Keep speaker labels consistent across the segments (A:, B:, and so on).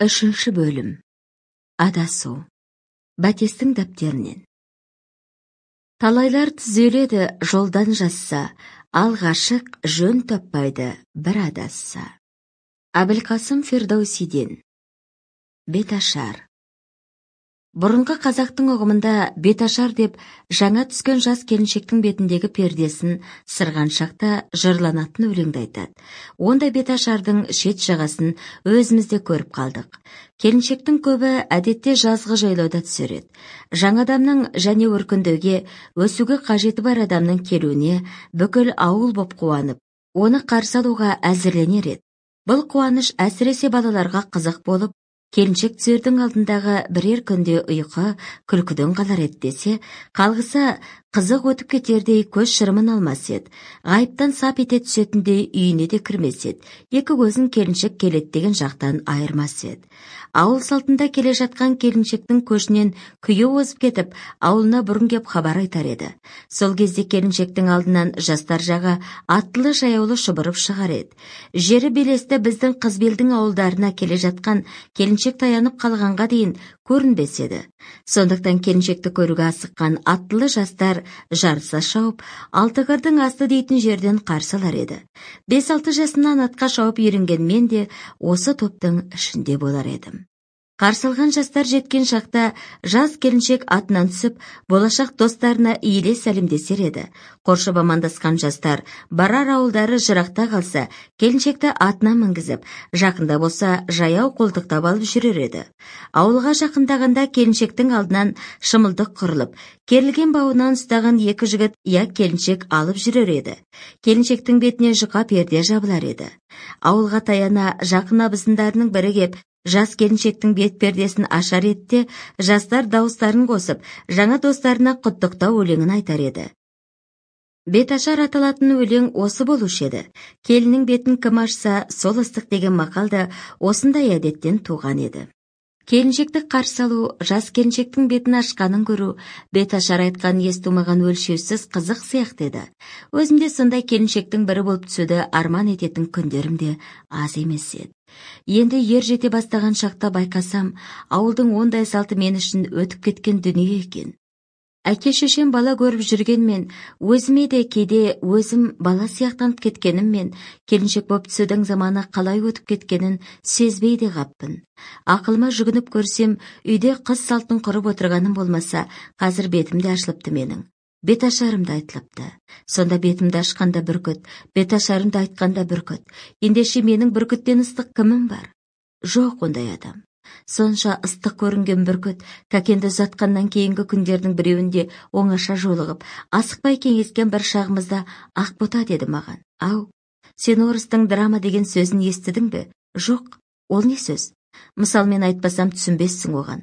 A: үшінші бөлім адасу бәтестің дәптерінен талайлар түзеледі жолдан жасса ал ғашық жөн таппайды бір адасса әбілқасым фердаусиден беташар бұрынғы қазақтың ұғымында беташар деп жаңа түскен жас келіншектің бетіндегі пердесін сырған шақта жырланатын өлеңді айтады ондай беташардың шет жағасын өзіміз көріп қалдық келіншектің көбі әдетте жазғы жайлауда түсер жаңа адамның және өркендеуге өсуге қажеті бар адамның келуіне бүкіл ауыл боп қуанып оны қарсы алуға әзірленер еді бұл қуаныш әсіресе балаларға қызық болып келіншек түсердің алдындағы бірер күнде ұйқы күлкіден қалар еді десе қалғысы қызық өтіп кетердей көз шырымын алмас еді ғайыптан сап ете түсетіндей үйіне де кірмес еді екі көзін келіншек келеді деген жақтан айырмас еді ауыл салтында келе жатқан келіншектің көшінен күйі озып кетіп ауылына бұрын кеп хабар айтар еді сол кезде келіншектің алдынан жастар жағы аттылы жаяулы шұбырып шығар еді жері белесті біздің қызбелдің ауылдарына келе жатқан келіншек таянып қалғанға дейін көрінбес еді сондықтан келіншекті көруге асыққан аттылы жастар жарыса шауып қырдың асты дейтін жерден қарсы алар еді бес алты жасынан атқа шауып мен де осы топтың ішінде болар едім қарсы жастар жеткен шақта жас келіншек атынан түсіп болашақ достарына иіле сәлемдесер еді қоршап амандасқан жастар барар ауылдары жырақта қалса келіншекті атына мінгізіп жақында болса жаяу қолтықтап алып жүрер еді ауылға жақындағанда келіншектің алдынан шымылдық құрылып керілген бауынан ұстаған екі жігіт я келіншек алып жүрер еді келіншектің бетіне жұқа перде жабылар еді ауылға таяна жақын абысындарының бірі кеп жас келіншектің бет пердесін ашар етте жастар дауыстарын қосып жаңа достарына құттықтау өлеңін айтар еді Бет беташар аталатын өлең осы болушы еді келіннің бетін кім ашса сол ыстық деген мақал да осындай әдеттен туған еді келіншекті қарсы алу жас келіншектің бетін ашқанын көру беташар ашар айтқанын есту маған өлшеусіз қызық сияқты еді өзімде сондай келіншектің бірі болып түсуді арман ететін күндерім де аз емес еді енді ер жете бастаған шақта байқасам ауылдың ондай салты мен үшін өтіп кеткен дүние екен әке шешем бала көріп жүргенмен өзіме де кейде өзім бала сияқтанып кеткеніммен келіншек боп түсудің заманы қалай өтіп кеткенін сезбей де қаппын ақылыма жүгініп көрсем үйде қыз салтын құрып отырғаным болмаса қазір бетім де ашылыпты менің бет да айтылыпты сонда бетімді ашқанда бүркіт бет айтқанда бүркіт ендеше менің бүркіттен ыстық кімім бар жоқ ондай адам сонша ыстық көрінген бүркіт кәкенді ұзатқаннан кейінгі күндердің біреуінде оңаша жолығып асықпай кеңескен бір шағымызда ақбота деді маған ау сен орыстың драма деген сөзін естідің бе жоқ ол не сөз мен айтпасам түсінбессің оған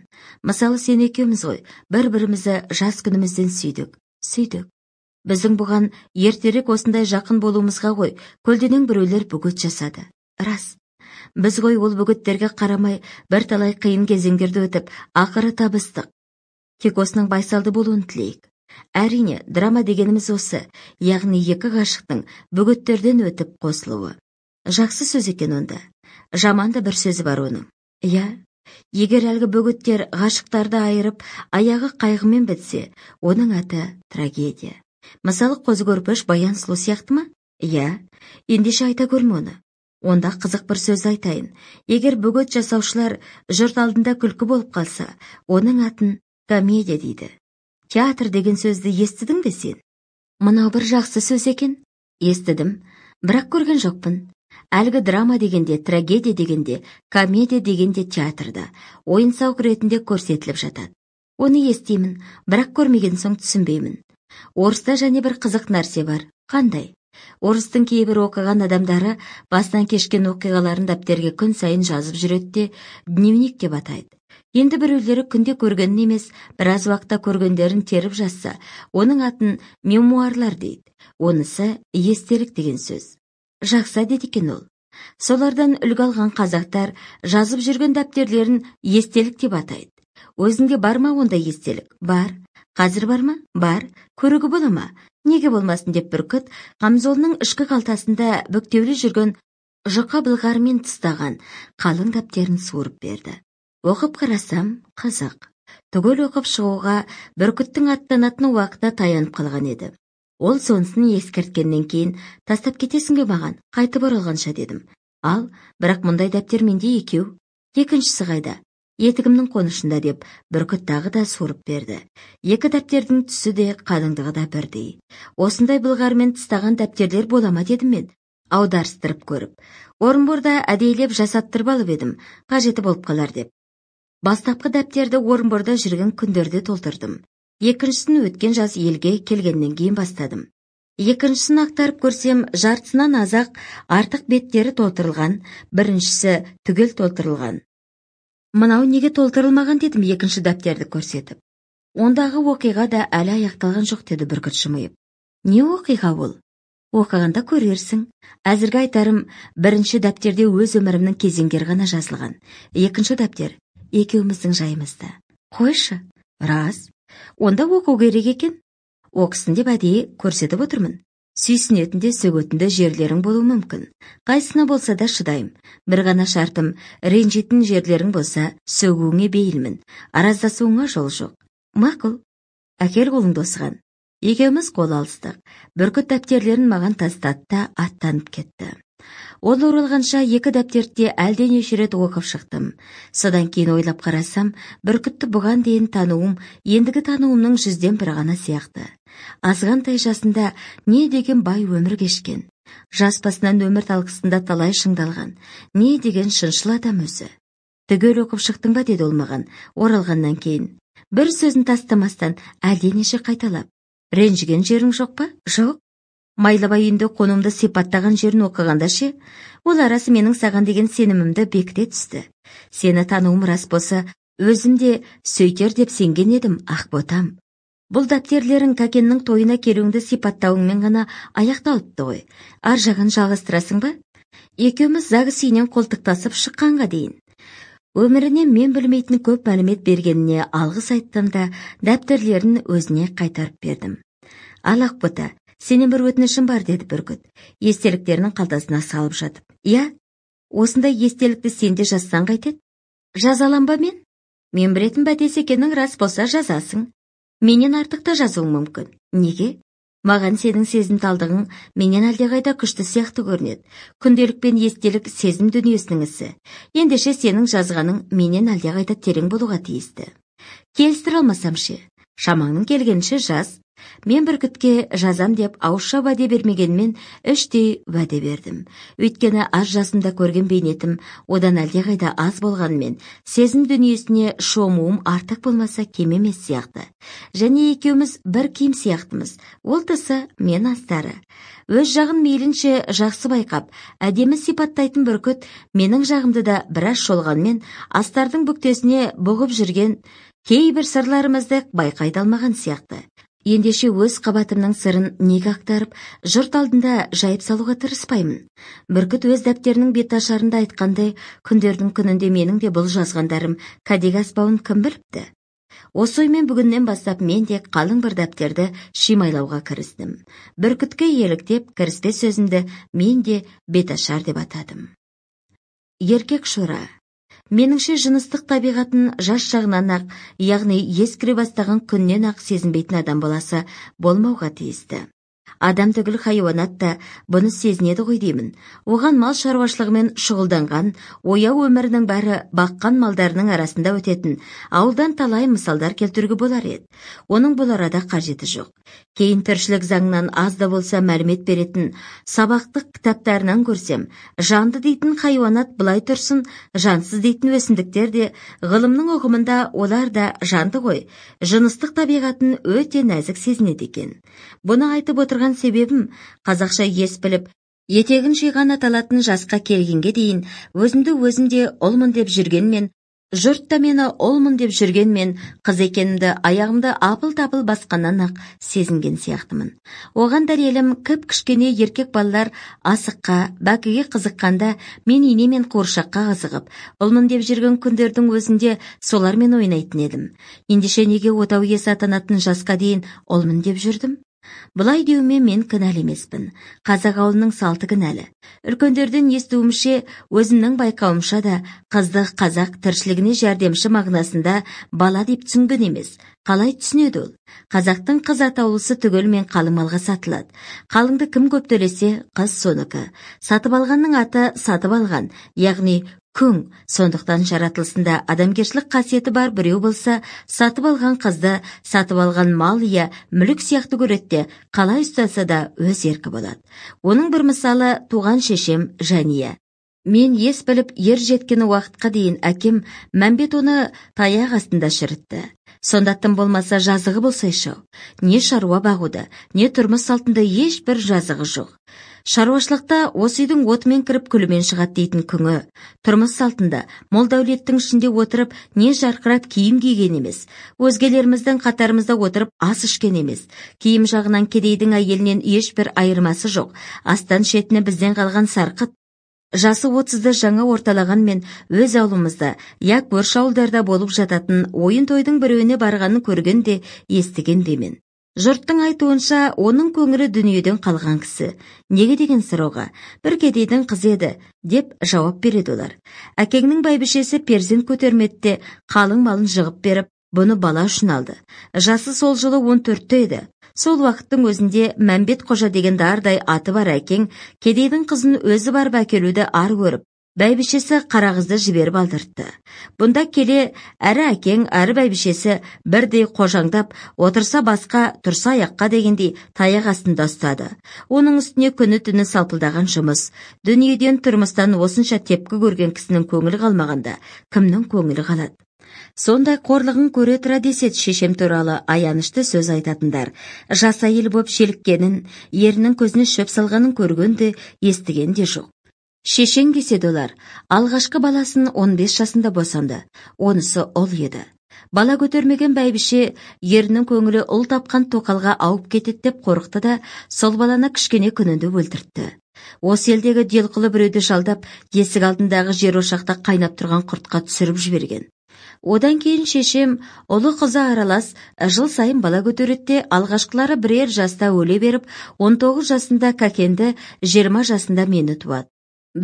A: мысалы сен екеуміз ғой бір бірімізді жас күнімізден сүйдік сүйдік біздің бұған ертерек осындай жақын болуымызға ғой көлденең біреулер бүгіт жасады рас Біз ғой ол бүгіттерге қарамай, бір талай қиын кезеңдерді өтіп, ақыры табыстық. осының байсалды болуын тілейік. Әрине, драма дегеніміз осы, яғни екі ғашықтың бүгіттерден өтіп қосылуы. Жақсы сөз екен онда. да бір сөзі бар оның. Иә, егер әлгі бүгіттер ғашықтарды айырып, аяғы қайғымен бітсе, оның аты трагедия. Мысалы, қозы көрпіш баян сұлу сияқты ма? Иә, ендеше айта көрме оны онда қызық бір сөз айтайын егер бөгет жасаушылар жұрт алдында күлкі болып қалса оның атын комедия дейді театр деген сөзді естідің бе сен мынау бір жақсы сөз екен естідім бірақ көрген жоқпын әлгі драма дегенде трагедия дегенде комедия дегенде театрда ойын сауық ретінде көрсетіліп жатады оны естимін бірақ көрмеген соң түсінбеймін орыста және бір қызық нәрсе бар қандай орыстың кейбір оқыған адамдары бастан кешкен оқиғаларын дәптерге күн сайын жазып жүреді де дневник деп атайды енді біреулері күнде көргенін емес біраз уақытта көргендерін теріп жазса оның атын мемуарлар дейді онысы естелік деген сөз жақсы әдет екен ол солардан үлгі алған қазақтар жазып жүрген дәптерлерін естелік деп атайды өзіңде бар ма ондай естелік бар қазір бар ма бар көрігі бола ма неге болмасын деп бүркіт қамзолының ішкі қалтасында бүктеулі жүрген жұқа былғарымен тыстаған қалың дәптерін суырып берді оқып қарасам қызық түгел оқып шығуға бүркіттің аттанатын уақыты таянып қалған еді ол сонысын ескерткеннен кейін тастап кетесің бе маған қайтып оралғанша дедім ал бірақ мұндай дәптер менде екеу екіншісі қайда етігімнің қонышында деп бүркіт тағы да суырып берді екі дәптердің түсі де қалыңдығы да бірдей осындай былғарымен тыстаған дәптерлер бола ма дедім мен аударыстырып көріп орынборда әдейілеп жасаттырып алып едім қажеті болып қалар деп бастапқы дәптерді орынборда жүрген күндерде толтырдым екіншісін өткен жаз елге келгеннен кейін бастадым екіншісін ақтарып көрсем жартысынан азақ артық беттері толтырылған біріншісі түгел толтырылған мынау неге толтырылмаған дедім екінші дәптерді көрсетіп ондағы оқиға да әлі аяқталған жоқ деді бүркіт жымиып не оқиға ол оқығанда көрерсің әзірге айтарым бірінші дәптерде өз өмірімнің кезеңдері ғана жазылған екінші дәптер екеуміздің жайымызды қойшы рас онда оқу керек екен оқысын деп әдейі көрсетіп отырмын сүйсінетін де сөгетін де жерлерің болуы мүмкін Қайсына болса да шыдайым бір ғана шартым ренжитін жерлерің болса сөгуіңе бейілмін араздасуыңа жол жоқ мақұл әкел қолыңды осыған екеуміз қол алыстық бүркіт дәптерлерін маған тастады да аттанып кетті ол оралғанша екі дәптерде әлденеше рет оқып шықтым содан кейін ойлап қарасам бүркітті бұған дейін тануым ендігі тануымның жүзден бір ғана сияқты азғантай жасында не деген бай өмір кешкен жас басынан өмір талқысында талай шыңдалған не деген шыншыл адам өзі түгел оқып шықтың ба деді ол маған оралғаннан кейін бір сөзін тастамастан әлденеше қайталап ренжіген жерің жоқ па жоқ майлыбай үйінде қонымды сипаттаған жерін оқығанда ше ол арасы менің саған деген сенімімді бекіте түсті сені тануым рас болса өзім де сөйтер деп сенген едім ақботам бұл дәптерлерің кәкеннің тойына келуіңді сипаттауыңмен ғана аяқталыпты ғой ар жағын жалғастырасың ба екеуміз загс үйінен қолтықтасып шыққанға дейін өміріне мен білмейтін көп мәлімет бергеніне алғыс айттым да дәптерлерін өзіне қайтарып бердім ал ақбота сенен бір өтінішім бар деді бүркіт естеліктерінің қалтасына салып жатып иә осындай естелікті сен де жазсаң қайтеді жаза ба мен мен білетін бәтес екенің рас болса жазасың менен артық та жазуың мүмкін неге маған сенің сезімталдығың менен әлдеқайда күшті сияқты көрінеді күнделік пен естелік сезім дүниесінің ісі ендеше сенің жазғаның менен әлдеқайда терең болуға тиісті келістіре алмасам ше шамаңның келгенше жаз мен бүркітке жазам деп ауызша уәде бермегенмен іштей уәде бердім өйткені аз жасымда көрген бейнетім одан әлдеқайда аз болғанмен сезім дүниесіне шомуым артық болмаса кем емес сияқты және екеуміз бір киім сияқтымыз ол тысы мен астары өз жағын мейлінше жақсы байқап әдемі сипаттайтын бүркіт менің жағымды да біраз шолғанмен астардың бүктесіне бұғып жүрген кейбір сырларымызды байқай алмаған сияқты ендеше өз қабатымның сырын неге ақтарып жұрт алдында жайып салуға тырыспаймын бүркіт өз дәптерінің беташарында айтқандай күндердің күнінде менің де бұл жазғандарым кәдеге аспауын кім біліпті осы оймен бүгіннен бастап мен де қалың бір дәптерді шимайлауға кірістім бүркітке еліктеп кіріспе сөзімді мен де беташар деп атадым еркек шора меніңше жыныстық табиғатын жас жағынан ақ яғни ескіре бастаған күннен ақ сезінбейтін адам баласы болмауға тиісті адам түгіл хайуанат та бұны сезінеді ғой деймін оған мал шаруашылығымен шұғылданған ояу өмірінің бәрі баққан малдарының арасында өтетін ауылдан талай мысалдар келтіруге болар еді оның бұл арада қажеті жоқ кейін тіршілік заңынан аз да болса мәлімет беретін сабақтық кітаптарынан көрсем жанды дейтін хайуанат былай тұрсын жансыз дейтін өсімдіктер де ғылымның ұғымында олар да жанды ғой жыныстық табиғатын өте нәзік сезінеді екен бұны айтып отыр отырған себебім қазақша ес біліп етегін жиған аталатын жасқа келгенге дейін өзімді өзімде олмын ұлмын деп жүргенмен жұрт та мені ұлмын деп жүргенмен қыз екенімді аяғымды апыл тапыл басқаннан ақ сезінген сияқтымын оған дәлелім кіп кішкене еркек балалар асыққа бәкіге қызыққанда мен ине мен қуыршаққа қызығып ұлмын деп жүрген күндердің өзінде солармен ойнайтын едім ендеше неге отау иесі атанатын жасқа дейін ұлмын деп жүрдім Бұлай деуіме мен кінәлі емеспін қазақ ауылының салты кінәлі үлкендерден естуімше өзімнің байқауымша да қызды қазақ тіршілігіне жәрдемші мағынасында бала деп түсінген емес қалай түсінеді ол қазақтың қыз атаулысы түгелмен қалымалға сатылады қалыңды кім көп төлесе қыз соныкі сатып алғанның аты сатып алған яғни күң сондықтан жаратылысында адамгершілік қасиеті бар біреу болса сатып алған қызды сатып алған мал иә мүлік сияқты көреді қалай ұстаса да өз еркі болады оның бір мысалы туған шешем жәния мен ес біліп ер жеткен уақытқа дейін әкем мәмбет оны таяқ астында шірітті сонда тым болмаса жазығы болсайшы не шаруа бағуды не тұрмыс салтында ешбір жазығы жоқ шаруашылықта осы үйдің отымен кіріп күлімен шығады дейтін күңі тұрмыс салтында мол дәулеттің ішінде отырып не жарқырат киім киген емес өзгелеріміздің қатарымызда отырып ас ішкен емес киім жағынан кедейдің әйелінен ешбір айырмасы жоқ астан шетіне бізден қалған сарқыт жасы отызды жаңа мен өз ауылымызда як көрші ауылдарда болып жататын ойын тойдың біреуіне барғанын көрген де естіген демен жұрттың айтуынша оның көңілі дүниеден қалған кісі неге деген сұрауға бір кедейдің қызы еді деп жауап береді олар әкеңнің бәйбішесі перзент көтерметте, қалың малын жығып беріп бұны бала үшін алды жасы сол жылы он төртте еді сол уақыттың өзінде мәмбет қожа деген дардай аты бар әкең кедейдің қызын өзі барып әкелуді ар көріп бәйбішесі қарағызды жіберіп алдыртты бұнда келе әрі әкең әрі бәйбішесі бірдей қожаңдап отырса басқа тұрса аяққа дегендей таяқ астында ұстады оның үстіне күні түні салпылдаған жұмыс дүниеден тұрмыстан осынша тепкі көрген кісінің көңілі қалмағанда кімнің көңілі қалады сондай қорлығын көре тұра деседі шешем туралы аянышты сөз айтатындар жас әйел боп шеліккенін ерінің көзіне шөп салғанын көрген де естіген де жоқ шешен деседі олар алғашқы баласын 15 жасында босанды онысы ұл еді бала көтермеген бәйбіше ерінің көңілі ұл тапқан тоқалға ауып кетеді деп қорықты да сол баланы кішкене күнінде өлтіртті осы елдегі делқұлы біреуді жалдап есік алдындағы жер ошақта қайнап тұрған құртқа түсіріп жіберген одан кейін шешем ұлы қызы аралас жыл сайын бала көтереді алғашқылары бірер жаста өле беріп 19 жасында кәкенді 20 жасында мені туады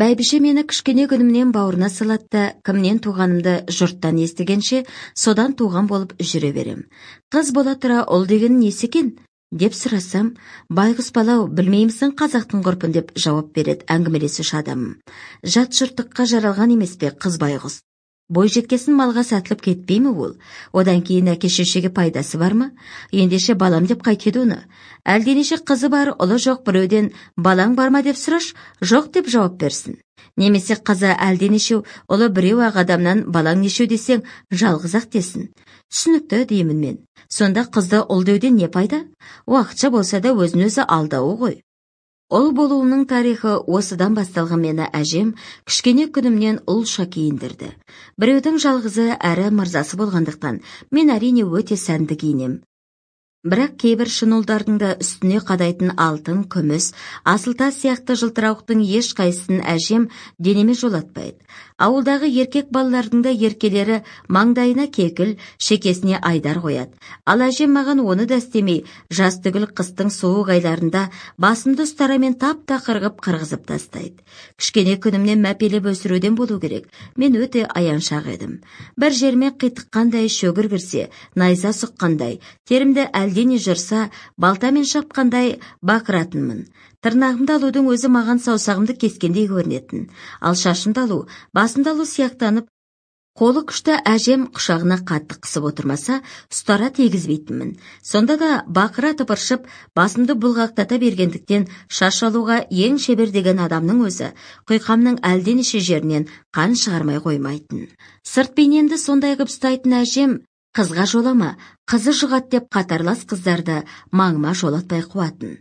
A: бәйбіше мені кішкене күнімнен бауырына салатта кімнен туғанымды жұрттан естігенше содан туған болып жүре берем. қыз бола тұра ұл деген несі екен деп сұрасам байғұс балау білмеймісің қазақтың ғұрпын деп жауап береді әңгімелесуші адам жат жұрттыққа жаралған емес пе қыз байғұс бойжеткесін малға сатылып кетпей ме ол одан кейін әке пайдасы бар ма ендеше балам деп қайтеді оны әлденеше қызы бар ұлы жоқ біреуден балаң бар ма деп сұраш жоқ деп жауап берсін немесе қызы әлденешеу ұлы біреу ақ адамнан балаң нешеу десең жалғызақ ақ десін түсінікті деймін мен сонда қызды ұл деуден не пайда уақытша болса да өзін өзі алдауы ғой ұл болуымның тарихы осыдан басталған мені әжем кішкене күнімнен ұлша киіндірді біреудің жалғызы әрі мырзасы болғандықтан мен әрине өте сәнді киінем бірақ кейбір шынолдардың да үстіне қадайтын алтын күміс асыл тас сияқты жылтырауықтың ешқайсысын әжем денеме жолатпайды ауылдағы еркек балалардың да еркелері маңдайына кекіл шекесіне айдар қояды ал әжем маған оны да істемей жаз түгіл қыстың суық айларында басымды ұстарамен тап қырғып қырғызып тастайды кішкене күнімнен мәпелеп өсіруден болу керек мен өте аяншақ едім бір жеріме қитыққандай шөгір кірсе найза сұққандай терімді әлдене жырса балтамен шапқандай бақыратынмын тырнағымды алудың өзі маған саусағымды кескендей көрінетін ал шашымды алу басымды алу сияқтанып қолы күшті әжем құшағына қатты қысып отырмаса ұстара тигізбейтінмін сонда да бақыра тыпыршып басымды бұлғақтата бергендіктен шаш алуға ең шебер деген адамның өзі құйқамның әлденеше жерінен қан шығармай қоймайтын сырт бейнемді сондай қып ұстайтын әжем қызға жолама қызы жұғат деп қатарлас қыздарды маңыма жолатпай қуатын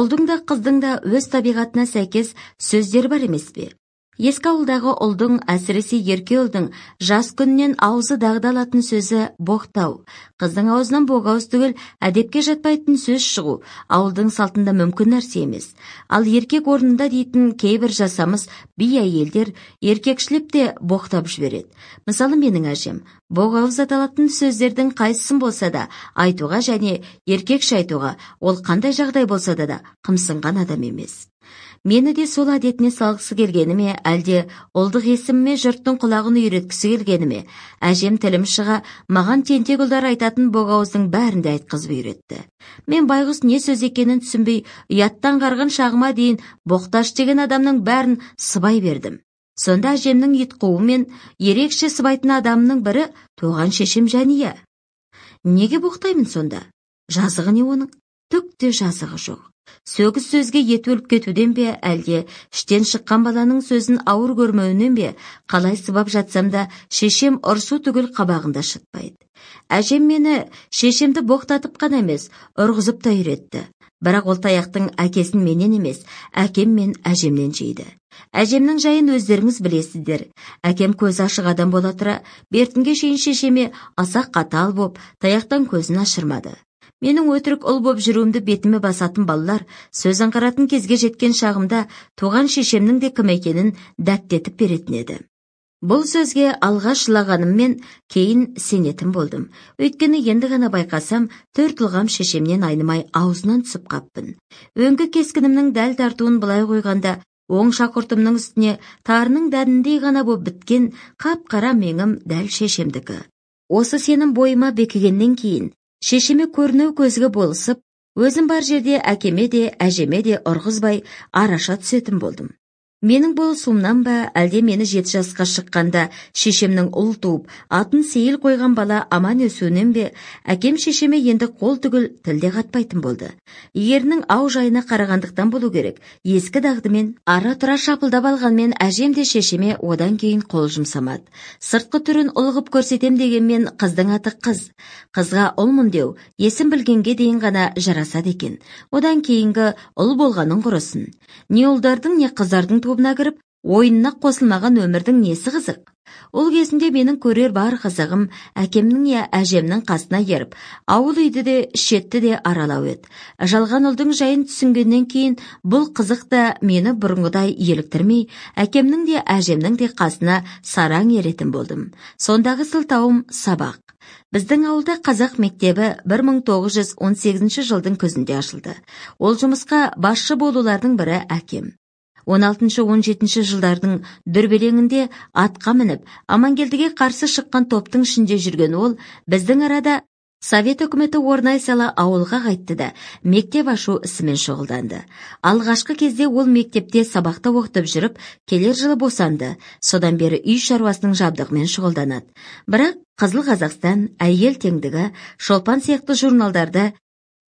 A: ұлдың да қыздың да өз табиғатына сәйкес сөздер бар емес пе ескі ауылдағы ұлдың әсіресе ерке ұлдың жас күннен аузы дағдалатын сөзі боқтау қыздың аузынан боғауыз түгіл әдепке жатпайтын сөз шығу ауылдың салтында мүмкін нәрсе емес ал еркек орнында дейтін кейбір жасамыз би әйелдер еркекшілеп те боқтап жібереді мысалы менің әжем боғауыз аталатын сөздердің қайсысын болса да айтуға және еркекше айтуға ол қандай жағдай болса да да қымсынған адам емес мені де сол әдетіне салғысы келгені ме әлде ұлдық есіміме жұрттың құлағын үйреткісі келгені ме әжем тілім шыға маған тентек ұлдар айтатын боғауыздың бәрін де айтқызып үйретті мен байғұс не сөз екенін түсінбей ұяттан қарған шағыма дейін боқташ деген адамның бәрін сыбай бердім сонда әжемнің мен ерекше сыбайтын адамның бірі тоған шешем жәния неге боқтаймын сонда жазығы не оның түк те жазығы жоқ сөгіс сөзге ет өліп кетуден бе әлде іштен шыққан баланың сөзін ауыр көрмеуінен бе қалай сыбап жатсам да шешем ұрсу түгіл қабағында шытпайды әжем мені шешемді боқтатып қана емес ұрғызып та үйретті бірақ ол таяқтың әкесін менен емес әкем мен әжемнен жейді әжемнің жайын өздеріңіз білесіздер әкем көзі ашық адам бола тұра бертінге шейін шешеме аса қатал боп таяқтан көзін ашырмады менің өтірік ұл боп жүруімді бетіме басатын балалар сөз аңқаратын кезге жеткен шағымда туған шешемнің де кім екенін дәттетіп беретін бұл сөзге алғаш жылағаныммен кейін сенетін болдым өйткені енді ғана байқасам төрт ұлғам шешемнен айнымай аузынан түсіп қаппын өңгі кескінімнің дәл тартуын былай қойғанда оң шақұртымның үстіне тарының дәніндей ғана боп біткен қап қара меңім дәл шешемдікі осы сенім бойыма бекігеннен кейін шешеме көрінеу көзгі болысып өзім бар жерде әкеме де әжеме де ұрғызбай араша түсетін болдым менің бұл ба әлде мені жеті жасқа шыққанда шешемнің ұл туып атын сейіл қойған бала аман өсуінен бе әкем шешеме енді қол түгіл тілде қатпайтын болды ерінің ау жайына қарағандықтан болу керек ескі дағдымен ара тұра шапылдап алғанмен әжем де шешеме одан кейін қол жұмсамады сыртқы түрін ұлығып көрсетем дегенмен қыздың аты қыз қызға ұлмын деу есім білгенге дейін ғана жарасады екен одан кейінгі ұл болғаның құрысын не ұлдардың не қыздардың клубына кіріп ойынына қосылмаған өмірдің несі қызық ол кезінде менің көрер бар қызығым әкемнің я әжемнің қасына еріп ауыл үйді де шетті де аралау еді жалған ұлдың жайын түсінгеннен кейін бұл қызық та мені бұрынғыдай еліктірмей әкемнің де әжемнің де қасына сараң еретін болдым сондағы сылтауым сабақ біздің ауылда қазақ мектебі 1918 жылдың күзінде ашылды ол жұмысқа басшы болулардың бірі әкем 16-17 жылдардың дүрбелеңінде атқа мініп, Амангелдіге қарсы шыққан топтың ішінде жүрген ол біздің арада Совет үкіметі орнай сала ауылға қайтты да мектеп ашу ісімен шұғылданды. Алғашқы кезде ол мектепте сабақта оқытып жүріп, келер жылы босанды. Содан бері үй шаруасының жабдығымен шұғылданады. Бірақ Қызыл Қазақстан, Әйел теңдігі, Шолпан сияқты журналдарды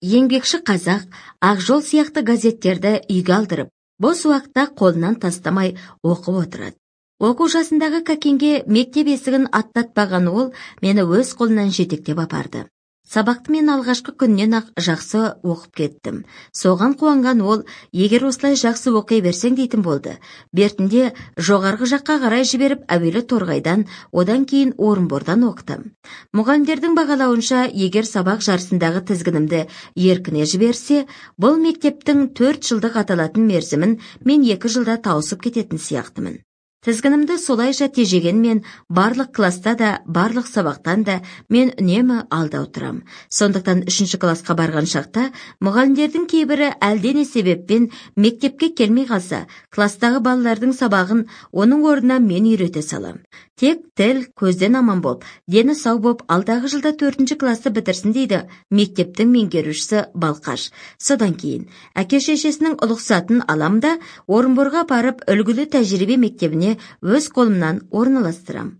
A: еңбекші қазақ Ақжол сияқты газеттерді үйге алдырып бос уақытта қолынан тастамай оқып отырады оқу жасындағы кәкенге мектеп есігін аттатпаған ол мені өз қолынан жетектеп апарды сабақты мен алғашқы күннен ақ жақсы оқып кеттім соған қуанған ол егер осылай жақсы оқи берсең дейтін болды бертінде жоғарғы жаққа қарай жіберіп әуелі торғайдан одан кейін орынбордан оқытым мұғалімдердің бағалауынша егер сабақ жарысындағы тізгінімді еркіне жіберсе бұл мектептің төрт жылдық аталатын мерзімін мен екі жылда тауысып кететін сияқтымын тізгінімді солайша тежегенмен барлық класта да барлық сабақтан да мен үнемі алда отырам. сондықтан үшінші классқа барған шақта мұғалімдердің кейбірі әлдене себеппен мектепке келмей қалса класстағы балалардың сабағын оның орнына мен үйрете салам. тек тіл көзден аман болып дені сау болып алдағы жылда төртінші класты бітірсін дейді мектептің меңгерушісі балқаш содан кейін әке шешесінің ұлықсатын аламын да орынборға барып үлгілі тәжірибе мектебіне өз қолымнан орналастырам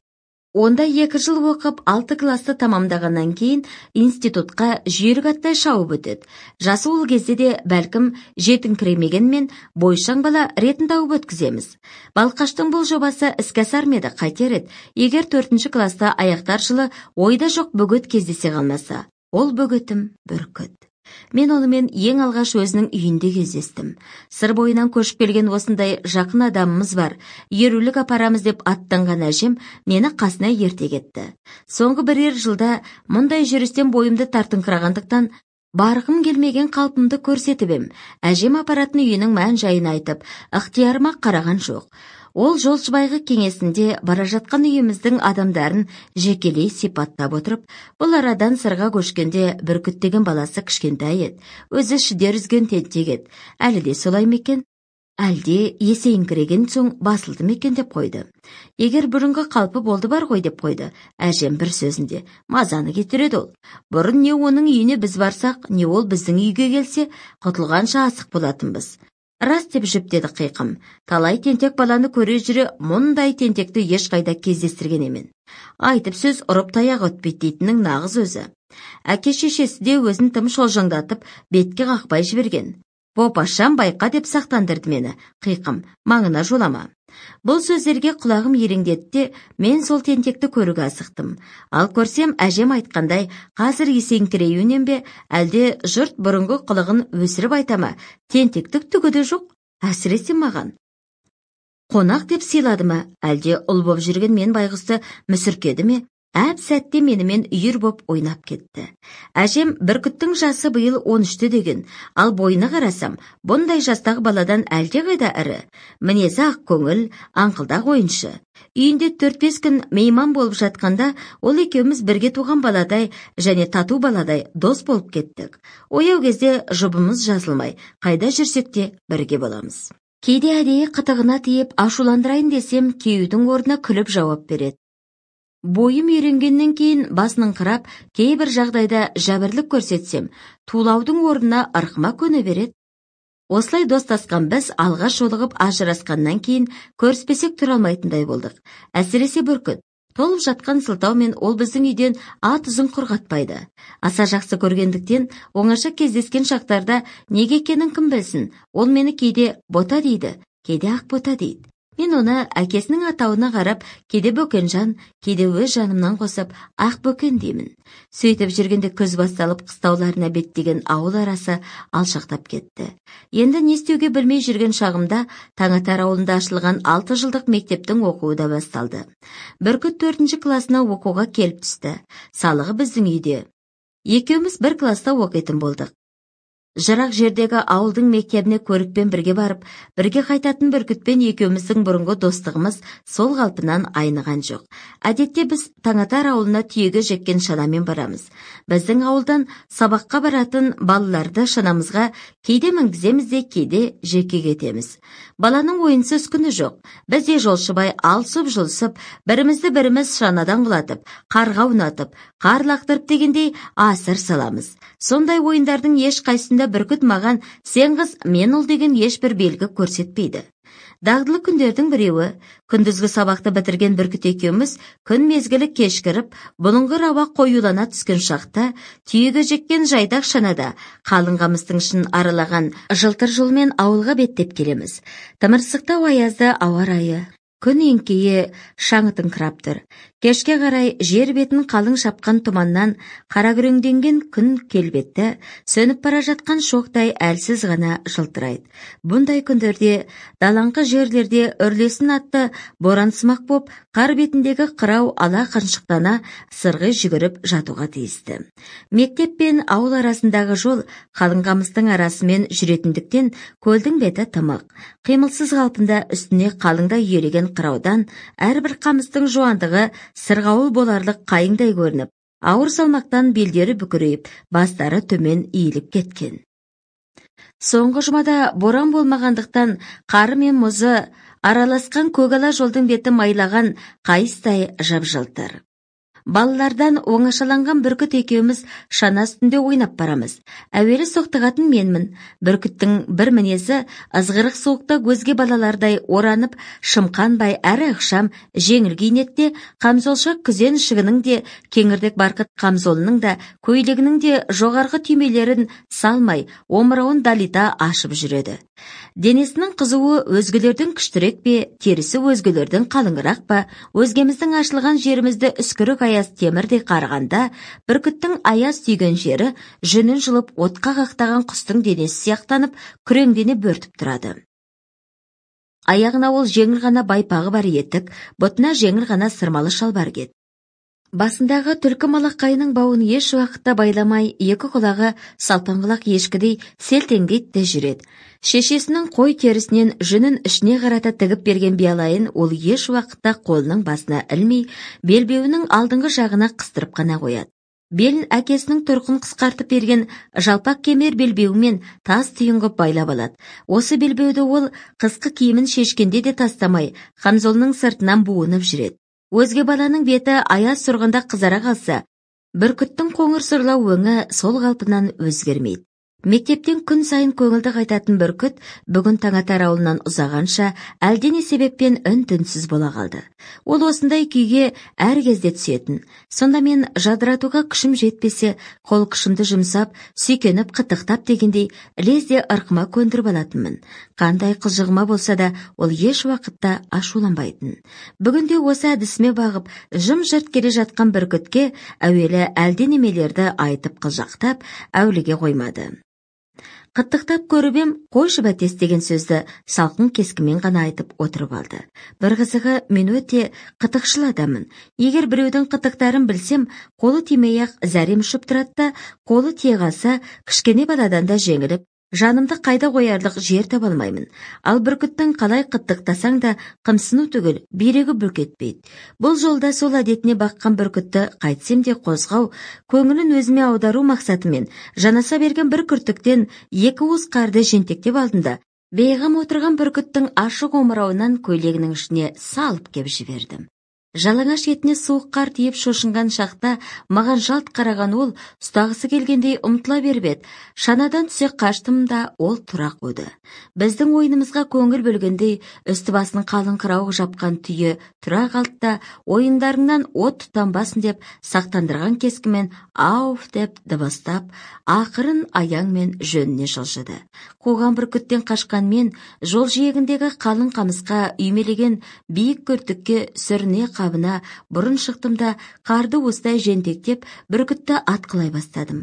A: онда екі жыл оқып алты класты тамамдағаннан кейін институтқа жүйрік аттай шауып өтеді жасы ол кезде де бәлкім жетіңкіремегенмен бойшаң бала ретін тауып өткіземіз балқаштың бұл жобасы іске асар қайтер егер төртінші класты аяқтар жылы ойда жоқ бөгет кездесе қалмаса ол бөгетім бүркіт мен онымен ең алғаш өзінің үйінде кездестім сыр бойынан көшіп келген осындай жақын адамымыз бар ерулік апарамыз деп аттанған әжем мені қасына ерте кетті соңғы бірер жылда мұндай жүрістен бойымды тартыңқырағандықтан барғым келмеген қалпымды көрсетіп ем әжем апаратын үйінің мән жайын айтып ықтиярыма қараған жоқ ол жолшыбайғы кеңесінде бара жатқан үйіміздің адамдарын жекелей сипаттап отырып бұл арадан сырға көшкенде бүркіттеген баласы кішкентай еді өзі шідер үзген тентек еді әлі де солай ма екен әлде есейіңкіреген соң басылды ма екен деп қойды егер бұрынғы қалпы болды бар ғой деп қойды әжем бір сөзінде мазаны кетіреді ол бұрын не оның үйіне біз барсақ не ол біздің үйге келсе құтылғанша асық болатынбыз рас деп жіптеді қиқым талай тентек баланы көре жүре мұндай тентекті ешқайда кездестірген емен айтып сөз ұрып таяқ өтпейді дейтіннің нағыз өзі әке шешесі де өзін тым шолжаңдатып бетке қақпай жіберген бопашам байқа деп сақтандырды мені қиқым маңына жолама бұл сөздерге құлағым ереңдетті мен сол тентекті көруге асықтым ал көрсем әжем айтқандай қазір есеңкіреюінен бе әлде жұрт бұрынғы қылығын өсіріп айта ма тентектік түгі де жоқ әсіресе маған қонақ деп сыйлады ма әлде ұл боп жүрген мен байғұсты мүсіркеді ме әп сәтте менімен үйір боп ойнап кетті әжем бүркіттің жасы биыл он үште деген ал бойына қарасам бұндай жастағы баладан әлдеқайда ірі мінезі ақ көңіл аңқылдақ ойыншы үйінде төрт бес күн мейман болып жатқанда ол екеуміз бірге туған баладай және тату баладай дос болып кеттік ояу кезде жұбымыз жазылмай қайда жүрсек те бірге боламыз кейде әдейі қытығына тиіп ашуландырайын десем кеюдің орнына күліп жауап береді бойым үйренгеннен кейін басыныңқырап кейбір жағдайда жәбірлік көрсетсем тулаудың орнына ырқыма көне береді осылай достасқан біз алғаш жолығып ажырасқаннан кейін көріспесек тұра алмайтындай болдық әсіресе бүркіт толып жатқан сылтаумен ол біздің үйден ат ізін құрғатпайды аса жақсы көргендіктен оңаша кездескен шақтарда неге екенін кім білсін ол мені кейде бота дейді кейде ақ бота дейді мен оны әкесінің атауына қарап кейде бөкенжан кейде өз жанымнан қосып ақ бөкен деймін сөйтіп жүргенде күз басталып қыстауларына беттеген ауыл арасы алшақтап кетті енді не істеуге білмей жүрген шағымда таңатар ауылында ашылған алты жылдық мектептің оқуы да басталды күт төртінші класына оқуға келіп түсті салығы біздің үйде екеуміз бір класта оқитын болдық жырақ жердегі ауылдың мектебіне көрікпен бірге барып бірге қайтатын бүркітпен екеуміздің бұрынғы достығымыз сол қалпынан айныған жоқ әдетте біз таңатар ауылына түйеге жеккен шанамен барамыз біздің ауылдан сабаққа баратын балаларды шанамызға кейде мінгіземіз де кейде жеке кетеміз баланың ойынсыз күні жоқ бізде жолшыбай алсып жұлысып бірімізді біріміз шанадан құлатып қарға ұнатып қар лақтырып дегендей асыр саламыз сондай ойындардың ешқайсысында бүркіт маған сен қыз мен ұл деген ешбір белгі көрсетпейді дағдылы күндердің біреуі күндізгі сабақты бітірген бүркіт екеуміз күн мезгілі кешкіріп бұлыңғыр ауа қоюлана түскен шақта түйегі жеккен жайдақ шанада қалың қамыстың ішін аралаған жылтыр жолмен ауылға беттеп келеміз тымырсықтау аязды ауа райы күн еңкейе шаңытын тұр кешке қарай жер бетін қалың шапқан тұманнан қаракүреңденген күн келбетті сөніп бара жатқан шоқтай әлсіз ғана жылтырайды бұндай күндерде далаңқы жерлерде үрлесін атты борансымақ боп қар бетіндегі қырау ала қаншықтана сырғи жүгіріп жатуға тиісті мектеп пен ауыл арасындағы жол қалың қамыстың арасымен жүретіндіктен көлдің беті тымық қимылсыз қалпында үстіне қалыңдай үйелеген қыраудан әрбір қамыстың жуандығы сырғауыл боларлық қайыңдай көрініп ауыр салмақтан белдері бүкірейіп бастары төмен иіліп кеткен соңғы жұмада боран болмағандықтан қары мен мұзы араласқан көгала жолдың беті майлаған қайыстай жап жылтыр балалардан оңашаланған бүркіт екеуміз шана үстінде ойнап барамыз әуелі соқтығатын менмін бүркіттің бір мінезі ызғырық суықта көзге балалардай оранып шымқанбай әрі ықшам жеңіл киінеді қамзолша күзен шігінің де кеңірдек барқыт қамзолының да көйлегінің де жоғарғы түймелерін салмай омырауын далита ашып жүреді денесінің қызуы өзгелердің күштірек пе терісі өзгелердің қалыңырақ па өзгеміздің ашылған жерімізді үскірік аяз темірдей қарғанда бүркіттің аяз түйген жері жүнін жылып отқа қақтаған құстың денесі сияқтанып күреңдене бөртіп тұрады аяғына ол жеңіл ғана байпағы бар етік бұтына жеңіл ғана сырмалы шалбар кет басындағы түлкі малақайының бауын еш уақытта байламай екі құлағы салпаңқұлақ ешкідей селтеңдейді де жүреді шешесінің қой терісінен жүнін ішіне қарата тігіп берген биялайын ол еш уақытта қолының басына ілмей белбеуінің алдыңғы жағына қыстырып қана қояды белін әкесінің тұрқын қысқартып берген жалпақ кемер белбеуімен тас түйінгіп байлап алады осы белбеуді ол қысқы киімін шешкенде де тастамай хамзолының сыртынан буынып жүреді өзге баланың беті аяз сұрғында қызара қалса бүркіттің қоңыр сұрлау өңі сол қалпынан өзгермейді мектептен күн сайын көңілді қайтатын бүркіт бүгін таңатар ауылынан ұзағанша әлдене себеппен үн түнсіз бола қалды ол осындай күйге әр кезде түсетін сонда мен жадыратуға күшім жетпесе қол күшімді жұмсап сүйкеніп қытықтап дегендей лезде ырқыма көндіріп алатынмын қандай қылжығыма болса да ол еш уақытта ашуланбайтын бүгінде осы әдісіме бағып жым жырт келе жатқан бүркітке әуелі әлденемелерді айтып қылжақтап әуліге қоймады қыттықтап көріп ем қойшы бәтес деген сөзді салқын кескімен ғана айтып отырып алды бір қызығы мен өте қытықшыл адаммын егер біреудің қытықтарын білсем қолы тимей ақ зәрем ұшып тұрады да қолы тие қалса кішкене баладан да жеңіліп жанымды қайда қоярлық жер таба алмаймын ал бүркіттің қалай қыттықтасаң да қымсыну түгіл бүйрегі бүлк етпейді бұл жолда сол әдетіне баққан бүркітті қайтсем де қозғау көңілін өзіме аудару мақсатымен жанаса берген бір күртіктен екі уыс қарды жентектеп алдында бейғам отырған бүркіттің ашық омырауынан көйлегінің ішіне салып кеп жібердім жалаңаш етіне суық қар тиіп шошынған шақта маған жалт қараған ол ұстағысы келгендей ұмтыла беріп еді шанадан түсе қаштым да ол тұра қойды біздің ойынымызға көңіл бөлгендей үсті басын қалың қырауық жапқан түйе тұра қалды да ойындарыңнан от тұтанбасын деп сақтандырған кескімен ауф деп дыбыстап ақырын аяңмен жөніне жылжыды қуған бүркіттен қашқан мен жол жиегіндегі қалың қамысқа үймелеген биік күртікке сүріне қабына бұрын шықтым да қарды осылай жентектеп бүркітті атқылай бастадым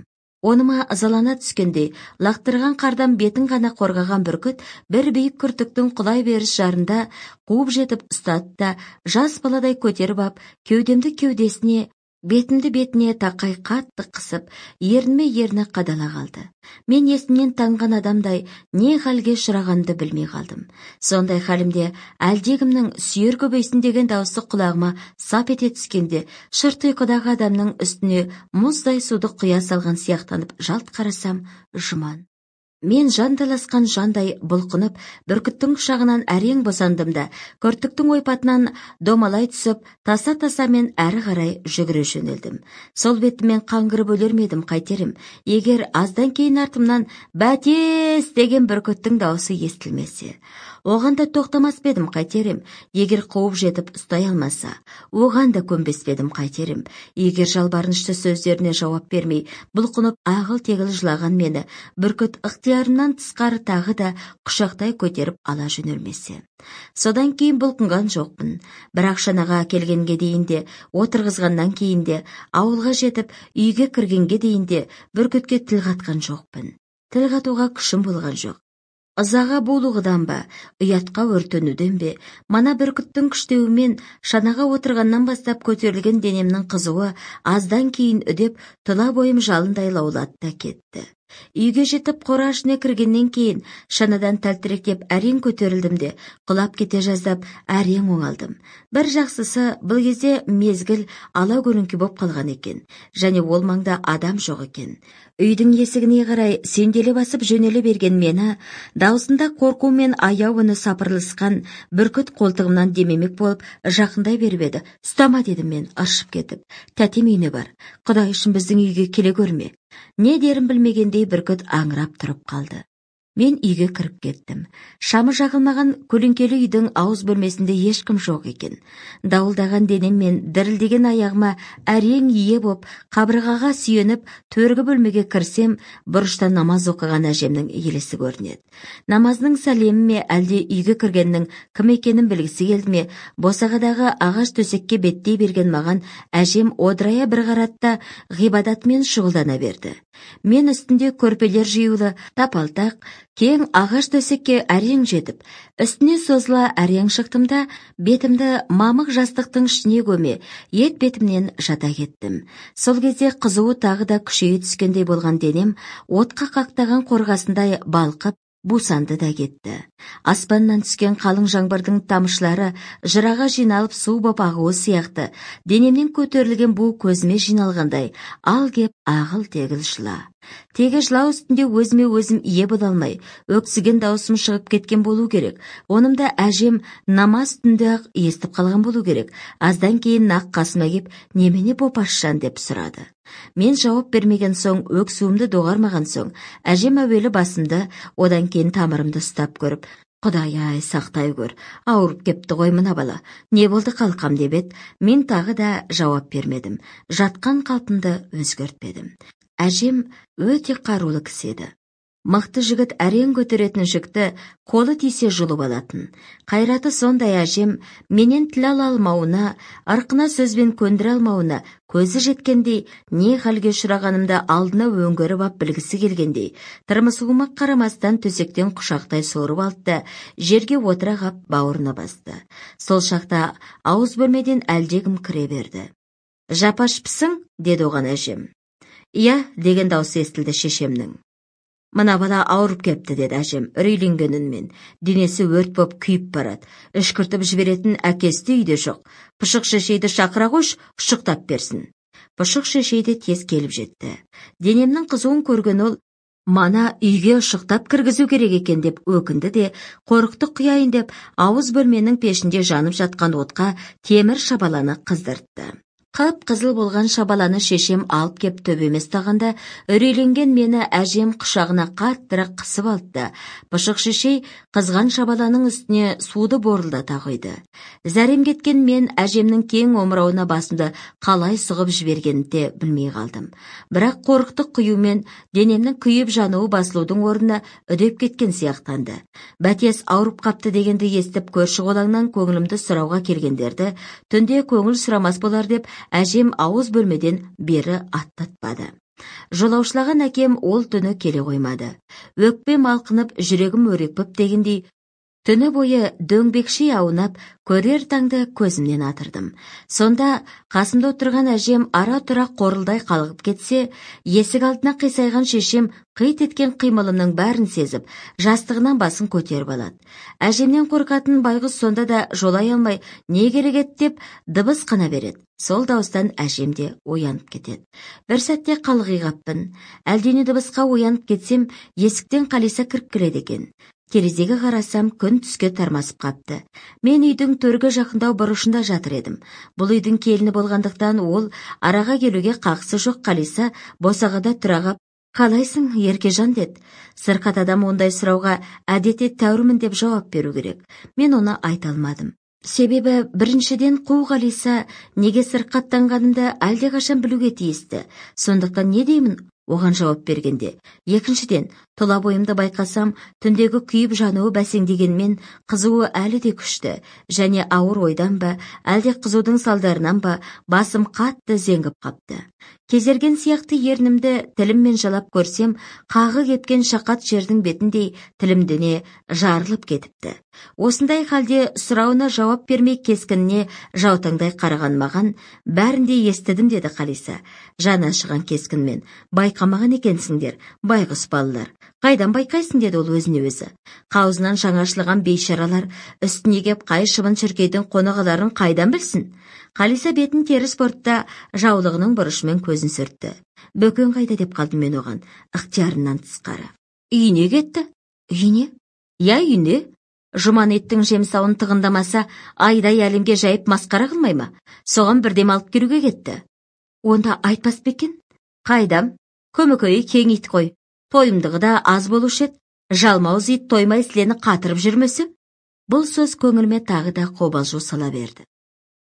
A: оныма ызалана түскенде, лақтырған қардан бетін ғана қорғаған бүркіт бір биік күртіктің құлай беріс жарында қуып жетіп ұстады да жас баладай көтеріп ап кеудемді кеудесіне бетімді бетіне тақай қатты қысып ерніме ерні қадала қалды мен есімнен таңған адамдай не халге шырағанды білмей қалдым сондай халімде әлдегімнің сүйер көбейсін деген дауысы құлағыма сап ете түскенде шырт ұйқыдағы адамның үстіне мұздай суды құя салған сияқтанып жалт қарасам жұман мен жанталасқан жандай бұлқынып бүркіттің құшағынан әрең босандым да көртіктің ойпатынан домалай түсіп таса тасамен әрі қарай жүгіре жөнелдім сол бетімен қаңғырып өлер ме едім қайтерім егер аздан кейін артымнан бәтес деген бүркіттің даусы естілмесе оған да тоқтамас па едім қайтерім егер қуып жетіп ұстай алмаса оған да көнбес пе едім қайтерім егер жалбарынышты сөздеріне жауап бермей бұлқынып ағыл тегіл жылаған мені бүркіт ықтиярымнан тысқары тағы да құшақтай көтеріп ала жөнелмесе содан кейін бұлқынған жоқпын бірақ шанаға келгенге дейін де отырғызғаннан кейін де ауылға жетіп үйге кіргенге дейін де бүркітке тіл қатқан жоқпын тіл қатуға күшім болған жоқ ызаға булығудан ба ұятқа өртенуден бе мана бүркіттің күштеуімен шанаға отырғаннан бастап көтерілген денемнің қызуы аздан кейін үдеп тұла бойым жалындай лаулады да кетті үйге жетіп қора ішіне кіргеннен кейін шанадан тәлтіректеп әрең көтерілдім де құлап кете жаздап әрең оңалдым бір жақсысы бұл кезде мезгіл ала көлеңке боп қалған екен және ол маңда адам жоқ екен үйдің есігіне қарай сенделе басып жөнеле берген мені даусында қорқу мен аяу үні сапырылысқан бүркіт қолтығымнан демемек болып жақындай беріп еді ұстама дедім мен ыршып кетіп тәтем үйіне бар құдай үшін біздің үйге келе көрме не дерін білмегендей бүркіт аңырап тұрып қалды мен үйге кіріп кеттім шамы жағылмаған көлеңкелі үйдің ауыз бөлмесінде ешкім жоқ екен дауылдаған денем мен дірілдеген аяғыма әрең ие боп қабырғаға сүйеніп төргі бөлмеге кірсем бұрышта намаз оқыған әжемнің елесі көрінеді намазының сәлемі ме әлде үйге кіргеннің кім екенін білгісі келді ме босағадағы ағаш төсекке беттей берген маған әжем одырая бір қаратта ғибадатмен шұғылдана берді мен үстінде көрпелер жиюлы тапалтақ кең ағаш төсекке әрең жетіп үстіне созыла әрең шықтым да бетімді мамық жастықтың ішіне көме ет бетімнен жата кеттім сол кезде қызуы тағы да күшейе түскендей болған денем отқа қақтаған қорғасындай балқып бусанды да кетті аспаннан түскен қалың жаңбырдың тамшылары жыраға жиналып су боп ағуы сияқты денемнен көтерілген бу көзіме жиналғандай ал кеп ағыл тегіл жыла тегі жылау үстінде өзіме өзім ие бола алмай өксіген дауысым шығып кеткен болу керек онымда әжем намаз үстінде ақ естіп қалған болу керек аздан кейін нақ қасыма кеп немене бопашжан деп сұрады мен жауап бермеген соң өксуімді доғармаған соң әжем әуелі басымды одан кейін тамырымды ұстап көріп құдай ай сақтай көр ауырып кепті ғой мына бала не болды қалқам деп еді мен тағы да жауап бермедім жатқан қалпымды өзгертпедім әжем өте қарулы кісі еді мықты жігіт әрең көтеретін жүкті қолы тисе жұлып алатын қайраты сондай әжем менен тіл ала алмауына ырқына сөзбен көндіре алмауына көзі жеткендей не халге ұшырағанымды алдына өңгеріп ап білгісі келгендей тырмысуыма қарамастан төсектен құшақтай сорып алды жерге отыра қап бауырына басты сол шақта ауыз бөлмеден әлдекім кіре берді жапашпысың деді оған әжем иә деген даусы естілді шешемнің мына бала ауырып кепті деді әжем үрейленген үнмен денесі өрт боп күйіп барады үшкіртіп жіберетін әкесі де үйде жоқ пұшық шешейді шақыра қойшы ұшықтап берсін пұшық шешей де тез келіп жетті денемнің қызуын көрген ол мана үйге ұшықтап кіргізу керек екен деп өкінді де қорықты құяйын деп ауыз бөлменің пешінде жанып жатқан отқа темір шабаланы қыздыртты қып қызыл болған шабаланы шешем алып кеп төбеме ұстағанда үрейленген мені әжем құшағына қаттырақ қысып алды пышық шешей қызған шабаланың үстіне суды борылдата құйды зәрем кеткен мен әжемнің кең омырауына басымды қалай сұғып жібергенін де білмей қалдым бірақ қорықтық құюмен денемнің күйіп жануы басылудың орнына үдеп кеткен сияқтанды бәтес ауырып қапты дегенді естіп көрші қолаңнан көңілімді сұрауға келгендерді түнде көңіл сұрамас болар деп әжем ауыз бөлмеден бері аттатпады жолаушылаған әкем ол түні келе қоймады Өкпе алқынып жүрегім өрекпіп дегендей түні бойы дөңбекши аунап көрер таңды көзімнен атырдым сонда қасымда отырған әжем ара тұра қорылдай қалғып кетсе есік алдына қисайған шешем қит еткен қимылымның бәрін сезіп жастығынан басын көтеріп алады әжемнен қорқатын байғұс сонда да жолай алмай не керек еді деп дыбыс қана береді сол дауыстан әжем де оянып кетеді бір сәтте қалғиғаппын әлдене дыбысқа оянып кетсем есіктен қалиса кіріп келеді екен терезеге қарасам күн түске тармасып қапты мен үйдің төргі жақындау бұрышында жатыр едім бұл үйдің келіні болғандықтан ол араға келуге қақсы жоқ қалиса босағада тұра қап қалайсың еркежан деді сырқат адам ондай сұрауға әдетте тәуірмін деп жауап беру керек мен оны айта алмадым себебі біріншіден қу қалиса неге сырқаттанғанымды әлдеқашан білуге тиісті сондықтан не деймін оған жауап бергенде екіншіден тұла бойымды байқасам түндегі күйіп жануы бәсеңдегенмен қызуы әлі де күшті және ауыр ойдан ба әлде қызудың салдарынан ба басым қатты зеңгіп қапты кезерген сияқты ернімді тіліммен жалап көрсем қағы кеткен шақат жердің бетіндей тілімдіне жарылып кетіпті осындай халде сұрауына жауап бермей кескініне жаутаңдай қараған маған бәрін естідім деді қалиса жаны ашыған кескінмен байқамаған екенсіңдер байғұс балалар қайдан байқайсың деді ол өзіне өзі қаузынан жаңашылған бейшаралар үстіне кеп қай шыбын шіркейдің қонағаларын қайдан білсін қалиса бетін теріс бұртта жаулығының бұрышымен көзін сүртті бөкен қайда деп қалдым мен оған ықтиярымнан тысқары үйіне кетті үйіне иә үйіне еттің жемсауын тығындамаса айдай әлемге жайып масқара қылмай ма соған бірдем алып келуге кетті онда айтпас па екен қайдам көмекейі кең ит қой тойымдығы да аз болушы еді жалмауыз ит тоймай сілені қатырып жүрмесі бұл сөз көңіліме тағы да қобалжу сала берді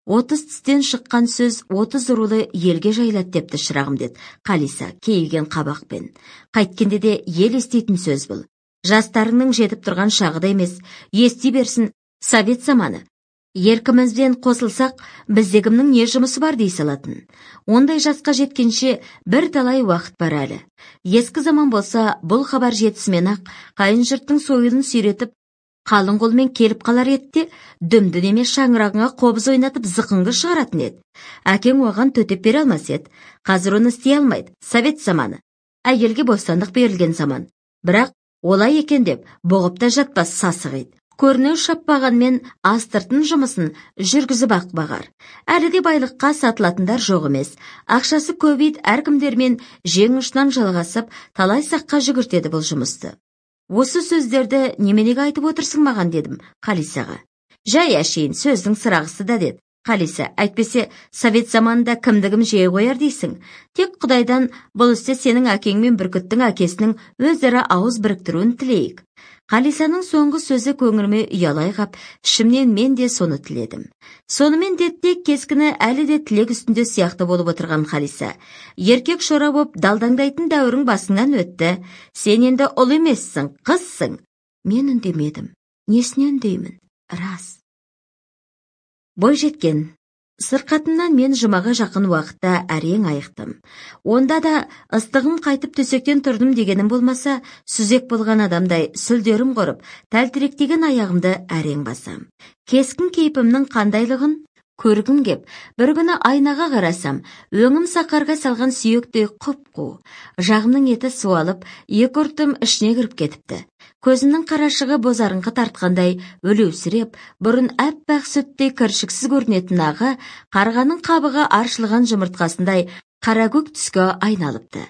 A: отыз тістен шыққан сөз отыз рулы елге жайлат депті шырағым деді қалиса кейіген қабақпен қайткенде де ел еститін сөз бұл жастарыңның жетіп тұрған шағы да емес ести берсін совет заманы еркімізден қосылсақ біздегімнің не жұмысы бар дей салатын ондай жасқа жеткенше бір талай уақыт бар әлі ескі заман болса бұл хабар жетісімен ақ қайын жұрттың сойылын сүйретіп қалың қолмен келіп қалар етте, дүмді неме шаңырағыңа қобыз ойнатып зықыңды шығаратын еді әкең оған төтеп бере алмас еді қазір оны істей алмайды совет заманы әйелге бостандық берілген заман бірақ олай екен деп бұғып та жатпас сасық еді көрінеу шаппағанмен астыртын жұмысын жүргізіп ақ бағар әлі де байлыққа сатылатындар жоқ емес ақшасы көп ит әркімдермен жең ұшынан жалғасып талай саққа жүгіртеді бұл жұмысты осы сөздерді неменеге айтып отырсың маған дедім қалисаға жай әшейін иә, сөздің сырағысы да деді қалиса әйтпесе совет заманында кімдігім жей қояр дейсің тек құдайдан бұл істе сенің әкең мен бүркіттің әкесінің өзара ауыз біріктіруін тілейік қалисаның соңғы сөзі көңіліме ұялай қап ішімнен мен де соны тіледім сонымен деттек кескіні әлі де тілек үстінде сияқты болып отырған қалиса еркек шора боп далдаңдайтын дәуірің басыңнан өтті сен енді ұл емессің қызсың мен үндемедім несіне үндеймін рас жеткен сырқатымнан мен жұмаға жақын уақытта әрең айықтым онда да ыстығым қайтып төсектен тұрдым дегенім болмаса сүзек болған адамдай сүлдерім құрып тәлтіректеген аяғымды әрең басам кескін кейпімнің қандайлығын көргім кеп бір күні айнаға қарасам өңім сақарға салған сүйектей құп қу жағымның еті суалып екі ұртым ішіне кіріп кетіпті көзінің қарашығы бозарыңқы тартқандай өлеусіреп бұрын әппақ сүттей кіршіксіз көрінетін ағы қарғаның қабығы аршылған жұмыртқасындай қаракөк түске айналыпты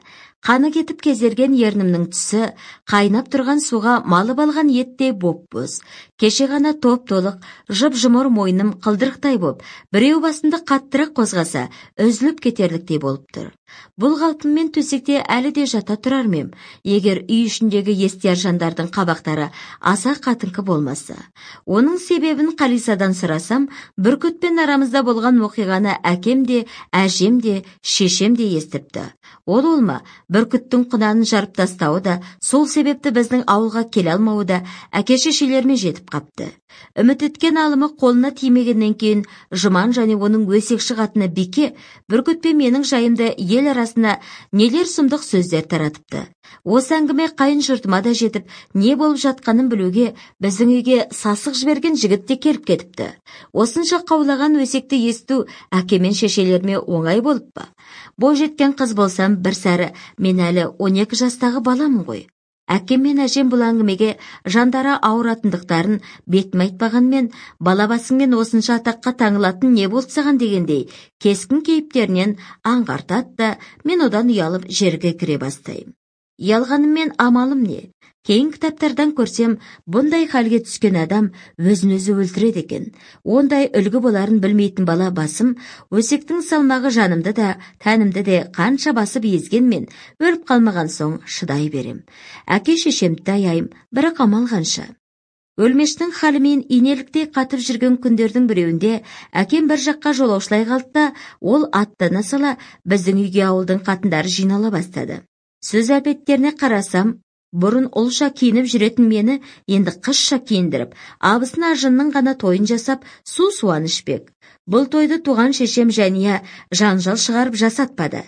A: қаны кетіп кезерген ернімнің түсі қайнап тұрған суға малып алған еттей боп боз кеше ғана топ толық жып жұмыр мойным қылдырықтай боп біреу басымды қаттырақ қозғаса үзіліп кетерліктей болып тұр бұл қалпыммен төсекте әлі де жата тұрар ма егер үй ішіндегі естияр жандардың қабақтары аса қатыңқы болмаса оның себебін қалисадан сұрасам бүркітпен арамызда болған оқиғаны әкем де әжем де шешем де естіпті ол олма бүркіттің құнанын жарып тастауы да сол себепті біздің ауылға келе алмауы да әке шешелеріме жетіп қапты үміт еткен алымы қолына тимегеннен кейін жұман және оның өсекші қатыны бике бір менің жайымды ел арасына нелер сұмдық сөздер таратыпты осы әңгіме қайын жұртыма да жетіп не болып жатқанын білуге біздің үйге сасық жіберген жігіт те келіп кетіпті осынша қаулаған өсекті есту әкемен мен шешелеріме оңай болып па жеткен қыз болсам бір сәрі мен әлі он жастағы баламын ғой әкем мен әжем бұл әңгімеге жандары ауыратындықтарын бетім айтпағанмен балабасыңмен осынша атаққа таңылатын не болды саған дегендей кескін кейіптерінен аңғартады да мен одан ұялып жерге кіре бастаймын ұялғаныммен амалым не кейін кітаптардан көрсем бұндай халге түскен адам өзін өзі өлтіреді екен ондай үлгі боларын білмейтін бала басым өсектің салмағы жанымды да тәнімді де қанша басып езгенмен өліп қалмаған соң шыдай берем. әке шешемді аяйм бірақ амал қанша өлмештің халімен инеліктей қатып жүрген күндердің біреуінде әкем бір жаққа жолаушылай қалды ол аттана сала біздің үйге ауылдың қатындары жинала бастады сөз әпеттеріне қарасам бұрын ұлша киініп жүретін мені енді қызша кейіндіріп, абысын ажынның ғана тойын жасап су суан ішпек бұл тойды туған шешем жәния жанжал шығарып жасатпады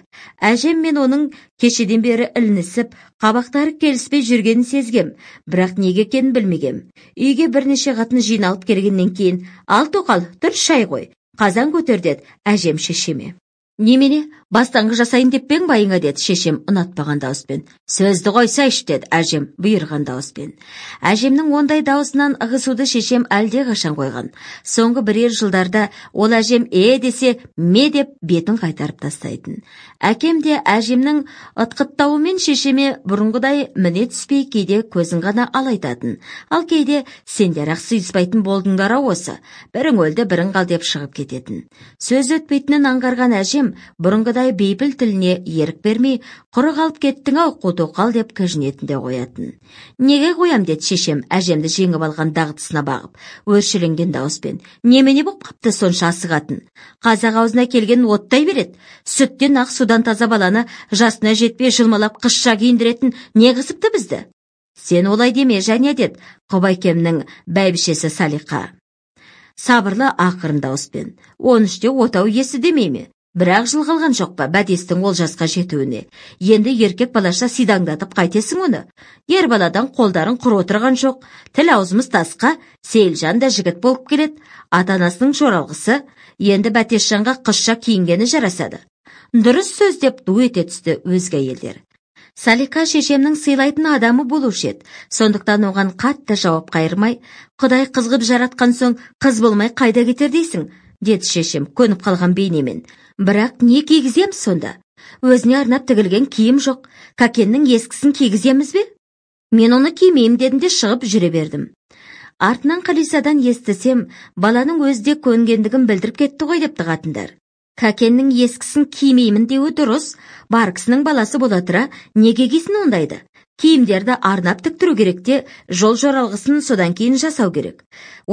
A: әжем мен оның кешеден бері ілінісіп қабақтары келіспей жүргенін сезгем бірақ неге екенін білмегем үйге бірнеше қатын жиналып келгеннен кейін ал тоқал тұр шай қой қазан көтердет әжем шешеме немене бастаңғы жасайын деп пең байыңа деді шешем ұнатпаған дауыспен сөзді қойсайшы деді әжем бұйырған дауыспен әжемнің ондай дауысынан ығысуды шешем әлде қашан қойған соңғы бірер жылдарда ол әжем е десе ме деп бетін қайтарып тастайтын әкем де әжемнің ытқыттауымен шешеме бұрынғыдай міне түспей кейде көзін ғана алайтатын ал кейде сендер ақ сыйыспайтын болдыңдар ау осы бірің өлді бірің қал деп шығып кететін сөз өтпейтінін аңғарған әжем бұрынғыдай бейпіл тіліне ерік бермей құры қалып кеттің ау тоқал деп кіжінетін де қоятын неге қоям деді шешем әжемді жеңіп алған дағдысына бағып өршеленген дауыспен немене боп қапты сонша асығатын қазақ аузына келген оттай береді сүттен ақ судан таза баланы жасына жетпей жылмалап қышша киіндіретін не қысыпты бізді сен олай деме және деді құбайкемнің бәйбішесі салиқа сабырлы ақырын дауыспен он үште отау иесі демей бірақ жыл қалған жоқ па бәтестің ол жасқа жетуіне енді еркек балаша сидаңдатып қайтесің оны ер баладан қолдарын құр отырған жоқ тіл аузымыз тасқа сейілжан да жігіт болып келеді ата анасының жоралғысы енді бәтесжанға қызша киінгені жарасады дұрыс сөз деп ду ете түсті өзге әйелдер салиха шешемнің сыйлайтын адамы болушы еді сондықтан оған қатты жауап қайырмай құдай қызғып жаратқан соң қыз болмай қайда кетер дейсің деді шешем көніп қалған бейнемен бірақ не кигіземіз сонда өзіне арнап тігілген киім жоқ кәкеннің ескісін кигіземіз бе мен оны кимеймін дедім де шығып жүре бердім артынан қалисадан естісем баланың өзі де көнгендігін білдіріп кетті ғой депті қатындар кәкеннің ескісін кимеймін деуі дұрыс бар кісінің баласы бола тұра неге кисін ондайды киімдерді арнап тіктіру керек те жол жоралғысын содан кейін жасау керек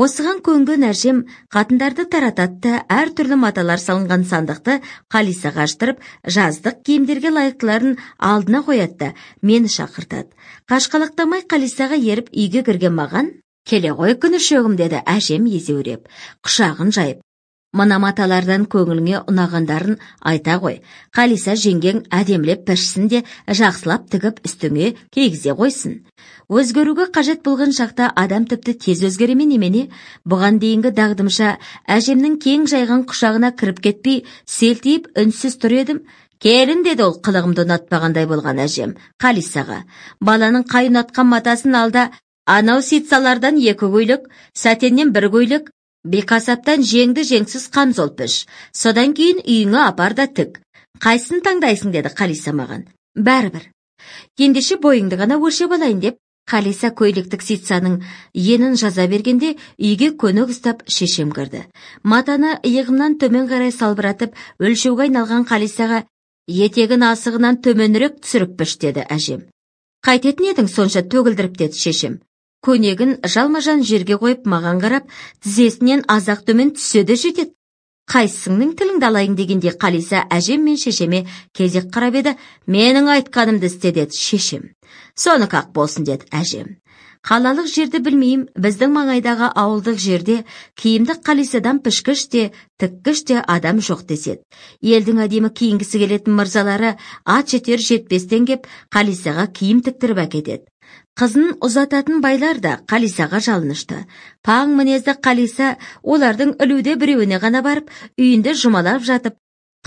A: осыған көнген әжем қатындарды таратады да әртүрлі маталар салынған сандықты қалисаға аштырып жаздық киімдерге лайықтыларын алдына қояды да мені шақыртады қашқалақтамай қалисаға еріп үйге кірген маған келе ғой күн деді әжем езеуреп құшағын жайып мына маталардан көңіліңе ұнағандарын айта ғой қалиса жеңгең әдемілеп пішсін де жақсылап тігіп үстіңе кигізе қойсын өзгеруге қажет болған шақта адам тіпті тез өзгере ме немене бұған дейінгі дағдымша әжемнің кең жайған құшағына кіріп кетпей селтиіп үнсіз тұр едім келін деді ол қылығымды ұнатпағандай болған әжем қалисаға баланың қай матасын алда анау ситсалардан екі көйлек сәтеннен бір көйлек бекасаптан жеңді жеңсіз қамзол піш содан кейін үйіңе апар да тік қайсысын таңдайсың деді қалиса маған бәрібір ендеше бойыңды ғана өлшеп алайын деп қалиса көйлектік ситсаның енін жаза бергенде үйге көнік ұстап шешем кірді матаны иығымнан төмен қарай салбыратып өлшеуге айналған қалисаға етегін асығынан төменірек түсіріп піш деді әжем қайтетін едің сонша төгілдіріп деді шешем көнегін жалмажан жерге қойып маған қарап тізесінен азақ төмен түссе де жетеді қайсыңның тіліңді дегенде қалиса әжем мен шешеме кезек қарап еді менің айтқанымды істе деді шешем Соны қақ болсын деді әжем қалалық жерді білмеймін біздің маңайдағы ауылдық жерде киімді қалисадан пішкіш те тіккіш те адам жоқ деседі елдің әдемі киінгісі келетін мырзалары ат жетер жетпестен кеп қалисаға киім тіктіріп әкетеді қызын ұзататын байлар да қалисаға жалынышты паң мінезді қалиса олардың ілуде біреуіне ғана барып үйінде жұмалап жатып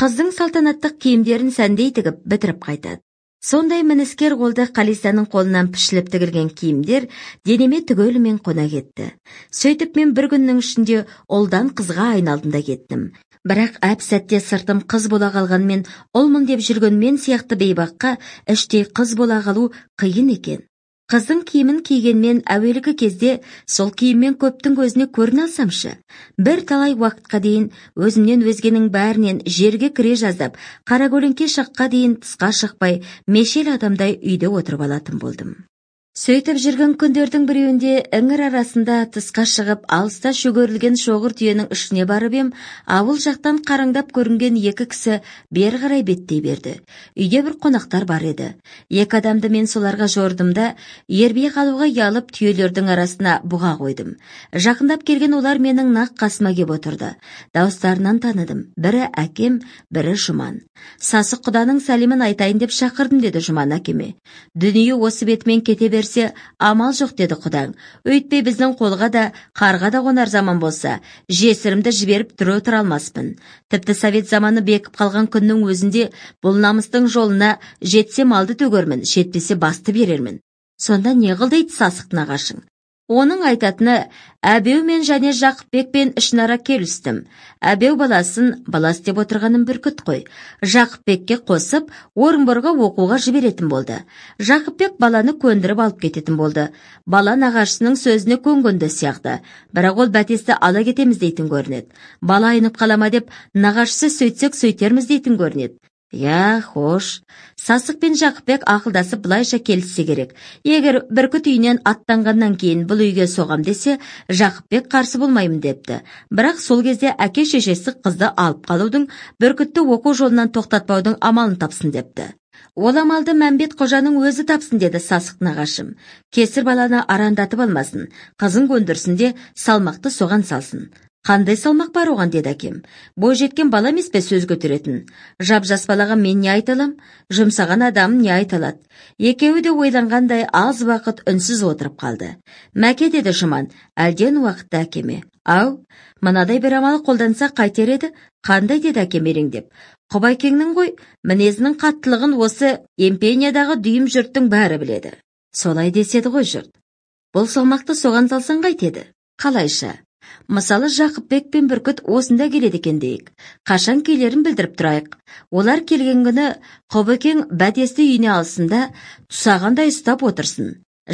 A: қыздың салтанаттық киімдерін сәндей тігіп бітіріп қайтады сондай мініскер қолды қалисаның қолынан пішіліп тігілген киімдер денеме түгелімен қона кетті сөйтіп мен бір күннің ішінде ұлдан қызға айналдым да кеттім бірақ әп сәтте сыртым қыз бола қалғанмен ұлмын деп жүрген мен сияқты бейбаққа іштей қыз бола қалу қиын екен қыздың киімін кигенмен әуелгі кезде сол киіммен көптің көзіне көріне алсамшы бір талай уақытқа дейін өзімнен өзгенің бәрінен жерге кіре жаздап қара шаққа дейін тысқа шықпай мешел адамдай үйде отырып алатын болдым сөйтіп жүрген күндердің біреуінде іңір арасында тысқа шығып алыста шөгерілген шоғыр түйенің ішіне барып ем ауыл жақтан қараңдап көрінген екі кісі бері қарай беттей берді үйде бір қонақтар бар еді екі адамды мен соларға жордым да ербей қалуға ұялып түйелердің арасына бұға қойдым жақындап келген олар менің нақ қасыма кеп отырды дауыстарынан таныдым бірі әкем бірі жұман сасық құданың сәлемін айтайын деп шақырдым деді жұман әкеме дүние осы бетімен кете берсін Амал жоқ жоқ деді құдаң өйтпей біздің қолға да қарға да қонар заман болса жесірімді жіберіп тұру тұралмаспын. алмаспын тіпті совет заманы бекіп қалған күннің өзінде бұл намыстың жолына жетсе малды төгермін жетпесе басты берермін. сонда не қыл дейді сасықтың оның айтатыны әбеумен және жақыпбекпен ішінара келістім әбеу баласын балас деп отырғаным бүркіт қой жақыпбекке қосып орынборға оқуға жіберетін болды жақыпбек баланы көндіріп алып кететін болды бала нағашысының сөзіне көнгенді сияқты бірақ ол бәтесті ала кетеміз дейтін көрінеді бала айнып қалама деп нағашысы сөйтсек сөйтерміз дейтін көрінеді Я, хош. Сасық пен Жақыпбек ақылдасып былайша келіссе керек. Егер бүркіт үйінен аттанғаннан кейін бұл үйге соғам десе, Жақыпбек қарсы болмаймын депті. Бірақ сол кезде әке шешесі қызды алып қалудың, бүркітті оқу жолынан тоқтатпаудың амалын тапсын депті. Ол амалды Мәмбет қожаның өзі тапсын деді сасық нағашым. Кесір баланы арандатып алмасын, қызын көндірсін салмақты соған салсын қандай салмақ бар оған деді әкем бойжеткен бала емес пе сөз көтеретін жап жас балаға мен не айта аламын жұмсаған адам не айта алады екеуі де ойланғандай аз уақыт үнсіз отырып қалды мәке деді жұман әлден уақытта әкеме ау мынадай бір амал қолданса қайтер еді қандай деді әкем ереңдеп құбайкеңнің ғой мінезінің қаттылығын осы емпениядағы дүйім жұрттың бәрі біледі солай деседі ғой жұрт бұл салмақты соған салсаң қайтеді қалайша мысалы жақыпбек пен бүркіт осында келеді екен дейік қашан келерін білдіріп тұрайық олар келген күні құбыкең бәтесті үйіне алсын да тұсағандай ұстап отырсын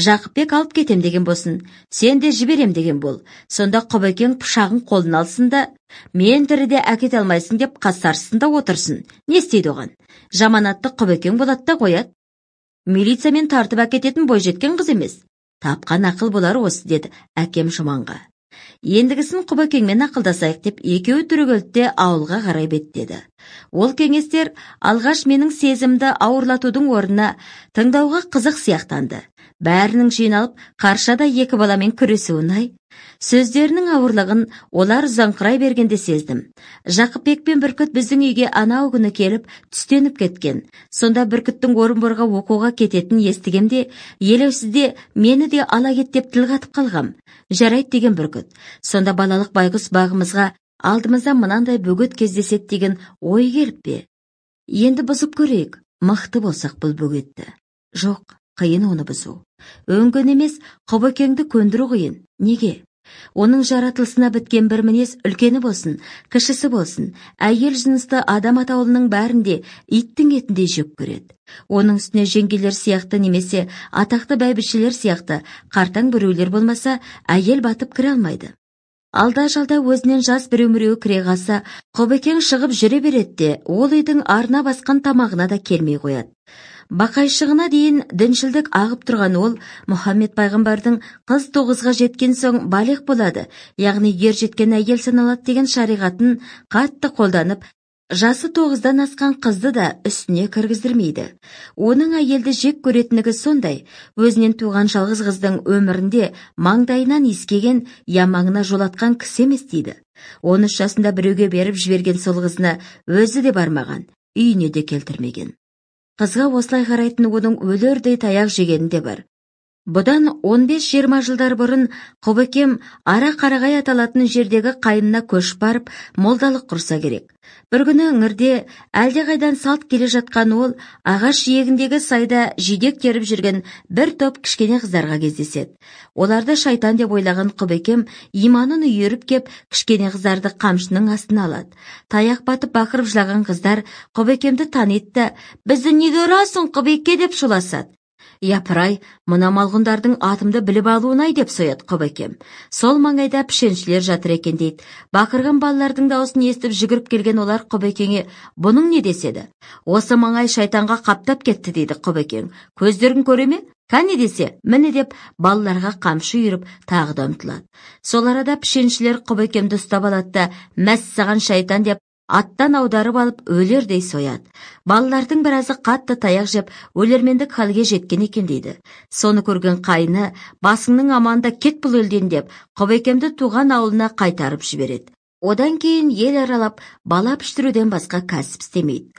A: жақыпбек алып кетем деген болсын сен де жіберем деген бол сонда құбыкең пышағын қолына алсын да мен тіріде әкете алмайсың деп қасарсында отырсын не істейді оған жаманатты құбыкең болады да қояды милициямен тартып әкететін бойжеткен қыз емес тапқан ақыл болар осы деді әкем жұманға ендігісін құбекеңмен ақылдасайық деп екеуі түрегелді ауылға қарай беттеді ол кеңестер алғаш менің сезімді ауырлатудың орнына тыңдауға қызық сияқтанды бәрінің жиналып қаршада екі баламен күресуін ай сөздерінің ауырлығын олар ұзаңқырай бергенде сездім жақыпбек пен бүркіт біздің үйге анау күні келіп түстеніп кеткен сонда бүркіттің орынборға оқуға кететінін естігемде елеусізде мені де ала кет деп тіл қатып қалғам жарайды деген бүркіт сонда балалық байғұс бағымызға алдымызда мынандай бөгет кездеседі деген ой келіп пе енді бұзып көрейік мықты болсақ бұл бөгетті жоқ қиын оны бұзу өңгін емес құбыкеңді көндіру қиын неге оның жаратылысына біткен бір мінез үлкені болсын кішісі болсын әйел жынысты адам атаулының бәрінде иттің етінде жек көреді оның үстіне жеңгелер сияқты немесе атақты бәйбішелер сияқты қартаң біреулер болмаса әйел батып кіре алмайды алда жалда өзінен жас біреу міреуі кіре қалса құбекең шығып жүре береді де ол үйдің арна басқан тамағына да келмей қояды бақайшығына дейін діншілдік ағып тұрған ол мұхаммед пайғамбардың қыз тоғызға жеткен соң балиғ болады яғни ер жеткен әйел саналады деген шариғатын қатты қолданып жасы тоғыздан асқан қызды да үстіне кіргіздірмейді оның әйелді жек көретіндігі сондай өзінен туған жалғыз қыздың өмірінде маңдайынан иіскеген я жолатқан кісі емес дейді он үш жасында біреуге беріп жіберген сол қызына өзі де бармаған үйіне де келтірмеген қызға осылай қарайтын оның өлердей таяқ жегені де бар бұдан 15-20 жылдар бұрын құбыкем ара қарағай аталатын жердегі қайынына көшіп барып молдалық құрса керек бір күні өңірде әлдеқайдан салт келе жатқан ол ағаш жиегіндегі сайда жидек теріп жүрген бір топ кішкене қыздарға кездеседі оларды шайтан деп ойлаған құбекем иманын үйіріп кеп кішкене қыздарды қамшының астына алады таяқ батып бақырып жылаған қыздар құбекемді таниды да бізді неге ұрасың құбекке деп шуласады япырай мына малғұндардың атымды біліп алуын ай деп сояды құбекем сол маңайда пішеншілер жатыр екен дейді бақырған балалардың даусын естіп жүгіріп келген олар құбекеңе бұның не деседі осы маңай шайтанға қаптап кетті дейді құбекең көздерің көре ме кәне десе міне деп балаларға қамшы үйіріп тағы да ұмтылады сол арада пішеншілер құбекемді ұстап алады да шайтан деп аттан аударып алып өлердей сояды балалардың біразы қатты таяқ жеп өлермендік халге жеткен екен дейді соны көрген қайыны басыңның аманда кет бұл елден деп қобекемді туған ауылына қайтарып жібереді одан кейін ел аралап бала піштіруден басқа кәсіп істемейді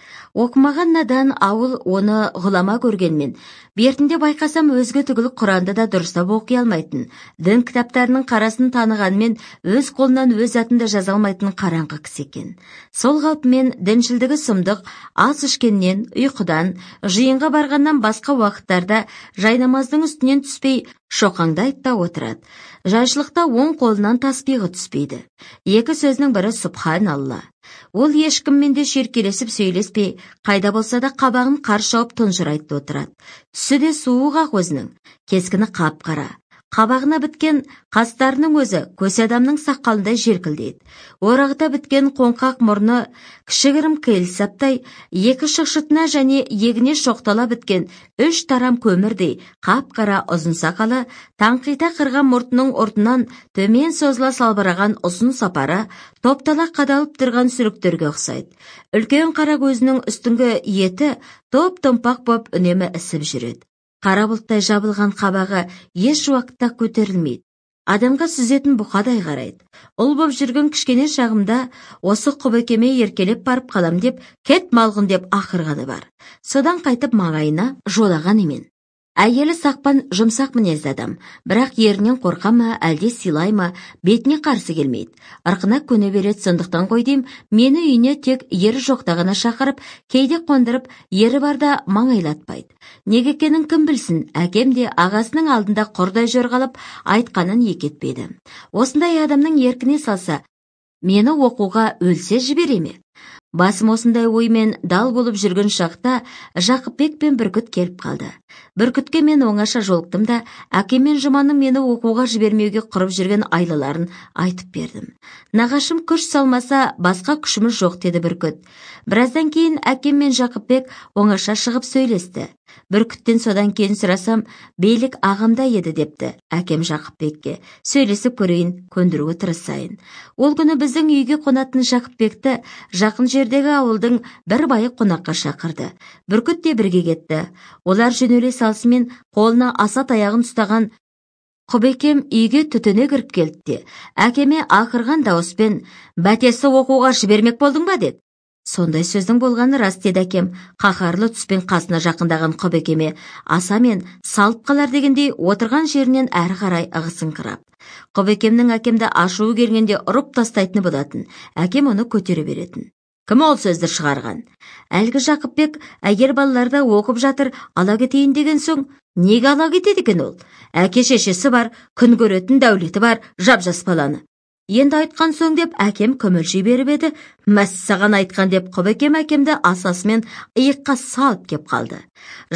A: оқымаған надан ауыл оны ғұлама көргенмен бертінде байқасам өзге түгіл құранды да дұрыстап оқи алмайтын дін кітаптарының қарасын танығанмен өз қолынан өз атын да жаза алмайтын қараңғы кісі екен сол қалпымен діншілдігі сұмдық ас ішкеннен ұйқыдан жиынға барғаннан басқа уақыттарда жайнамаздың үстінен түспей шоқаңдайды да отырады жайшылықта оң қолынан таспиғы түспейді екі сөзінің бірі алла. ол ешкіммен де шеркелесіп сөйлеспей қайда болса да қабағын қар шауып тұнжырайтып отырады түсі де суық ақ өзінің кескіні қап қара қабағына біткен қастарының өзі адамның сақалындай желкілдейді орағыта біткен қоңқақ мұрны кішігірім саптай, екі шықшытына және егіне шоқтала біткен үш тарам көмірдей қап қара ұзын сақалы таңқита қырған мұртының ұртынан төмен созыла салбыраған ұзын сапары топтала қадалып тұрған сүріктерге ұқсайды үлкен қара көзінің үстіңгі еті топ томпақ боп үнемі ісіп жүреді қара бұлттай жабылған қабағы еш уақытта көтерілмейді адамға сүзетін бұқадай қарайды ұл боп жүрген кішкене шағымда осы құбекеме еркелеп барып қалам деп кет малғын деп ақырғаны бар содан қайтып маңайына жолаған емен әйелі сақпан жұмсақ мінезді адам бірақ ерінен қорқа ма әлде сыйлай ма бетіне қарсы келмейді ырқына көне береді сондықтан ғой мені үйіне тек ері жоқта ғана шақырып кейде қондырып ері барда маңайлатпайды неге екенін кім білсін әкем де ағасының алдында құрдай жорғалап айтқанын екетпеді осындай адамның еркіне салса мені оқуға өлсе жібере ме басым осындай оймен дал болып жүрген шақта жақыпбек пен бүркіт келіп қалды бүркітке мен оңаша жолықтым да әкем мен жұманның мені оқуға жібермеуге құрып жүрген айлыларын айтып бердім нағашым күш салмаса басқа күшіміз жоқ деді бүркіт біраздан кейін әкем мен жақыпбек оңаша шығып сөйлесті бүркіттен содан кейін сұрасам бейлік ағамда еді депті әкем жақыпбекке сөйлесіп көрейін көндіруге тырысайын ол күні біздің үйге қонатын жақыпбекті жақын жердегі ауылдың бір байы қонаққа шақырды бүркіт те бірге кетті олар жөнеле салысымен қолына аса таяғын ұстаған құбекем үйге түтіне кіріп келді де әкеме ақырған дауыспен бәтесі оқуға жібермек болдың ба деді сондай сөздің болғаны рас деді әкем қаһарлы түспен қасына жақындаған құбекеме аса мен салып қалар дегендей отырған жерінен әрі қарай ығысыңқырап құбекемнің әкемді ашуы келгенде ұрып тастайтыны болатын әкем оны көтере беретін кім ол сөзді шығарған әлгі жақыпбек әйел балаларда оқып жатыр ала кетейін деген соң неге ала кетеді екен ол әке шешесі бар күн көретін дәулеті бар жап жас баланы енді айтқан соң деп әкем күмілжи беріп еді мәссаған айтқан деп құбекем әкемді асасымен иыққа салып кеп қалды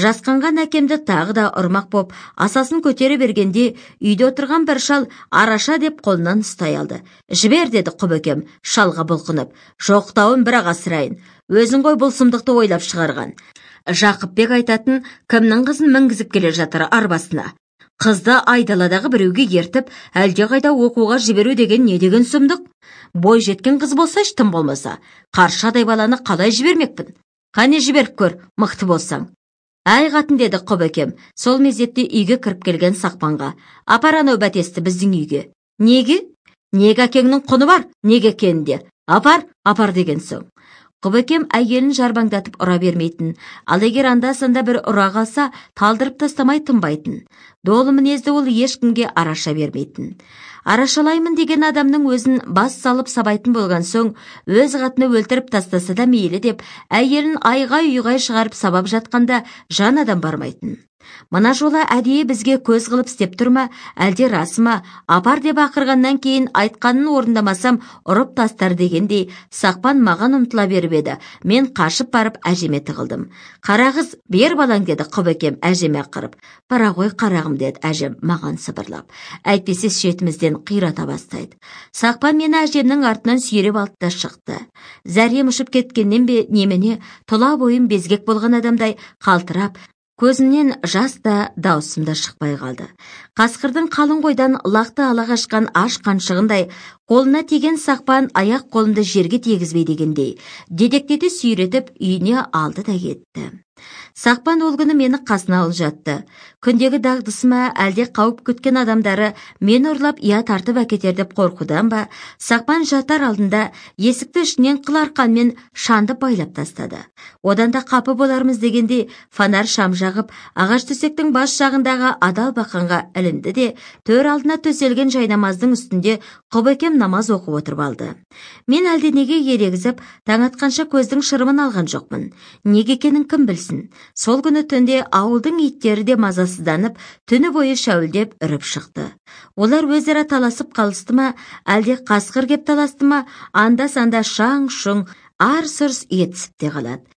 A: жасқанған әкемді тағы да ұрмақ боп асасын көтере бергенде үйде отырған бір шал араша деп қолынан ұстай алды жібер деді құбекем шалға бұлқынып жоқтауын бір ақ асырайын өзің ғой бұл сұмдықты ойлап шығарған жақыпбек айтатын кімнің қызын мінгізіп келе жатыр арбасына қызды айдаладағы біреуге ертіп әлде қайда оқуға жіберу деген не деген сұмдық бой жеткен қыз болсайшы тым болмаса қаршадай баланы қалай жібермекпін қане жіберіп көр мықты болсаң әй қатын деді әкем сол мезетте үйге кіріп келген сақпанға апар анау бәтесті біздің үйге неге неге әкеңнің құны бар неге екенінде апар апар деген соң әкем әйелін жарбаңдатып ұра бермейтін ал егер анда санда бір ұра қалса талдырып тастамай тынбайтын долы мінезді ол ешкімге араша бермейтін арашалаймын деген адамның өзін бас салып сабайтын болған соң өз қатыны өлтіріп тастаса да мейлі деп әйелін айғай ұйғай шығарып сабап жатқанда жан адам бармайтын мына жолы әдейі бізге көз қылып істеп тұр ма әлде рас ма апар деп ақырғаннан кейін айтқанын орындамасам ұрып тастар дегендей сақпан маған ұмтыла беріп еді мен қашып барып әжеме тығылдым қарағыз бер балаң деді құбекем әжеме ақырып бара ғой қарағым деді әжем маған сыбырлап әйтпесе шетімізден қирата бастайды сақпан мені әжемнің артынан сүйреп алды шықты зәрем ұшып кеткеннен бе немене тұла бойым безгек болған адамдай қалтырап көзімнен жас та даусым да шықпай қалды қасқырдың қалың қойдан лақты ала қашқан аш қаншығындай қолына тиген сақпан аяқ қолымды жерге тигізбей дегендей дедектете сүйретіп үйіне алды да кетті сақпан ол күні мені қасына алып жатты күндегі дағдысы ма әлде қауіп күткен адамдары мені ұрлап ия тартып әкетер деп қорқудан ба сақпан жатар алдында есікті ішінен қыл арқанмен шанды байлап тастады одан да қапы болармыз дегендей фонар шам жағып ағаш төсектің бас жағындағы адал бақанға ілінді де төр алдына төселген жайнамаздың үстінде құбекем намаз оқып отырып алды мен әлденеге ерегізіп таң атқанша көздің шырымын алған жоқпын неге екенін кім білсін сол күні түнде ауылдың иттері де мазасызданып түні бойы шәуілдеп үріп шықты олар өзара таласып қалысты ма әлде қасқыр кеп таласты ма анда санда шаң шұң арс ұрс етісіп те қалады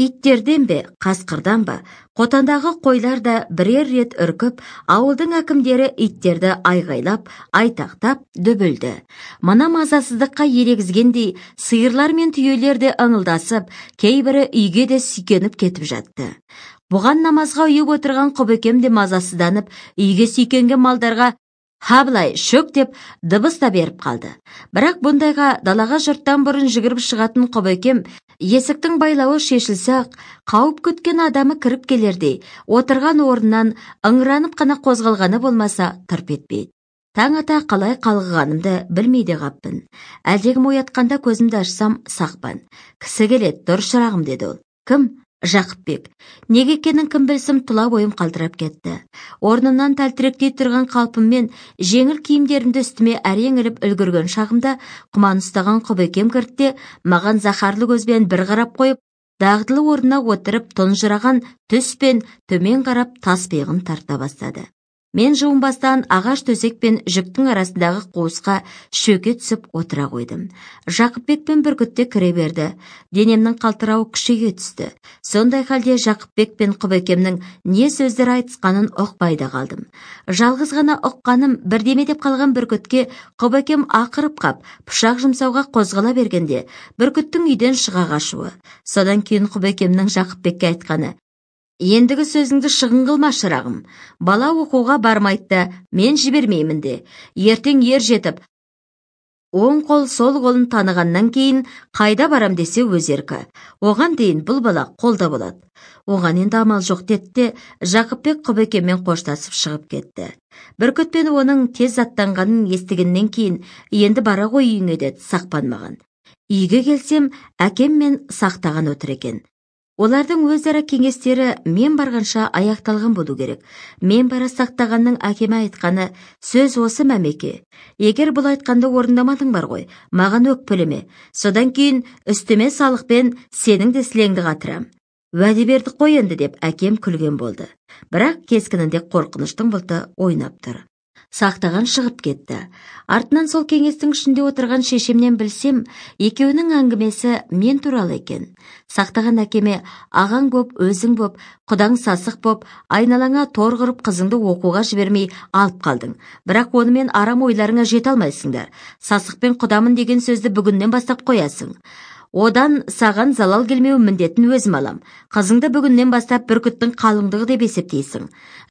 A: Иттерден бе, қасқырдан ба, қотандағы қойлар да бірер рет үркіп, ауылдың әкімдері иттерді айғайлап, айтақтап дүбілді. Мына мазасыздыққа ерегізгендей, сиырлар мен түйелер де ыңылдасып, кейбірі үйге де сүйкеніп кетіп жатты. Бұған намазға ұйып отырған құбекем де мазасызданып, үйге сүйкенген малдарға Хабылай, шөк деп дыбыс та беріп қалды бірақ бұндайға далаға жұрттан бұрын жүгіріп шығатын құбекем есіктің байлауы шешілсе ақ қауіп күткен адамы кіріп келердей отырған орнынан ыңыранып қана қозғалғаны болмаса тырп етпейді таң ата қалай қалғығанымды білмей де қаппын әлдекім оятқанда көзімді ашсам сақпан кісі келеді тұр шырағым деді ол кім жақыпбек неге екенін кім білсін тұла бойым қалтырап кетті орнымнан тәлтіректей тұрған қалпыммен жеңіл киімдерімді үстіме әрең іліп үлгірген шағымда құман ұстаған құбекем кірді маған захарлы көзбен бір қарап қойып дағдылы орнына отырып тұнжыраған түспен төмен қарап тас тарта бастады мен жуынбастан ағаш төсек пен жүктің арасындағы қуысқа шөке түсіп отыра қойдым жақыпбек пен бүркіт кіре берді денемнің қалтырауы күшейе түсті сондай халде жақыпбек пен құбекемнің не сөздер айтысқанын ұқпай да қалдым жалғыз ғана ұққаным бірдеме деп қалған бүркітке құбекем ақырып қап пышақ жұмсауға қозғала бергенде бүркіттің үйден шыға қашуы содан кейін құбекемнің жақыпбекке айтқаны ендігі сөзіңді шығын қылма шырағым бала оқуға бармайды да мен жібермеймін де ертең ер жетіп оң қол сол қолын танығаннан кейін қайда барам десе өз еркі оған дейін бұл бала қолда болады оған енді амал жоқ деді де жақыпбек құбекемен қоштасып шығып кетті бүркітпен оның тез аттанғанын естігеннен кейін енді бара ғой үйіңе деді сақпан маған үйге келсем әкем мен сақтаған отыр екен олардың өзара кеңестері мен барғанша аяқталған болу керек мен бара сақтағанның әкеме айтқаны сөз осы мәмеке егер бұл айтқанды орындамадың бар ғой маған өкпелеме содан кейін үстіме салықпен сенің де сілеңді қатырам уәде бердік қой енді деп әкем күлген болды бірақ кескінінде қорқыныштың бұлты ойнап тұр сақтаған шығып кетті артынан сол кеңестің ішінде отырған шешемнен білсем екеуінің әңгімесі мен туралы екен сақтаған әкеме ағаң боп өзің боп құдаң сасық боп айналаңа тор құрып қызыңды оқуға жібермей алып қалдың бірақ онымен арам ойларыңа жете алмайсыңдар сасық пен құдамын деген сөзді бүгіннен бастап қоясың одан саған залал келмеу міндетін өзім алам қызыңды бүгіннен бастап бүркіттің қалыңдығы деп есептейсің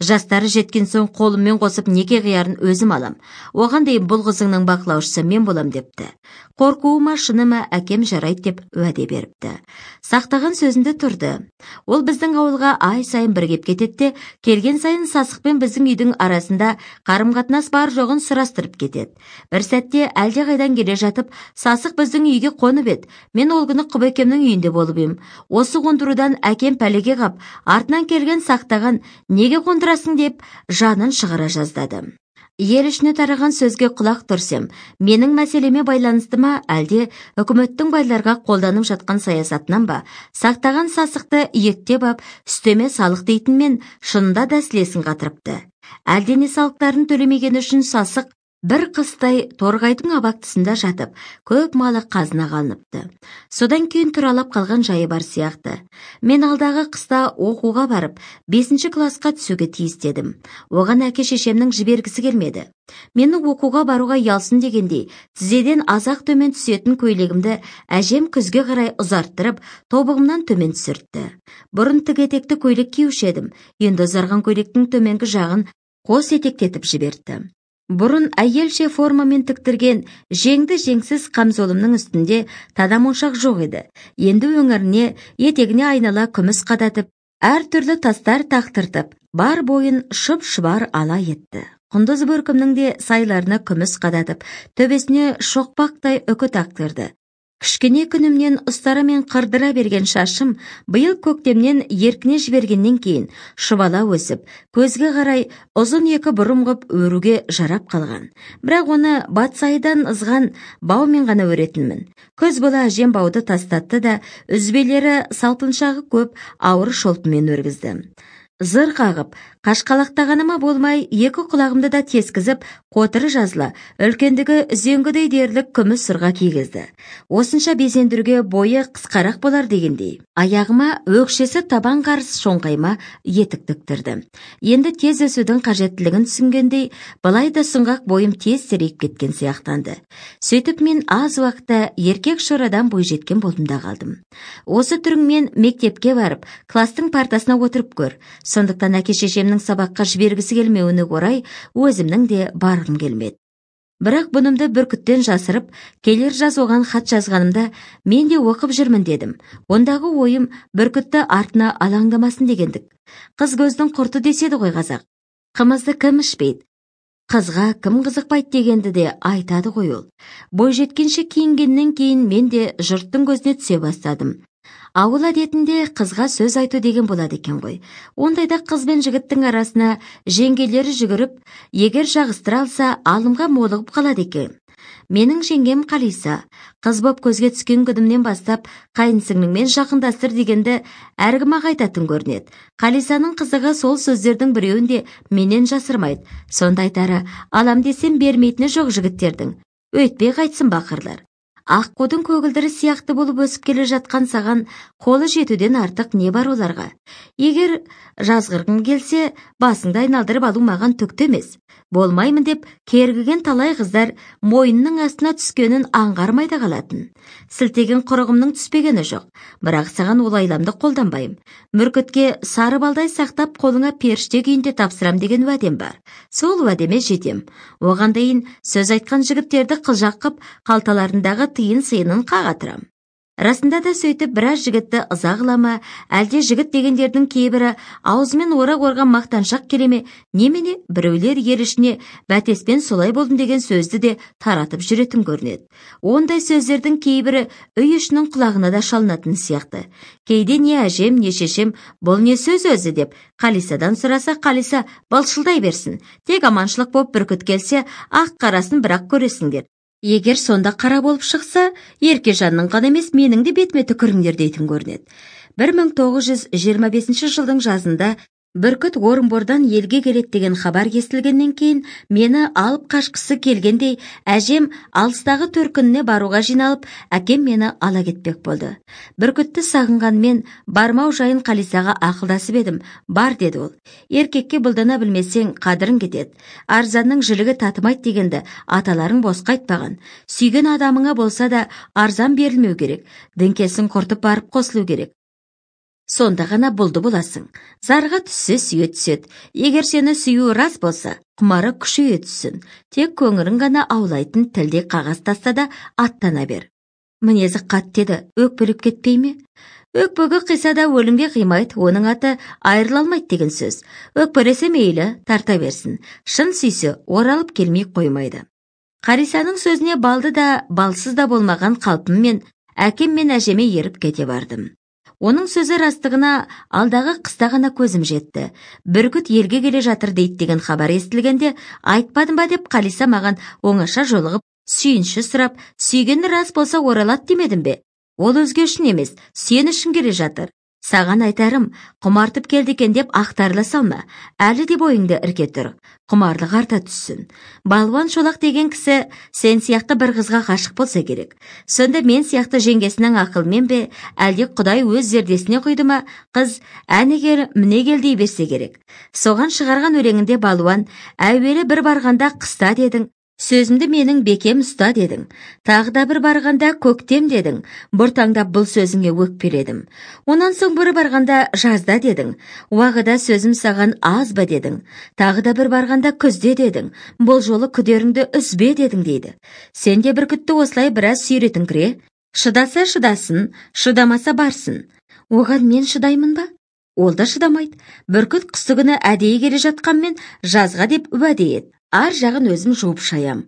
A: жастары жеткен соң қолыммен қосып неке қиярын өзім алам оған дейін бұл қызыңның бақылаушысы мен болам депті қорқуы ма шыны ма әкем жарайды деп уәде беріпті сақтаған сөзінде тұрды ол біздің ауылға ай сайын бір кетеді де келген сайын сасықпен біздің үйдің арасында қарым қатынас бар жоғын сұрастырып кетеді бір сәтте әлдеқайдан келе жатып сасық біздің үйге қонып еді мен мен ол күні құбекемнің үйінде болып ем осы қондырудан әкем пәлеге қап артынан келген сақтаған неге қондырасың деп жанын шығара жаздады ел ішіне тараған сөзге құлақ түрсем менің мәселеме байланысты ма әлде үкіметтің байларға қолданып жатқан саясатынан ба сақтаған сасықты иектеп ап үстеме салық дейтінмен шынында да сілесін қатырыпты әлде салықтарын төлемегені үшін сасық бір қыстай торғайдың абақтысында жатып көп малы қазынаға алыныпты содан кейін тұралап қалған жайы бар сияқты мен алдағы қыста оқуға барып бесінші классқа түсуге тиіс оған әке шешемнің жібергісі келмеді мені оқуға баруға ялсын дегендей тізеден азақ төмен түсетін көйлегімді әжем күзге қарай ұзарттырып тобығымнан төмен түсіртті бұрын тік етекті көйлек киюші едім енді ұзарған көйлектің төменгі жағын қос етектетіп жіберді бұрын әйелше формамен тіктірген жеңді жеңсіз қамзолымның үстінде тадам жоқ еді енді өңіріне етегіне айнала күміс қадатып әр түрлі тастар тақтыртып бар бойын шып шұбар ала етті құндыз бөркімнің де сайларына күміс қадатып төбесіне шоқпақтай үкі тақтырды кішкене күнімнен мен қырдыра берген шашым биыл көктемнен еркіне жібергеннен кейін шұбала өсіп көзге қарай ұзын екі бұрым ғып өруге жарап қалған бірақ оны батсайдан ызған баумен ғана өретінмін күз бола әжем бауды тастатты да үзбелері салтыншағы көп ауыр шолпымен өргізді зыр қағып қашқалақтағаныма болмай екі құлағымды да тескізіп қотыры жазыла үлкендігі үзеңгідей дерлік күміс сырға кигізді осынша безендіруге бойы қысқарақ болар дегендей аяғыма өкшесі табан қарыс шоңқайма етік тіктірді енді тез өсудің қажеттілігін түсінгендей былай да сұңғақ бойым тез серейіп кеткен сияқтанды сөйтіп мен аз уақытта еркек шорадан бойжеткен болдым да қалдым осы түріңмен мектепке барып кластың партасына отырып көр сондықтан әке шешемнің сабаққа жібергісі келмеуіне орай өзімнің де барғым келмеді бірақ бұнымды бүркіттен жасырып келер жаз оған хат жазғанымда мен де оқып жүрмін дедім ондағы ойым бүркітті артына алаңдамасын дегендік қыз көздің құрты деседі ғой қазақ қымызды кім ішпейді қызға кім қызықпайды дегенді де айтады ғой ол бойжеткенше киінгеннен кейін мен де жұрттың көзіне түсе бастадым ауыл әдетінде қызға сөз айту деген болады екен ғой ондайда қыз бен жігіттің арасына жеңгелері жүгіріп егер жағыстыра алса алымға молығып қалады екен менің жеңгем қалиса қыз боп көзге түскен күнімнен бастап қайынсіңліңмен жақындастыр дегенді әркім ақ айтатын көрінеді қалисаның қызығы сол сөздердің біреуін де менен жасырмайды сонда айтары алам десем бермейтіні жоқ жігіттердің өйтпей қайтсын бақырлар аққудың көгілдірі сияқты болып өсіп келе жатқан саған қолы жетуден артық не бар оларға егер жазғырғың келсе басыңды айналдырып алу маған түкті емес болмаймын деп кергіген талай қыздар мойынның астына түскенін аңғармай да қалатын сілтеген құрығымның түспегені жоқ бірақ саған олайламды қолданбаймын мүркітке сары балдай сақтап қолыңа періште күйінде тапсырам деген уәдем бар сол уәдеме жетем оған дейін сөз айтқан жігіттерді қылжақ қып қалталарындағы тиын сыйынын қағатырам расында да сөйтіп біраз жігітті ыза қыла ма әлде жігіт дегендердің кейбірі аузымен орақ орған мақтаншақ келе ме немене біреулер ел ішіне бәтеспен солай болдым деген сөзді де таратып жүретін көрінеді ондай сөздердің кейбірі үй ішінің құлағына да шалынатын сияқты кейде не әжем не шешем бұл не сөз өзі деп қалисадан сұраса қалиса былшылдай берсін тек аманшылық боп бүркіт келсе ақ қарасын бірақ көресіңдер егер сонда қара болып шықса еркежанның ғана емес менің де бетіме түкіріңдер дейтін көрінеді 1925 жылдың жазында бүркіт орынбордан елге келеді деген хабар естілгеннен кейін мені алып қашқысы келгендей әжем алыстағы төркініне баруға жиналып әкем мені ала кетпек болды бүркітті мен бармау жайын қалисаға ақылдасып едім бар деді ол еркекке бұлдана білмесең қадірің кетеді арзанның жілігі татымайды дегенді аталарың босқа айтпаған сүйген адамыңа болса да арзан берілмеу керек діңкесін құртып барып қосылу керек сонда ғана бұлды боласың зарға түссе сүйе түседі егер сені сүю рас болса құмары күшейе түссін тек көңірін ғана аулайтын тілдей қағаз таста да аттана бер мінезі қатты еді өкпелеп кетпей ме өкпеге қиса да өлімге қимайды оның аты айырыла алмайды деген сөз өкпелесе мейлі тарта берсін шын сүйсе оралып келмей қоймайды қарисаның сөзіне балды да балсыз да болмаған қалпыммен әкем мен әжеме еріп кете бардым оның сөзі растығына алдағы қыста ғана көзім жетті бүркіт елге келе жатыр дейді деген хабар естілгенде айтпадым ба деп қалиса маған оңаша жолығып сүйінші сұрап сүйгені рас болса оралады демедім бе ол өзге үшін емес сен үшін келе жатыр саған айтарым құмартып келді екен деп ақтарыла салма әлі де бойыңды ірке тұр құмарлық арта түссін балуан шолақ деген кісі сен сияқты бір қызға ғашық болса керек сонда мен сияқты жеңгесінің ақылымен бе әлде құдай өз зердесіне құйды ма қыз әне кел міне кел берсе керек соған шығарған өлеңінде балуан әуелі бір барғанда қыста дедің сөзімді менің бекем ұста дедің тағы да бір барғанда көктем дедің бұртаңдап бұл сөзіңе өкпеледім онан соң бір барғанда жазда дедің уағыда сөзім саған аз ба дедің тағы да бір барғанда күзде дедің бұл жолы күдеріңді үзбе дедің дейді сен де бүркітті осылай біраз сүйретіңкіре шыдаса шыдасын шыдамаса барсын оған мен шыдаймын ба ол да шыдамайды бүркіт қысы күні әдейі келе жатқанмен жазға деп уәде еді ар жағын өзім жуып шаям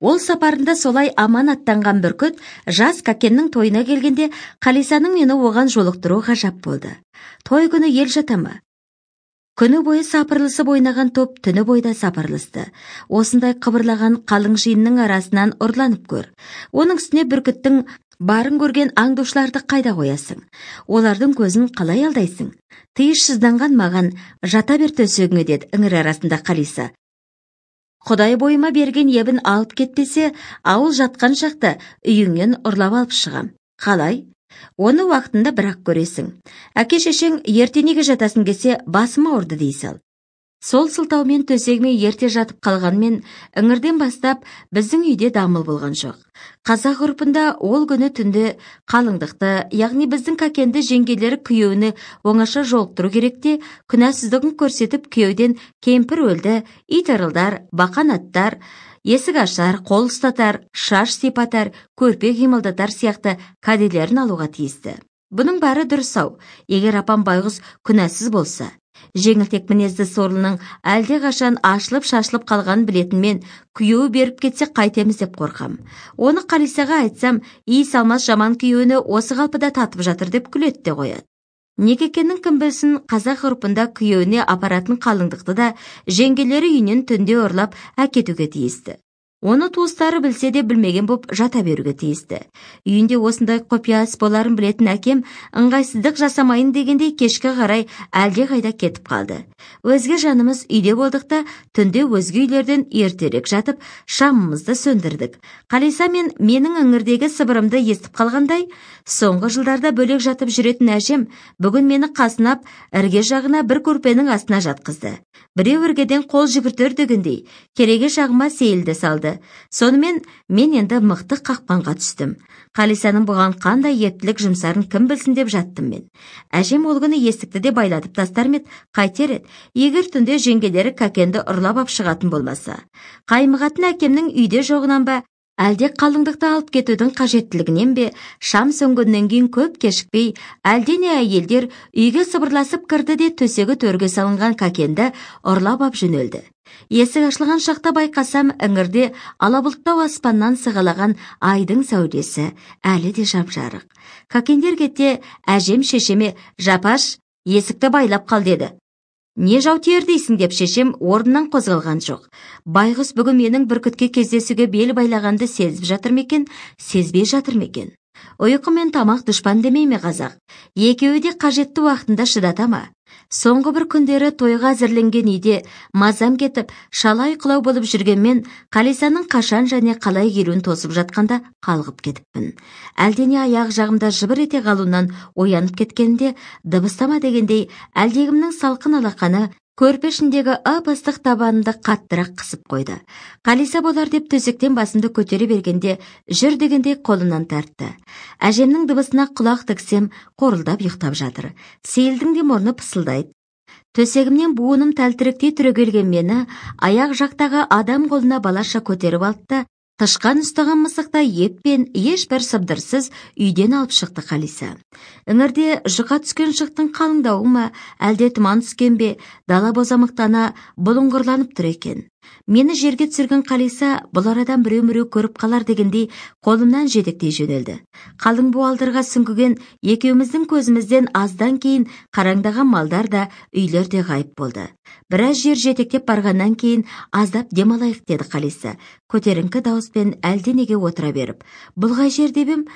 A: ол сапарында солай аман аттанған бүркіт жас кәкеннің тойына келгенде қалисаның мені оған жолықтыру ғажап болды той күні ел жата күні бойы сапырлысып ойнаған топ түні бойда сапырлысты. осындай қыбырлаған қалың жиынның арасынан ұрланып көр оның үстіне бүркіттің барын көрген аңдушыларды қайда қоясың олардың көзін қалай алдайсың сызданған маған жата бер төсегіңе деді іңір арасында қалиса құдай бойыма берген ебін алып кетпесе ауыл жатқан шақта үйіңнен ұрлап алып шығам қалай оны уақытында бірақ көресің әке шешең ертенеге жатасың десе басым ауырды дей сал сол сылтаумен төсегіме ерте жатып қалғанмен іңірден бастап біздің үйде дамыл болған жоқ қазақ ғұрпында ол күні түнді қалыңдықты яғни біздің кәкенді жеңгелері күйеуіні оңаша жолықтыру керек те күнәсіздігін көрсетіп күйеуден кемпір өлді ит ырылдар бақан аттар есік ашар қол ұстатар шаш сипатар көрпе қимылдатар сияқты кәделерін алуға тиісті бұның бәрі дұрыс ау егер апам байғұс күнәсіз болса жеңілтек мінезді сорлының әлде қашан ашылып шашылып қалғанын білетін мен күйеуі беріп кетсе қайтеміз деп қорқам. оны қалисаға айтсам иі салмас жаман күйеуіні осы қалпыда татып жатыр деп күледі де қояды некекеннің кім білсін қазақ ғұрпында күйеуіне апаратын қалыңдықты да жеңгелері үйінен түнде ұрлап әкетуге тиісті оны туыстары білсе де білмеген боп жата беруге тиісті үйінде осындай құпия іс боларын білетін әкем ыңғайсыздық жасамайын дегендей кешке қарай қайда кетіп қалды өзге жанымыз үйде болдық та түнде өзге үйлерден ертерек жатып шамымызды сөндірдік қалиса мен менің іңірдегі сыбырымды естіп қалғандай соңғы жылдарда бөлек жатып жүретін әжем бүгін мені қасынап ірге жағына бір көрпенің астына жатқызды біреу іргеден қол жүгіртер дегендей кереге жағыма сейілді салды сонымен мен енді мықты қақпанға түстім қалисаның бұған қандай ептілік жұмсарын кім білсін деп жаттым мен әжем ол күні есікті де байлатып тастар ма қайтер еді егер түнде жеңгелері кәкенді ұрлап ап шығатын болмаса қаймығатын әкемнің үйде жоғынан ба әлде қалыңдықты алып кетудің қажеттілігінен бе шам сөнгеннен кейін көп кешікпей әлдене әйелдер үйге сыбырласып кірді де төсегі төрге салынған кәкенді ұрлап ап жөнелді есік ашылған шақта байқасам іңірде алабұлттау аспаннан сығалаған айдың сәулесі әлі де жап жарық кәкендер кетте әжем шешеме жапаш есікті байлап қал деді не жаутер дейсің деп шешем орнынан қозғалған жоқ байғұс бүгін менің бүркітке кездесуге бел байлағанды сезіп жатыр ма екен сезбей жатыр ма екен ұйқы мен тамақ дұшпан демей ме қазақ екеуі де қажетті уақытында шыдата ма соңғы бір күндері тойға әзірленген үйде мазам кетіп шалай құлау болып жүргенмен қалисаның қашан және қалай келуін тосып жатқанда қалғып кетіппін әлдене аяқ жағымда жыбыр ете қалуынан оянып кеткенде дыбыстама дегендей әлдегімнің салқын алақаны көрпе ішіндегі ып ыстық табанымды қаттырақ қысып қойды қалиса болар деп төсектен басымды көтере бергенде жүр дегендей қолымнан тартты әжемнің дыбысына құлақ тіксем қорылдап ұйықтап жатыр сейілдің де мұрны пысылдайды төсегімнен буыным тәлтіректей түрегелген мені аяқ жақтағы адам қолына балаша көтеріп алды да тышқан ұстаған мысықта еппен ешбір сыбдырсыз үйден алып шықты қалиса іңірде жұқа түскен шықтың қалыңдауы ма әлде тұман түскен бе дала бозамықтана бұлыңғырланып тұр екен мені жерге түсірген қалиса бұл арадан біреу міреу көріп қалар дегендей қолымнан жетектей жөнелді қалың буалдырға сүңгіген екеуміздің көзімізден аздан кейін қараңдаған малдар да үйлер де ғайып болды біраз жер жетектеп барғаннан кейін аздап демалайық деді қалиса көтеріңкі дауыспен әлденеге отыра беріп бұл қай жер деп ем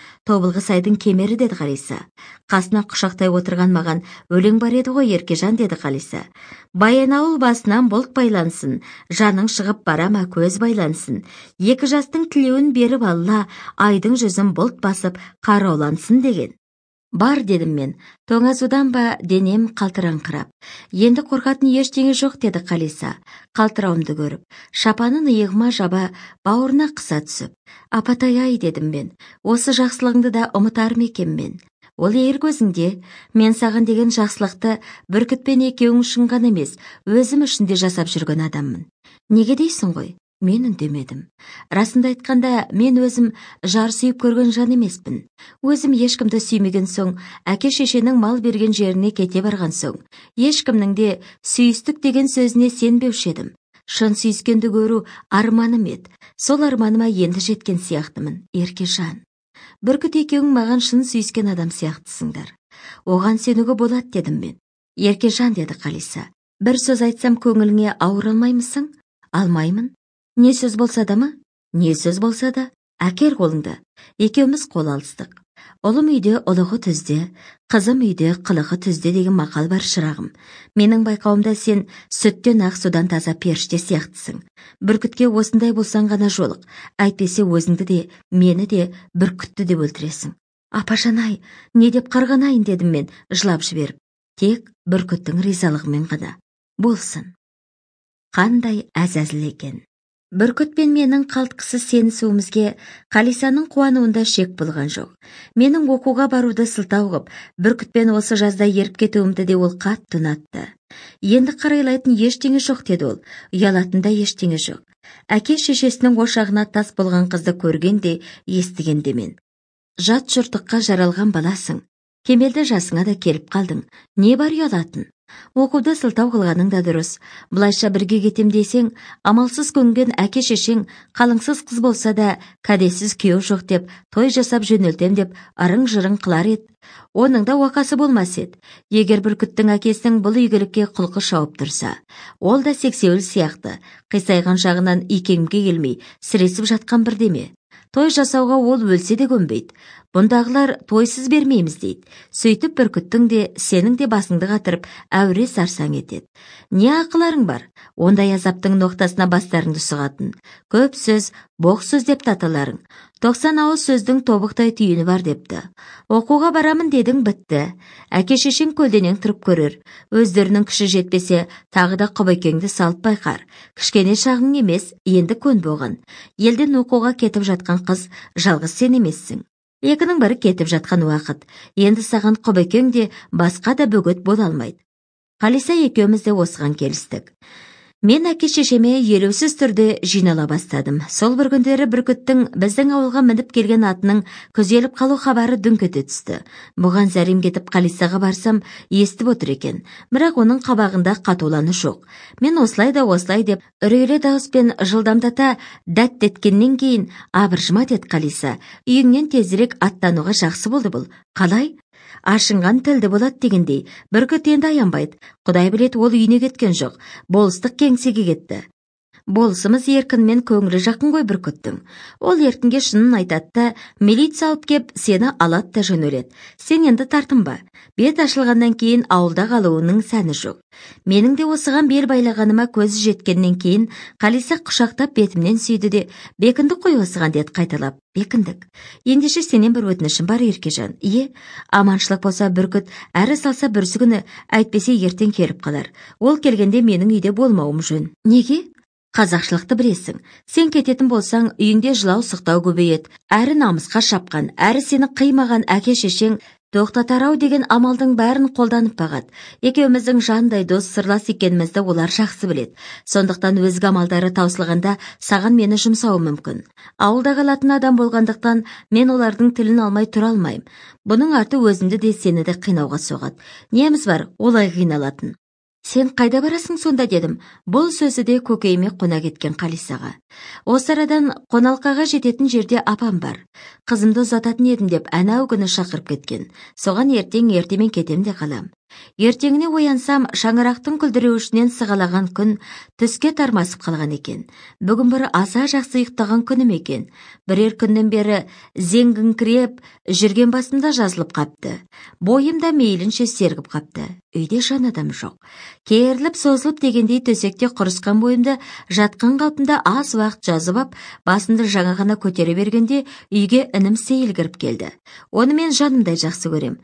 A: сайдың кемері деді қалиса қасына құшақтай отырған маған өлең бар еді ғой еркежан деді қалиса баянауыл басынан бұлт байлансын жаның шығып бара ма көз байлансын екі жастың тілеуін беріп алла айдың жүзін бұлт басып қараулансын деген бар дедім мен тоңазудан ба денем қалтыраңқырап енді қорқатын ештеңе жоқ деді қалиса қалтырауымды көріп шапанын иығыма жаба бауырына қыса түсіп апатай ай дедім мен осы жақсылығыңды да ұмытар ма екенмін ол ер көзіңде мен саған деген жақсылықты бүркітпен екеуің үшін ғана емес өзім үшін де жасап жүрген адаммын неге дейсің ғой мен үндемедім Расында айтқанда мен өзім жар сүйіп көрген жан емеспін өзім ешкімді сүймеген соң әке шешенің мал берген жеріне кете барған соң ешкімнің де сүйістік деген сөзіне сенбеуші едім шын сүйіскенді көру арманым еді сол арманыма енді жеткен сияқтымын еркежан бүркіт екеуің маған шын сүйіскен адам сияқтысыңдар оған сенуге болады дедім мен еркежан деді қалиса бір сөз айтсам көңіліңе ауыр алмаймысың алмаймын не сөз болса да ма не сөз болса да әкер қолыңды екеуміз қол алыстық ұлым үйде ұлығы түзде, қызым үйде қылығы түзде деген мақал бар шырағым. Менің байқауымда сен сүттен ақ судан таза періште сияқтысың. Бүркітке осындай болсаң ғана жолық. Әйтпесе өзіңді де, мені де бүркітті деп өлтіресің. Апашанай, не деп қарғанайын дедім мен жылап жіберіп. Тек бүркіттің ризалығымен ғана. Болсын. Қандай әзәзіл екен бүркіт пен менің қалтқысыз сенісуімізге қалисаның қуануында шек болған жоқ менің оқуға баруды сылтау қып бүркітпен осы жазда еріп кетуімді де ол қатты ұнатты енді қарайлайтын ештеңе жоқ деді ол ұялатын да ештеңе жоқ әке шешесінің ошағына тас болған қызды көргенде естігенде мен жат жұртыққа жаралған баласың кемелді жасыңа да келіп қалдың не бар ұялатын оқуды сылтау қылғаның да дұрыс былайша бірге кетем десең амалсыз көнген әке шешең қалыңсыз қыз болса да кәдесіз күйеу жоқ деп той жасап жөнелтем деп ырың жырың қылар еді оның да уақасы болмас еді егер бүркіттің әкесінің бұл игілікке құлқы шауып тұрса ол да сексеуіл сияқты қисайған жағынан икемге келмей сіресіп жатқан бірдеме той жасауға ол өлсе де көнбейді бұндағылар тойсыз бермейміз дейді сөйтіп бүркіттің де сенің де басыңды қатырып әуре сарсаң етеді не ақыларың бар ондай азаптың ноқтасына бастарыңды сұғатын көп сөз боқ сөз деп аталарың тоқсан ауыз сөздің тобықтай түйіні бар депті оқуға барамын дедің бітті әке шешең көлденең тұрып көрер өздерінің күші жетпесе тағы да құбекеңді салып байқар кішкене шағың емес енді көн болған елден оқуға кетіп жатқан қыз жалғыз сен емессің екінің бірі кетіп жатқан уақыт енді саған құбекең де басқа да бөгет бола алмайды қалиса екеуміз де осыған келістік мен әке шешеме елеусіз түрде жинала бастадым сол бір күндері бүркіттің біздің ауылға мініп келген атының күзеліп қалу хабары дүңк ете түсті бұған зәрем кетіп қалисаға барсам естіп отыр екен бірақ оның қабағында қатулану жоқ мен осылай да осылай деп үрейлі дауыспен жылдамдата дәттеткеннен кейін абыржыма деді қалиса үйіңнен тезірек аттануға жақсы болды бұл қалай ашынған тілді болады дегендей бүркіт енді аянбайды құдай білет ол үйіне кеткен жоқ болыстық кеңсеге кетті болысымыз еркінмен көңілі жақын ғой бүркіттің ол еркінге шынын айтады да милиция алып кеп сені алады да жөнеледі сен енді тартынба бет ашылғаннан кейін ауылда қалуының сәні жоқ менің де осыған бел байлағаныма көзі жеткеннен кейін қалиса құшақтап бетімнен сүйді де бекіндік қой осыған деді қайталап бекіндік ендеше сенен бір өтінішім бар еркежан ие аманшылық болса бүркіт әрі салса бүрсігүні әйтпесе ертең келіп қалар ол келгенде менің үйде болмауым жөн неге қазақшылықты білесің сен кететін болсаң үйіңде жылау сықтау көбейеді әрі намысқа шапқан әрі сені қимаған әке шешең тоқтатар ау деген амалдың бәрін қолданып бағады екеуміздің жандай дос сырлас екенімізді олар жақсы біледі сондықтан өзге амалдары таусылғанда саған мені жұмсауы мүмкін ауылда қалатын адам болғандықтан мен олардың тілін алмай тұра алмаймын бұның арты өзімді де сені де қинауға соғады неміз бар олай қиналатын сен қайда барасың сонда дедім бұл сөзі де көкейіме қона кеткен қалисаға осы арадан қоналқаға жететін жерде апам бар қызымды ұзататын едім деп әнау күні шақырып кеткен соған ертең ертемен кетем де қалам ертеңіне оянсам шаңырақтың күлдіреуішінен сығалаған күн түске тармасып қалған екен бүгін бір аса жақсы ұйықтаған күнім екен бірер күннен бері зеңгіңкіреп жүрген басымда жазылып қапты бойым да мейлінше сергіп қапты үйде жан адам жоқ керіліп созылып дегендей төсекте құрысқан бойымды жатқан қалпымда аз уақыт жазып ап басымды жаңа ғана көтере бергенде үйге інім сейіл кіріп келді оны мен жанымдай жақсы көрем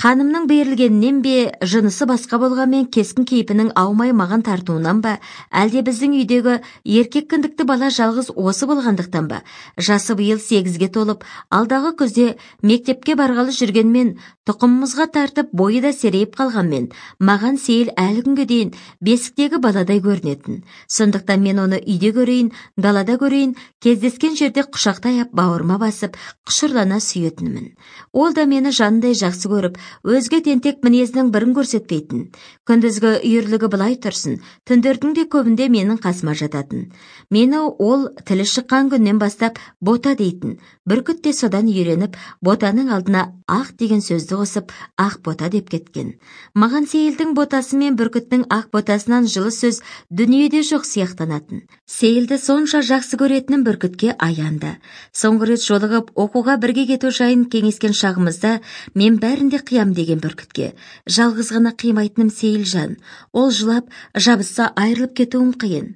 A: ханымның берілгенінен бе жынысы басқа болғанмен кескін кейпінің аумай маған тартуынан ба әлде біздің үйдегі еркек кіндікті бала жалғыз осы болғандықтан ба жасы биыл сегізге толып алдағы күзде мектепке барғалы жүргенмен тұқымымызға тартып бойы да серейіп қалғанмен маған сейіл әлі күнге дейін бесіктегі баладай көрінетін сондықтан мен оны үйде көрейін далада көрейін кездескен жерде құшақтай ап бауырыма басып құшырлана сүйетінмін ол да мені жанындай жақсы көріп өзге тентек мінезінің бірін көрсетпейтін күндізгі үйірлігі былай тұрсын түндердің де көбінде менің қасыма жататын мені ол тілі шыққан күннен бастап бота дейтін бүркіт те содан үйреніп ботаның алдына ақ деген сөзді қосып ақ бота деп кеткен маған сейілдің ботасы мен бүркіттің ақ ботасынан жылы сөз дүниеде жоқ сияқтанатын сейілді сонша жақсы көретінім бүркітке аянды соңғы рет жолығып оқуға бірге кету жайын кеңескен шағымызда мен де қиям деген бүркітке жалғыз ғана қимайтыным сейілжан ол жылап жабысса айырылып кетуім қиын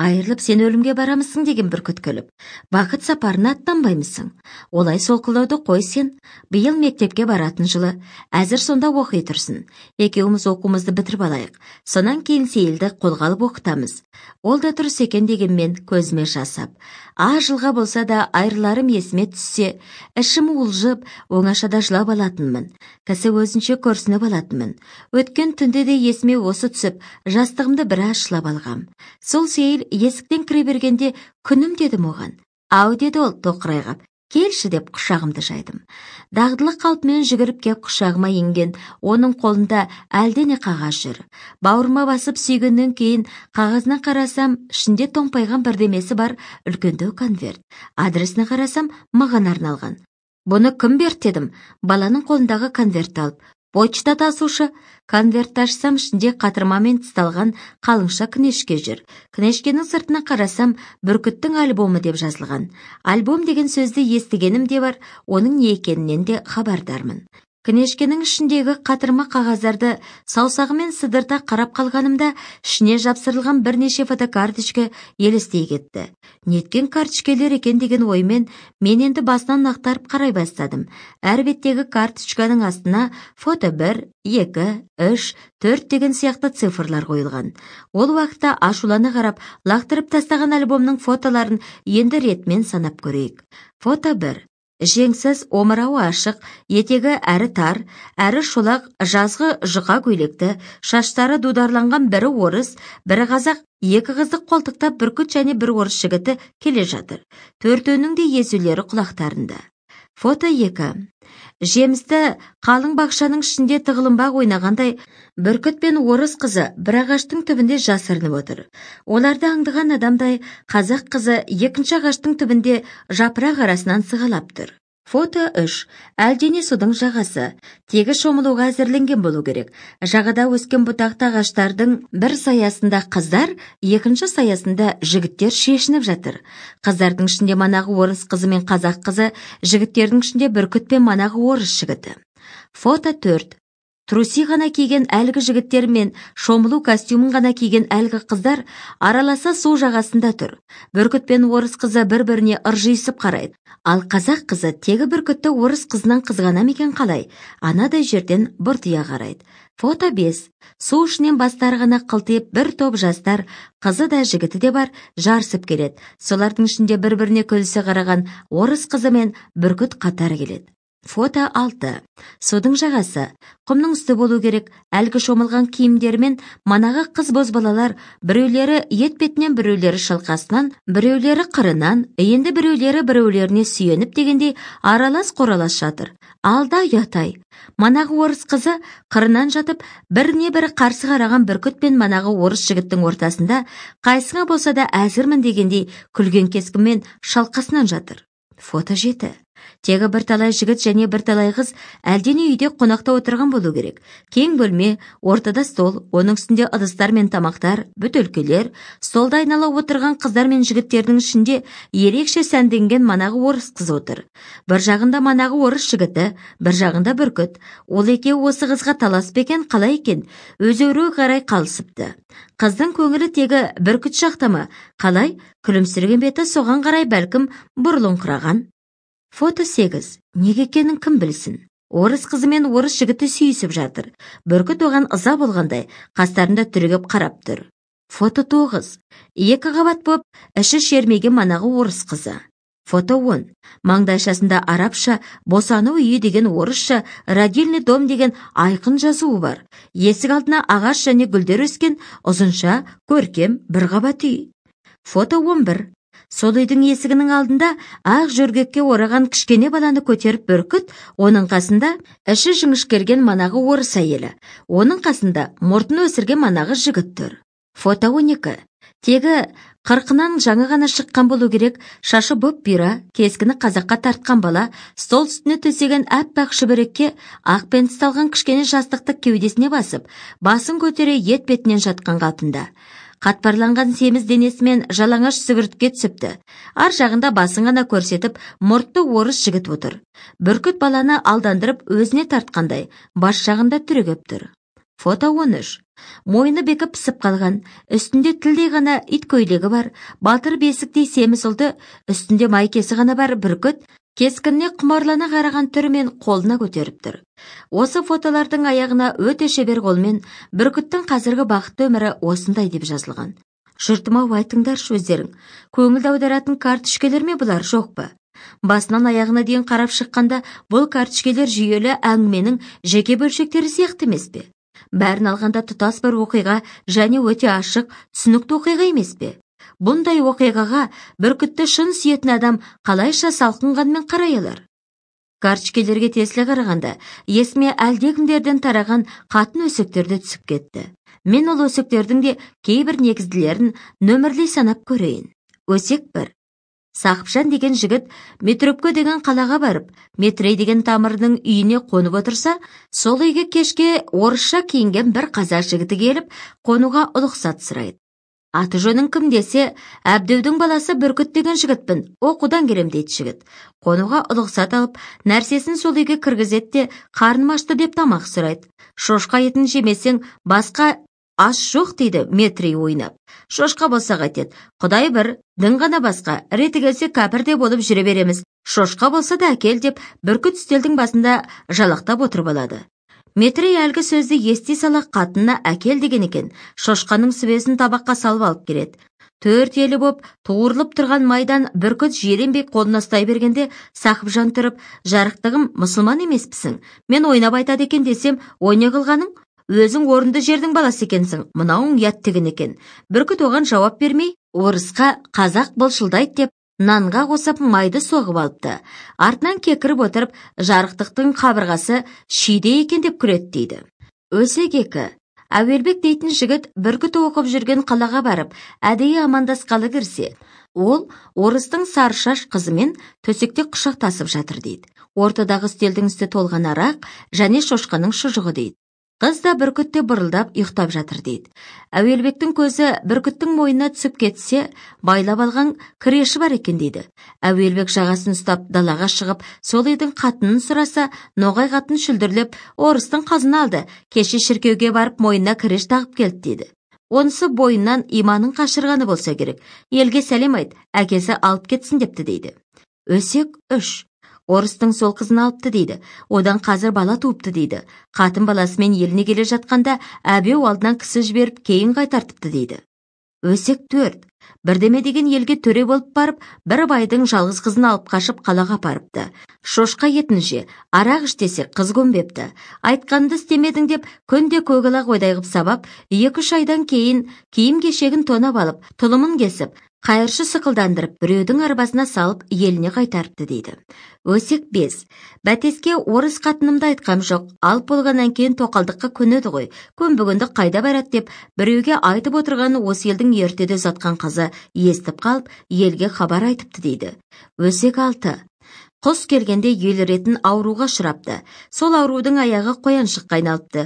A: айырылып сен өлімге барамысың деген бүркіт күліп бақыт сапарына аттанбаймысың олай солқылдауды қой сен биыл мектепке баратын жылы әзір сонда оқи тұрсын екеуміз оқуымызды бітіріп алайық сонан кейін сейілді қолға алып оқытамыз ол да дұрыс екен дегенмен көзіме жасап аз жылға болса да айырыларым есіме түссе ішім уылжып оңашада жылап алатынмын кісі өзінше көрсініп алатынмын өткен түнде де есіме осы түсіп жастығымды біраз жылап алғам сол сейіл есіктен кіре бергенде күнім дедім оған ау деді ол тоқырайғап келші деп құшағымды жайдым дағдылы қалпымен жүгіріп кеп құшағыма енген оның қолында әлдене қағаз жүр бауырыма басып сүйгеннен кейін қағазына қарасам ішінде томпайған бірдемесі бар үлкендеу конверт адресіне қарасам маған арналған бұны кім берді дедім баланың қолындағы конвертті алып почта тасушы конвертті ашсам ішінде қатырмамен тысталған қалыңша кінешке жүр кінешкенің сыртына қарасам бүркіттің альбомы деп жазылған альбом деген сөзді естігенім де бар оның не екенінен де хабардармын кінешкенің ішіндегі қатырма қағаздарды саусағымен сыдырта қарап қалғанымда ішіне жапсырылған бірнеше фотокарточка елестей кетті неткен карточкелер екен деген оймен мен енді басынан ақтарып қарай бастадым әр беттегі карточканың астына фото бір екі үш төрт деген сияқты цифрлар қойылған ол уақытта ашулана қарап лақтырып тастаған альбомның фотоларын енді ретмен санап көрейік фото бір жеңсіз омырауы ашық етегі әрі тар әрі шолақ жазғы жұқа көйлекті шаштары дударланған бірі орыс бірі қазақ екі қызды қолтықтап бүркіт және бір орыс жігіті келе жатыр төртеуінің де езулері құлақтарында фото екі жемісті қалың бақшаның ішінде тығылымбақ ойнағандай бүркіт пен орыс қызы бір ағаштың түбінде жасырынып отыр оларды аңдыған адамдай қазақ қызы екінші ағаштың түбінде жапырақ арасынан сығалап тұр фото үш әлдене судың жағасы тегі шомылуға әзірленген болу керек жағада өскен бұтақты ағаштардың бір саясында қыздар екінші саясында жігіттер шешініп жатыр қыздардың ішінде манағы орыс қызы мен қазақ қызы жігіттердің ішінде бүркіт пен манағы орыс жігіті фото 4 труси ғана киген әлгі жігіттер мен шомылу костюмін ғана киген әлгі қыздар араласа су жағасында тұр бүркіт пен орыс қызы бір біріне ыржиысып қарайды ал қазақ қызы тегі бүркітті орыс қызынан қызғана мекен екен ана да жерден бұртия қарайды фото 5. су ішінен бастары ғана бір топ жастар қызы да жігіті де бар жарысып келеді солардың ішінде бір біріне күлісі қараған орыс қызы мен бүркіт қатар келеді фото 6. судың жағасы құмның үсті болу керек әлгі шомылған киімдермен манағы қыз бозбалалар біреулері етпетінен біреулері шалқасынан біреулері қырынан енді біреулері біреулеріне сүйеніп дегенде аралас қоралас жатыр алда ұятай манағы орыс қызы қырынан жатып біріне бірі қарсы қараған бір пен манағы орыс жігіттің ортасында қайсыңа болса да әзірмін дегендей күлген кескінмен шалқасынан жатыр фото жеті тегі бірталай жігіт және бірталай қыз әлдене үйде қонақта отырған болу керек кең бөлме ортада стол оның үстінде ыдыстар мен тамақтар бөтелкелер столда айнала отырған қыздар мен жігіттердің ішінде ерекше сәнденген манағы орыс қыз отыр бір жағында манағы орыс жігіті бір жағында бүркіт ол екеуі осы қызға талас екен қалай екен өзеуреу қарай қалысыпты қыздың көңілі тегі бүркіт жақта ма қалай күлімсіреген беті соған қарай бәлкім бұрылыңқыраған фото 8 неге екенін кім білсін орыс қызы мен орыс жігіті сүйісіп жатыр бүркіт оған ыза болғандай қастарында түрігіп қарап тұр фото 9 екі қабат боп іші шермеген манағы орыс қызы фото 10 маңдайшасында арабша босану үйі деген орысша родильный дом деген айқын жазуы бар есік алдына ағаш және гүлдер өскен ұзынша көркем бір қабат үй фото сол үйдің есігінің алдында ақ жөргекке ораған кішкене баланы көтеріп бүркіт оның қасында іші жіңішкерген манағы орыс әйелі оның қасында мұртын өсірген манағы жігіт тұр фото он екі тегі қырқынан жаңа ғана шыққан болу керек шашы бұп бұйра кескіні қазаққа тартқан бала стол үстіне төсеген аппақ шүберекке ақ пен кішкене жастықты кеудесіне басып басын көтере етбетінен жатқан қалпында қатпарланған семіз денесімен жалаңаш сүгіртке түсіпті ар жағында басын ғана көрсетіп мұртты орыс жігіт отыр бүркіт баланы алдандырып өзіне тартқандай бас жағында түрегеп тұр фото 13. мойны бекіп пісіп қалған үстінде тілдей ғана ит көйлегі бар батыр бесіктей семіз ұлды үстінде майкесі ғана бар бүркіт кескініне құмарлана қараған түрімен қолына көтеріп тұр осы фотолардың аяғына өте шебер қолмен бүркіттің қазіргі бақытты өмірі осындай деп жазылған жұртым ау айтыңдаршы өздерің көңілді аударатын карточкелер ме бұлар жоқ па басынан аяғына дейін қарап шыққанда бұл картішкелер жүйелі әңгіменің жеке бөлшектері сияқты емес пе бәрін алғанда тұтас бір оқиға және өте ашық түсінікті оқиға емес пе бұндай оқиғаға бүркітті шын сүйетін адам қалайша салқынғанмен қанмен қарай алар карточкелерге тесіле қарағанда есіме әлдекімдерден тараған қатын өсектерді түсіп кетті мен ол өсектердің де кейбір негізділерін нөмірлей санап көрейін өсек бір сақыпжан деген жігіт метропко деген қалаға барып метрей деген тамырдың үйіне қонып отырса сол үйге кешке орысша киінген бір қазақ жігіті келіп қонуға ұлықсат сұрайды аты жөнің кім десе әбдеудің баласы бүркіт деген жігітпін оқудан келем дейді жігіт қонуға ұлықсат алып нәрсесін сол үйге кіргізеді де қарным ашты деп тамақ сұрайды шошқа етін жемесең басқа ас жоқ дейді метрей ойнап шошқа болса қайтеді құдай бір дін ғана басқа реті келсе кәпір де болып жүре береміз шошқа болса да әкел деп бүркіт үстелдің басында жалақтап отырып алады метрей әлгі сөзді ести сала қатынына әкел деген екен шошқаның сүбесін табаққа салып алып келеді төрт елі боп туырылып тұрған майдан бүркіт жиренбек қолына ұстай бергенде сақыпжан тұрып жарықтығым мұсылман емеспісің мен ойнап айтады екен десем ой қылғаның өзің орынды жердің баласы екенсің мынауың ұят тігін екен бүркіт оған жауап бермей орысқа қазақ былшылдайды деп нанға қосып майды соғып алыпты артынан кекіріп отырып жарықтықтың қабырғасы шиде екен деп күледі дейді өсек екі әуелбек дейтін жігіт бүркіт оқып жүрген қалаға барып әдейі амандасқалы кірсе ол орыстың сарышаш қызымен төсекте құшақтасып жатыр дейді ортадағы үстелдің үсті толған арақ және шошқаның шұжығы дейді қыз да бүркітте бұрылдап ұйықтап жатыр дейді әуелбектің көзі бүркіттің мойнына түсіп кетсе байлап алған кіреші бар екен дейді әуелбек жағасын ұстап далаға шығып сол үйдің қатынын сұраса ноғай қатын шүлдірлеп орыстың қызын алды кеше шіркеуге барып мойнына кіреш тағып келді дейді онысы бойынан иманын қашырғаны болса керек елге сәлем айт әкесі алып кетсін депті дейді өсек үш орыстың сол қызын алыпты дейді одан қазір бала туыпты дейді қатын баласымен еліне келе жатқанда әбеу алдынан кісі жіберіп кейін қайтартыпты дейді өсек төрт бірдеме деген елге төре болып барып бір байдың жалғыз қызын алып қашып қалаға апарыпты шошқа етін же арақ іш десе қыз көнбепті айтқанымды істемедің деп күнде көгала қойдай қып сабап екі үш айдан кейін киім кешегін тонап алып тұлымын кесіп қайыршы сықылдандырып біреудің арбасына салып еліне қайтарыпты дейді өсек бес бәтеске орыс қатынымды айтқам жоқ ал болғаннан кейін тоқалдыққа көнеді ғой көнбегенді қайда барады деп біреуге айтып отырғаны осы елдің ертеде ұзатқан қызы естіп қалып елге хабар айтыпты дейді өсек алты құс келгенде еліретін ауруға ұшырапты сол аурудың аяғы қояншыққа айналыпты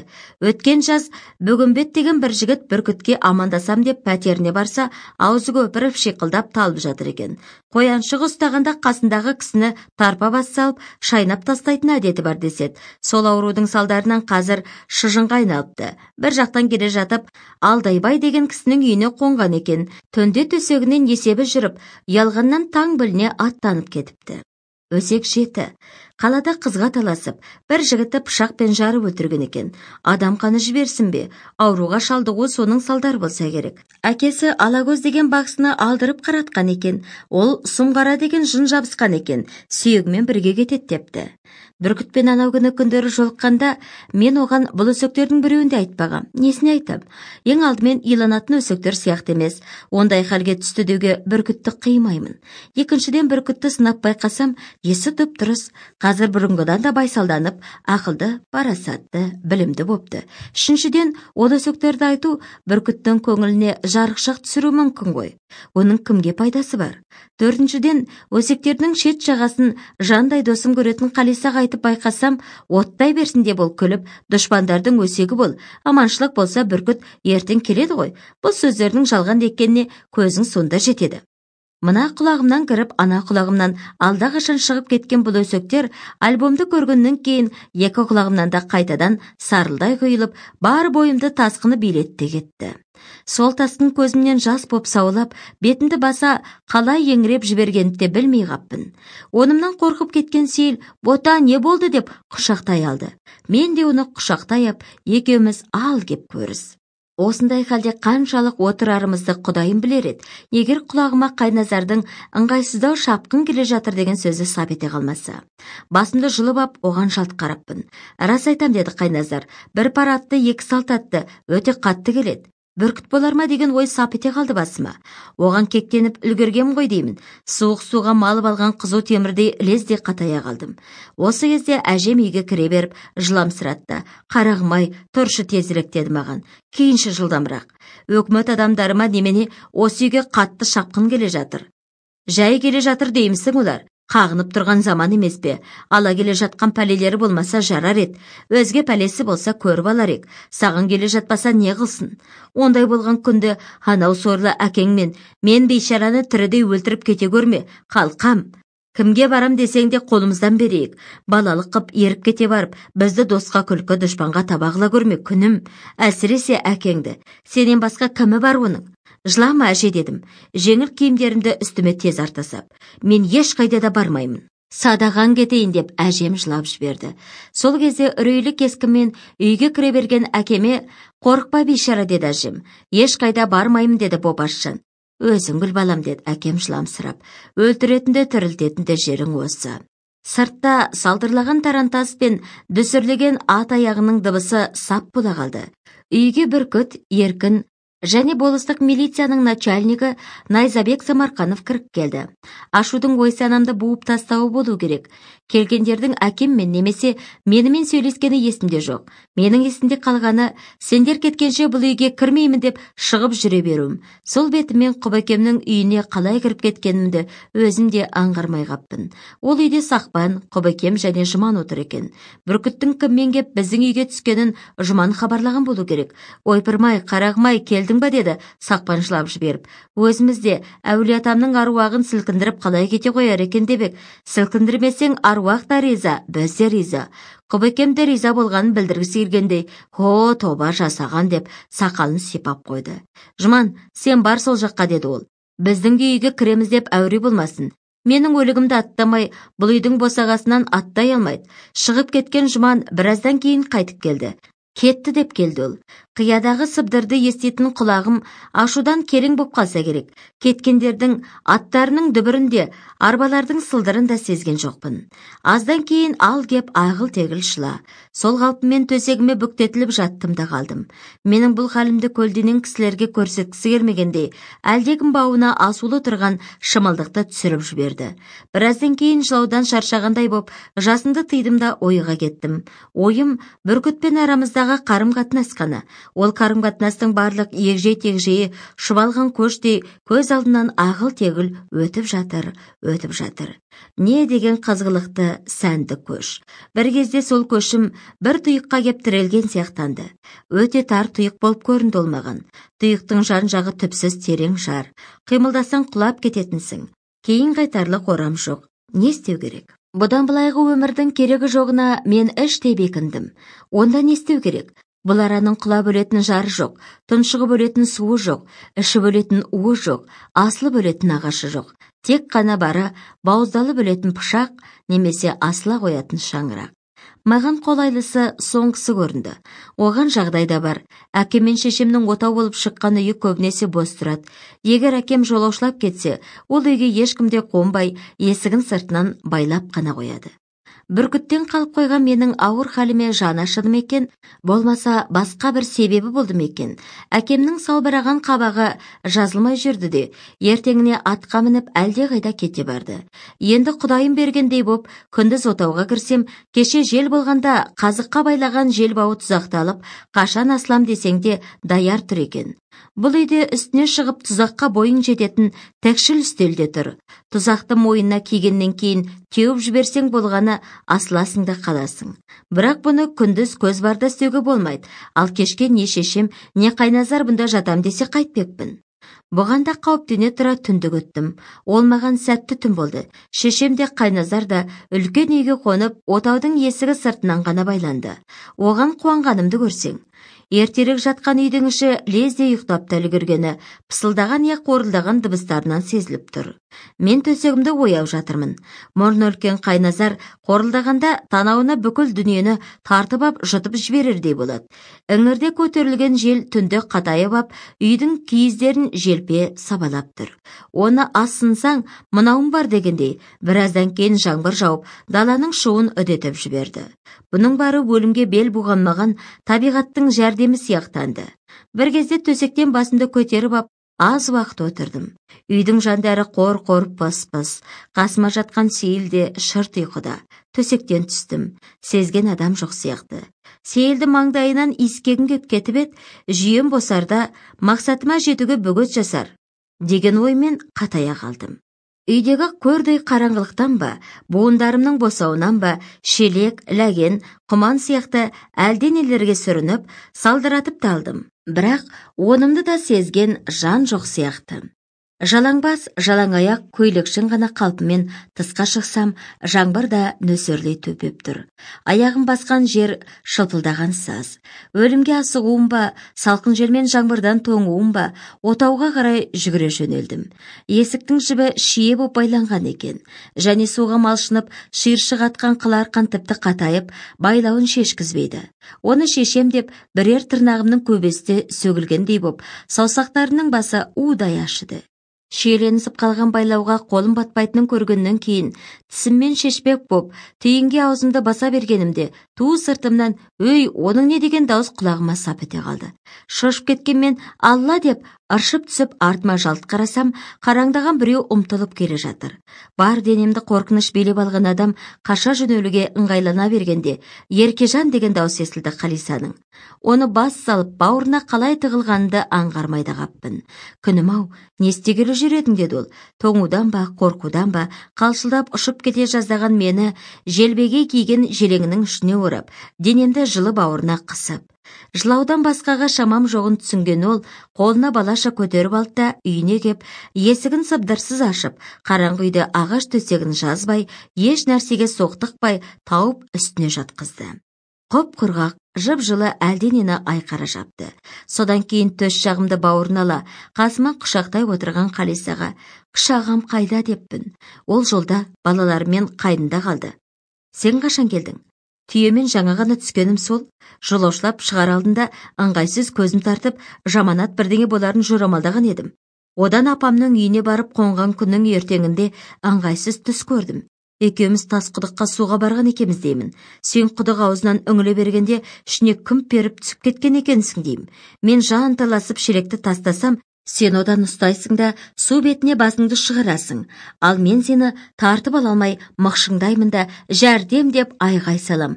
A: өткен жаз бүгінбет деген бір жігіт бүркітке амандасам деп пәтеріне барса аузы көпіріп шиқылдап талып жатыр екен қояншық ұстағанда қасындағы кісіні тарпа бас салып шайнап тастайтын әдеті бар деседі сол аурудың салдарынан қазір шыжыңға айналыпты бір жақтан келе жатып алдайбай деген кісінің үйіне қонған екен түнде төсегінен есебі жүріп ұялғаннан таң біліне аттанып кетіпті өсек жеті қалада қызға таласып бір жігітті пышақпен жарып өлтірген екен адам қаны жіберсін бе ауруға шалдығуы соның салдары болса керек әкесі алагөз деген бақсыны алдырып қаратқан екен ол сұмқара деген жын жабысқан екен сүйегімен бірге кетеді депті бүркітпен анау күні күндері жолыққанда мен оған бұл өсектердің біреуін де айтпағам несіне айтам ең алдымен иланатын өсектер сияқты емес ондай халге түсті деуге бүркітті қимаймын екіншіден бүркітті сынап байқасам есі дұп дұрыс қазір бұрынғыдан да байсалданып ақылды парасатты білімді бопты үшіншіден ол өсектерді айту бүркіттің көңіліне жарықшақ түсіру мүмкін ғой оның кімге пайдасы бар төртіншіден өсектердің шет жағасын жандай досым көретін қалисаға айтып байқасам оттай берсін деп ол күліп дұшпандардың өсегі бол аманшылық болса бүркіт ертең келеді ғой бұл сөздердің жалған екеніне көзің сонда жетеді мына құлағымнан кіріп ана құлағымнан алдақашан шығып кеткен бұл өсектер альбомды көргеннен кейін екі құлағымнан да қайтадан сарылдай құйылып бар бойымды тасқыны билетті кетті сол тастың көзімнен жас боп саулап бетімді баса қалай еңіреп жібергенімді де білмей қаппын онымнан қорқып кеткен сейіл бота не болды деп құшақтай алды мен де оны құшақтай ап екеуміз ал кеп көріс осындай халде қаншалық отырарымызды құдайым білер еді егер құлағыма қайназардың ыңғайсыздау шапқын келе жатыр деген сөзі сап ете қалмаса басымды жұлып ап оған жалт қараппын рас айтам деді қайназар бір пара екі салт атты өте қатты келеді бүркіт болар ма деген ой сап ете қалды басыма оған кектеніп үлгергем ғой деймін суық суға малып алған қызу темірдей лезде қатая қалдым осы кезде әжем үйге кіре беріп жыламсыратты қарағым ай тұршы тезірек деді маған Кейінші жылдамырақ өкімет адамдарыма немене осы үйге қатты шапқын келе жатыр жай келе жатыр деймісің олар қағынып тұрған заман емес пе ала келе жатқан пәлелері болмаса жарар еді өзге пәлесі болса көріп алар ек саған келе жатпаса не қылсын ондай болған күнді, анау сорлы әкеңмен мен бейшараны тірідей өлтіріп кете көрме қалқам кімге барам десең де қолымыздан берейік балалық қып еріп кете барып бізді досқа күлкі дұшпанға таба қыла көрме күнім әсіресе әкеңді сенен басқа кімі бар оның жылама әже дедім жеңіл киімдерімді үстіме тез арта сап мен ешқайда да бармаймын садағаң кетейін деп әжем жылап жіберді сол кезде үрейлі кескінмен үйге кіре берген әкеме қорықпа бейшара деді әжем ешқайда бармаймын деді бопашжан өзің біл балам деді әкем жыламсырап өлтіретін өлтіретінде тірілтетін жерің осы сыртта салдырлаған тарантас пен дүсірлеген ат аяғының дыбысы сап бола қалды үйге күт еркін және болыстық милицияның начальнигі найзабек самарқанов кіріп келді ашудың ой санамды буып тастауы болу керек келгендердің әкеммен немесе менімен сөйлескені есімде жоқ менің есімде қалғаны сендер кеткенше бұл үйге кірмеймін деп шығып жүре беруім сол бетіммен құбекемнің үйіне қалай кіріп кеткенімді өзім де аңғармай қаппын ол үйде сақпан құбекем және жұман отыр екен бүркіттің кіммен кеп біздің үйге түскенін жұман хабарлаған болу керек ойпырмай қарағым ай келдің ба деді сақпан жылап жіберіп өзіміз де әулие атамның аруағын сілкіндіріп қалай кете қояр екен деп ек сілкіндірмесең аруақ та риза біз де риза құбекем де риза болғанын білдіргісі келгендей хо тоба жасаған деп сақалын сипап қойды жұман сен бар сол жаққа деді ол біздің де үйге кіреміз деп әуре болмасын менің өлігімді аттамай бұл үйдің босағасынан аттай алмайды шығып кеткен жұман біраздан кейін қайтып келді кетті деп келді ол қиядағы сыбдырды еститін құлағым ашудан керең боп қалса керек кеткендердің аттарының дүбірін де арбалардың сылдырын да сезген жоқпын аздан кейін ал кеп ағыл тегіл шыла сол қалпыммен төсегіме бүктетіліп жаттым да қалдым менің бұл халімді көлденең кісілерге көрсеткісі келмегендей әлдекім бауына асулы тұрған шымылдықты түсіріп жіберді біраздан кейін жылаудан шаршағандай боп жасымды тыйдым да ойға кеттім ойым бүркітпен арамыздағы қарым қатынас қана ол қарым қатынастың барлық егжей тегжейі шұбалған көштей көз алдынан ағыл тегіл өтіп жатыр өтіп жатыр не деген қызғылықты сәнді көш бір кезде сол көшім бір тұйыққа кеп тірелген сияқтанды өте тар тұйық болып көрінді ол маған тұйықтың жан жағы түпсіз терең жар қимылдасаң құлап кететінсің кейін қайтарлық орам жоқ не істеу керек бұдан былайғы өмірдің керегі жоғына мен іштей бекіндім онда не істеу керек бұл араның құла бөлетін жары жоқ тұншығы бөлетін суы жоқ іші бөлетін уы жоқ асылы бөлетін ағашы жоқ тек қана бары бауыздалып бөлетін пышақ немесе асыла қоятын шаңырақ маған қолайлысы соңғысы көрінді оған жағдай да бар әкем мен шешемнің отау болып шыққан үйі көбінесе бос тұрады егер әкем жолаушылап кетсе ол үйге ешкім де қонбай есігін сыртынан байлап қана қояды бүркіттен қалып қойған менің ауыр халіме жаны ашыды екен болмаса басқа бір себебі болды ма екен әкемнің салбыраған қабағы жазылмай жүрді де ертеңіне атқа мініп әлдеқайда кете барды енді құдайым бергендей боп күндіз отауға кірсем кеше жел болғанда қазыққа байлаған желбауы тұзақталып қашан асылам десең де даяр тұр екен бұл үйде үстіне шығып тұзаққа бойын жететін тәкшіл үстелде тұр тұзақты мойнына кигеннен кейін теуіп жіберсең болғаны асыласың қаласың бірақ бұны күндіз көз барда істеуге болмайды ал кешке не шешем не қайназар бұнда жатам десе қайтпекпін Бұғанда да қауіптене тұра түнді күттім ол маған сәтті түн болды шешем де қайназар да үлкен үйге қонып отаудың есігі сыртынан ғана байланды оған қуанғанымды көрсең ертерек жатқан үйдің іші лезде ұйықтап та үлгіргені пысылдаған я қорылдаған дыбыстарынан сезіліп тұр мен төсегімді ояу жатырмын мұрны үлкен қайназар қорылдағанда танауына бүкіл дүниені тартып ап жұтып жіберердей болады іңірде көтерілген жел түнді қатайып ап үйдің киіздерін желпе сабалап тұр оны асынсаң мынауың бар дегендей біраздан кейін жаңбыр жауып даланың шуын үдетіп жіберді бұның бары өлімге бел буғанмаған табиғаттың жәрдемі әрдемі сияқтанды бір кезде төсектен басымды көтеріп ап аз уақыт отырдым үйдің жандары қор қорып пыс пыс қасыма жатқан сейіл де шырт ұйқыда төсектен түстім сезген адам жоқ сияқты сейілді маңдайынан иіскегім кеп кетіп еді жүйем босарда мақсатыма жетуге бөгет жасар деген оймен қатая қалдым үйдегі көрдей қараңғылықтан ба буындарымның босауынан ба шелек ләген құман сияқты әлденелерге сүрініп салдыратып талдым. бірақ онымды да сезген жан жоқ сияқты жалаңбас аяқ көйлекшең ғана қалпымен тысқа шықсам жаңбыр да нөсерлей төпеп тұр аяғым басқан жер шылпылдаған саз өлімге асығуым ба салқын жермен жаңбырдан тоңуым ба отауға қарай жүгіре жөнелдім есіктің жібі шие боп байланған екен және суға малшынып шиыршық атқан қыл арқан тіпті қатайып байлауын шешкізбейді оны шешем деп бірер тырнағымның көбесте сөгілгендей боп саусақтарының басы удай ашыды шиеленісіп қалған байлауға қолым батпайтынын көргеннен кейін тісіммен шешпек боп түйінге аузымды баса бергенімде ту сыртымнан өй оның не деген дауыс құлағыма сап ете қалды шошып кеткенмен алла деп ыршып түсіп артыма жалт қарасам қараңдаған біреу ұмтылып келе жатыр бар денемді қорқыныш билеп алған адам қаша жөнелуге ыңғайлана бергенде еркежан деген дауыс естілді қалисаның оны бас салып бауырына қалай тығылғанымды аңғармай да қаппын күнім ау не істегелі жүр едің деді ол тоңудан ба қорқудан ба қалшылдап ұшып кете жаздаған мені желбегей киген желеңінің ішіне орап денемді жылы бауырына қысып жылаудан басқаға шамам жоғын түсінген ол қолына балаша көтеріп алды да үйіне кеп есігін сыбдырсыз ашып қараңғы үйде ағаш төсегін жазбай еш нәрсеге соқтықпай тауып үстіне жатқызды құп құрғақ жып жылы әлденені айқара жапты содан кейін төс жағымды бауырына ала қасыма құшақтай отырған қалисаға құшағам қайда деппін ол жолда балаларымен қайында қалды сен қашан келдің түйемен жаңа ғана түскенім сол жолаушылап шығар алдында ыңғайсыз көзім тартып жаманат бірдеңе боларын жорамалдаған едім одан апамның үйіне барып қонған күннің ертеңінде ыңғайсыз түс көрдім екеуміз тас құдыққа суға барған екенбіз деймін сен құдық аузынан үңіле бергенде ішіне кім періп түсіп кеткен екенсің деймін мен таласып шелекті тастасам сен одан ұстайсың да су бетіне басыңды шығарасың ал мен сені тартып ала алмай мықшыңдаймын да жәрдем деп айғай салам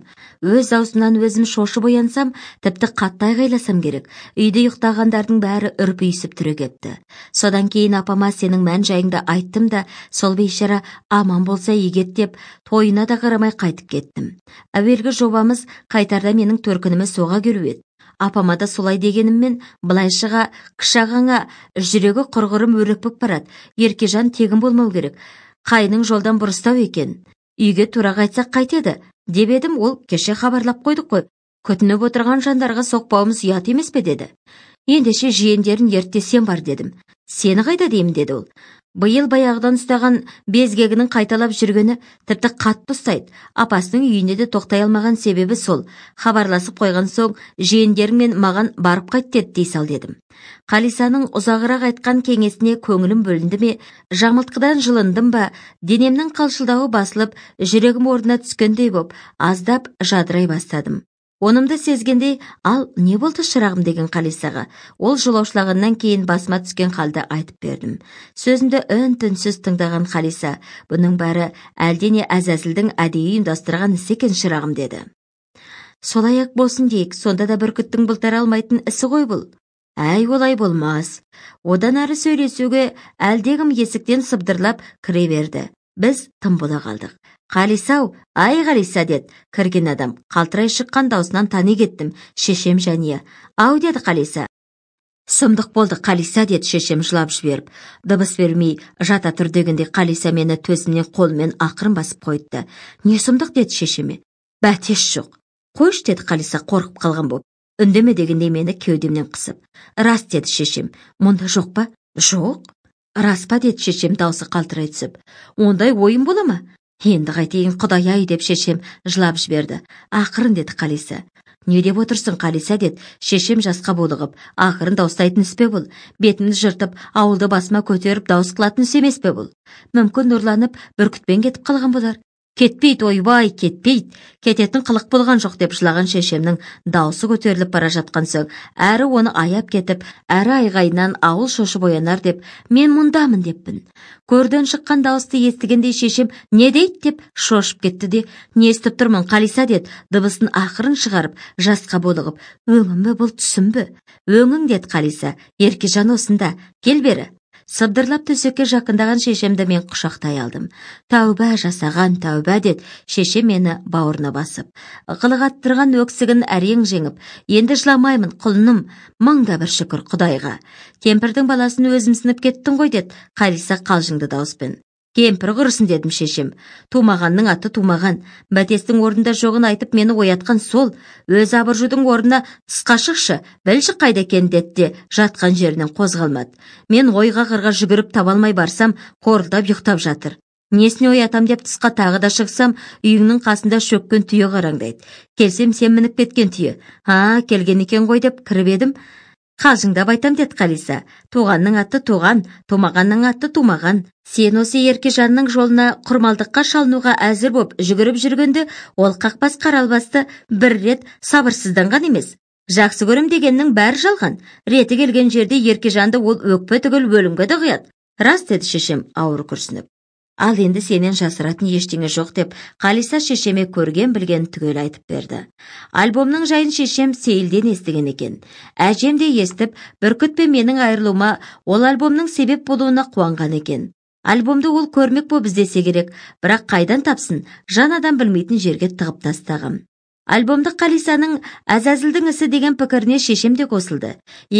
A: өз аузымнан өзім шошып оянсам тіпті қатты айғайласам керек үйде ұйықтағандардың бәрі үрпиісіп түрегепті содан кейін апама сенің мән жайыңды айттым да сол бейшара аман болса егет деп тойына да қарамай қайтып кеттім әуелгі жобамыз қайтарда менің төркініме соға келу еді апама да солай дегеніммен былайшыға кішағаңа жүрегі құрғырым өрекпіп барады еркежан тегін болмау керек қайның жолдан бұрыстау екен үйге тура қайтсақ қайтеді деп едім ол кеше хабарлап қойдық қой күтініп отырған жандарға соқпауымыз ұят емес пе деді ендеше жиендерін ертте бар дедім сені қайда деймін деді ол биыл баяғыдан ұстаған безгегінің қайталап жүргені тіпті қатты ұстайды апасының үйіне де тоқтай алмаған себебі сол хабарласып қойған соң жиендеріңмен маған барып қайт дей сал дедім қалисаның ұзағырақ айтқан кеңесіне көңілім бөлінді ме жамылтқыдан жылындым ба денемнің қалшылдауы басылып жүрегім орнына түскендей боп аздап жадырай бастадым онымды сезгендей ал не болды шырағым деген қалисаға ол жолаушылағаннан кейін басыма түскен халді айтып бердім сөзімді үн түнсіз тыңдаған қалиса бұның бәрі әлдене әзәзілдің әдейі ұйымдастырған ісі екен шырағым деді солай ақ болсын дейік сонда да бүркіттің бұлтара алмайтын ісі ғой бұл әй олай болмас одан әрі сөйлесуге әлдегім есіктен сыбдырлап кіре берді біз тым бола қалдық қалисау ай қалиса деді кірген адам қалтырай шыққан даусынан тани кеттім шешем жәния ау деді қалиса сұмдық болды қалиса деді шешем жылап жіберіп дыбыс бермей жата тұр дегенде қалиса мені төсімнен қолымен ақырын басып қойды не сұмдық деді шешеме бәтеш жоқ қойшы деді қалиса қорқып қалған болып үндеме дегендей мені кеудемнен қысып рас деді шешем мұнда жоқ па жоқ рас па деді шешем даусы қалтырай түсіп ондай ойын бола ма енді қайтейін құдай ай деп шешем жылап жіберді ақырын деді қалиса не деп отырсың қалиса деді шешем жасқа булығып ақырын дауыстайтын іс пе бұл бетімді жыртып ауылды басыма көтеріп дауыс қылатын іс емес пе бұл мүмкін нұрланып бүркітпен кетіп қалған болар кетпейді ойбай кетпейді кететін қылық болған жоқ деп жылаған шешемнің даусы көтеріліп бара жатқан соң әрі оны аяп кетіп әрі айғайынан ауыл шошып оянар деп мен мұндамын деппін көрден шыққан дауысты естігендей шешем не дейді деп шошып кетті де не естіп тұрмын қалиса деді дыбысын ақырын шығарып жасқа булығып өңім бұл түсім бе өңің деді қалиса еркежан осында кел бері сыбдырлап төсекке жақындаған шешемді мен құшақтай алдым тәуба жасаған тәуба деді шеше мені бауырына басып қылғаттырған өксігін әрең жеңіп енді жыламаймын құлыным мың да бір шүкір құдайға кемпірдің баласын өзімсініп кеттің ғой деді қалиса қалжыңды дауыспен кемпір құрысын дедім шешем тумағанның аты тумаған бәтестің орнында жоғын айтып мені оятқан сол өз абыржудың орнына тысқа шықшы білші қайда екен деді жатқан жерінен қозғалмады мен ойға қырға жүгіріп таба алмай барсам қорылдап ұйықтап жатыр несіне оятам деп тысқа тағы да шықсам үйіңнің қасында шөккен түйе қараңдайды келсем сен мініп кеткен түйе а келген екен ғой деп кіріп едім қалжыңдап айтам деді қалиса туғанның аты туған томағанның аты тумаған сен осы еркежанның жолына құрмалдыққа шалынуға әзір боп жүгіріп жүргенде ол қақпас қаралбасты бір рет сабырсызданған емес жақсы көрім дегеннің бәрі жалған реті келген жерде еркежанды ол өкпе түгіл өлімге де құяды рас деді шешем ауыр күрсініп ал енді сенен жасыратын ештеңе жоқ деп қалиса шешеме көрген білген түгел айтып берді альбомның жайын шешем сейілден естіген екен әжем де естіп бүркіт пен менің айырылуыма ол альбомның себеп болуына қуанған екен альбомды ол көрмек боп іздесе керек бірақ қайдан тапсын жан адам білмейтін жерге тығып тастағым альбомдық қалисаның әзәзілдің ісі деген пікіріне шешем де қосылды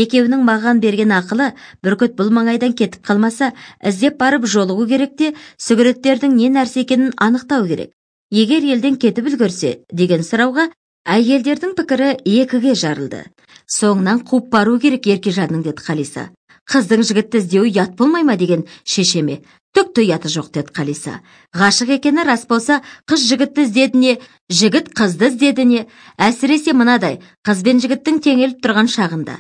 A: екеуінің маған берген ақылы бүркіт бұл маңайдан кетіп қалмаса іздеп барып жолығу керек те сүгіреттердің не нәрсе екенін анықтау керек егер елден кетіп үлгерсе деген сұрауға әйелдердің пікірі екіге жарылды соңынан қуып бару керек еркежанның деді қалиса қыздың жігітті іздеуі ұят болмай ма деген шешеме Түк те ұяты жоқ деді қалиса ғашық екені рас болса қыз жігітті не жігіт қызды іздедіне әсіресе мынадай қыз бен жігіттің теңеліп тұрған шағында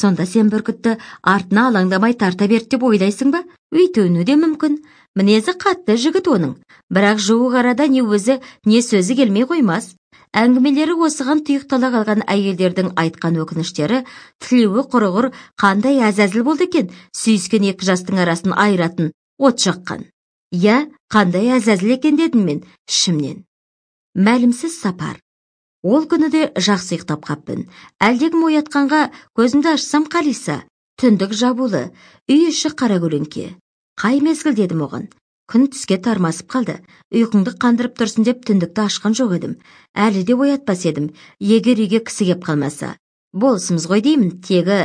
A: сонда сен бүркітті артына алаңдамай тарта берді деп ойлайсың ба өйтуіне де мүмкін мінезі қатты жігіт оның бірақ жуық арада не өзі не сөзі келмей қоймас әңгімелері осыған тұйықтала қалған әйелдердің айтқан өкініштері тілеуі құрығыр қандай әзәзіл болды екен сүйіскен екі жастың арасын айыратын от шаққан. иә қандай әзәзіл екен дедім мен ішімнен мәлімсіз сапар ол күні де жақсы ұйықтап қаппын әлдекім оятқанға көзімді ашсам қалиса түндік жабулы үй іші қара көлеңке қай мезгіл дедім оған күн түске тармасып қалды ұйқыңды қандырып тұрсын деп түндікті ашқан жоқ едім әлі де оятпас едім егер үйге кісі кеп қалмаса болысымыз ғой деймін тегі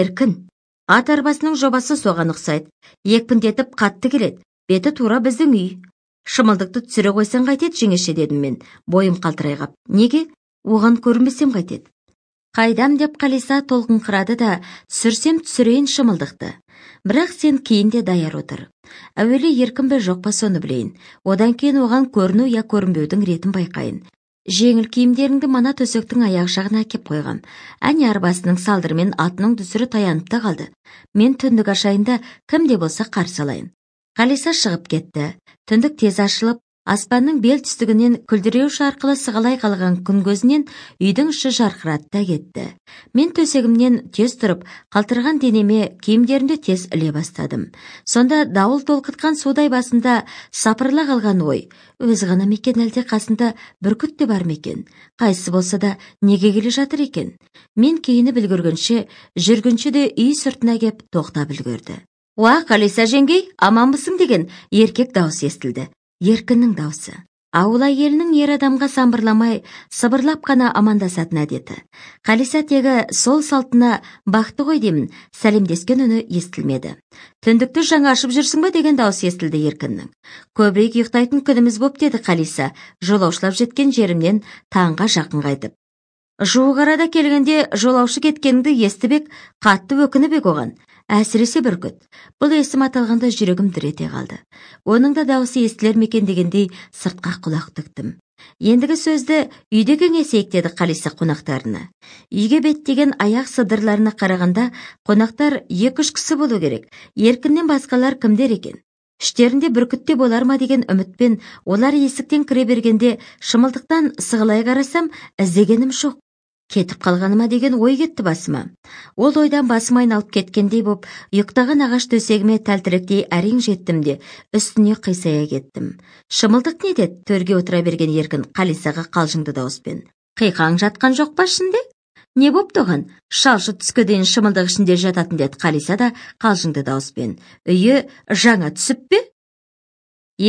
A: еркін ат арбасының жобасы соған ұқсайды екпіндетіп қатты келеді беті тура біздің үй шымылдықты түсіре қойсаң қайтеді жеңеше дедім мен бойым қалтырай қап неге оған көрінбесем қайтеді қайдам деп қалиса толқыңқырады да түсірсем түсірейін шымылдықты бірақ сен кейін де даяр отыр әуелі еркін бе жоқ па соны білейін одан кейін оған көріну я көрінбеудің ретін байқайын жеңіл киімдеріңді мана төсектің аяқ жағына әкеп қойған. әне арбасының салдырымен атының дүсірі таянып та қалды мен түндік ашайында кім де болса қарсы алайын қалиса шығып кетті түндік тез ашылып аспанның бел түстігінен күлдіреу шарқылы сығалай қалған күн көзінен үйдің іші жарқырады да кетті мен төсегімнен тез тұрып қалтырған денеме киімдерімді тез іле бастадым сонда дауыл толқытқан судай басында сапырыла қалған ой өз ғана мекен әлде қасында бүркіт те бар ма екен қайсысы болса да неге келе жатыр екен мен киініп үлгергенше жүргінші де үй сыртына кеп тоқтап үлгерді уа қалиса жеңгей аманбысың деген еркек дауыс естілді еркіннің даусы ауыл әйелінің ер адамға самбырламай сыбырлап қана амандасатын әдеті қалиса тегі сол салтына бақты ғой деймін сәлемдескен үні естілмеді түндікті жаңа ашып жүрсің бе деген даусы естілді еркіннің көбірек ұйықтайтын күніміз боп деді қалиса жолаушылап жеткен жерімнен таңға жақын қайтып жуық арада келгенде жолаушы кеткеніңді естіп қатты өкініп ек оған әсіресе бүркіт бұл есім аталғанда жүрегім дір ете қалды оның да дауысы естілер ме екен дегендей сыртқа құлақ тіктім ендігі сөзді үйде кеңесейік деді қалиса қонақтарына үйге беттеген аяқ сыдырларына қарағанда қонақтар екі үш кісі болу керек еркіннен басқалар кімдер екен іштерінде те болар ма деген үмітпен олар есіктен кіре бергенде шымылдықтан сығылай қарасам іздегенім жоқ кетіп қалғаны деген ой кетті басыма ол ойдан басым айналып кеткендей боп ұйықтаған ағаш төсегіме тәлтіректей әрең жеттім де үстіне қисая кеттім шымылдық не деді төрге отыра берген еркін қалисаға қалжыңды дауыспен қиқаң жатқан жоқ па ішінде не бопты оған шалшы түске дейін шымылдық ішінде жататын деді қалиса да қалжыңды дауыспен үйі жаңа түсіп пе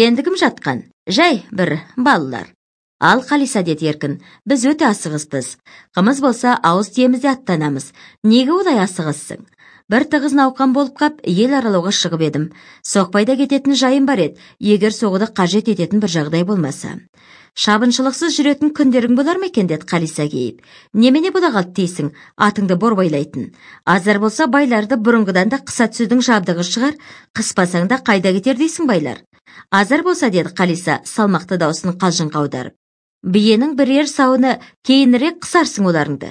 A: енді жатқан жай бір балалар ал қалиса деді еркін біз өте асығыспыз қымыз болса ауыз тиеміз аттанамыз неге олай асығыссың бір тығыз науқан болып қап ел аралауға шығып едім соқпайда кететін жайым бар еді егер соғыды қажет ететін бір жағдай болмаса шабыншылықсыз жүретін күндерің болар ма екен деді қалиса кейіп немене бола қалды дейсің атыңды борбайлайтын азар болса байларды бұрынғыдан да қыса түсудің жабдығы шығар қыспасаң да қайда кетер дейсің байлар азар болса деді қалиса салмақты даусын қалжыңға аударып биенің бірер сауыны кейінірек қысарсың оларыңды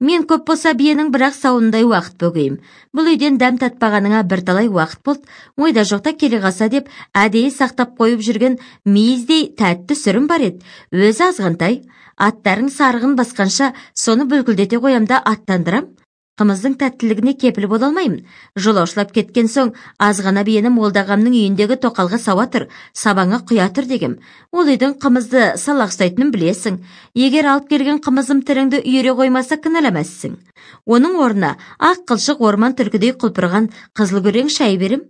A: мен көп болса биенің бірақ сауындай уақыт бөгейім бұл үйден дәм татпағаныңа бірталай уақыт болды ойда жоқта келе қалса деп әдейі сақтап қойып жүрген мейіздей тәтті сүрім бар еді өзі азғантай аттарың сарығын басқанша соны бүлкілдете қоямын да аттандырам қымыздың тәттілігіне кепіл бола алмаймын жолаушылап кеткен соң аз ғана биені молдағамның үйіндегі тоқалға сауа тұр сабаңа құя дегем ол үйдің қымызды салақ ұстайтынын білесің егер алып келген қымызым тіріңді үйіре қоймаса кінәламәссің оның орнына ақ қылшық орман түлкідей құлпырған қызылкүрең шай берем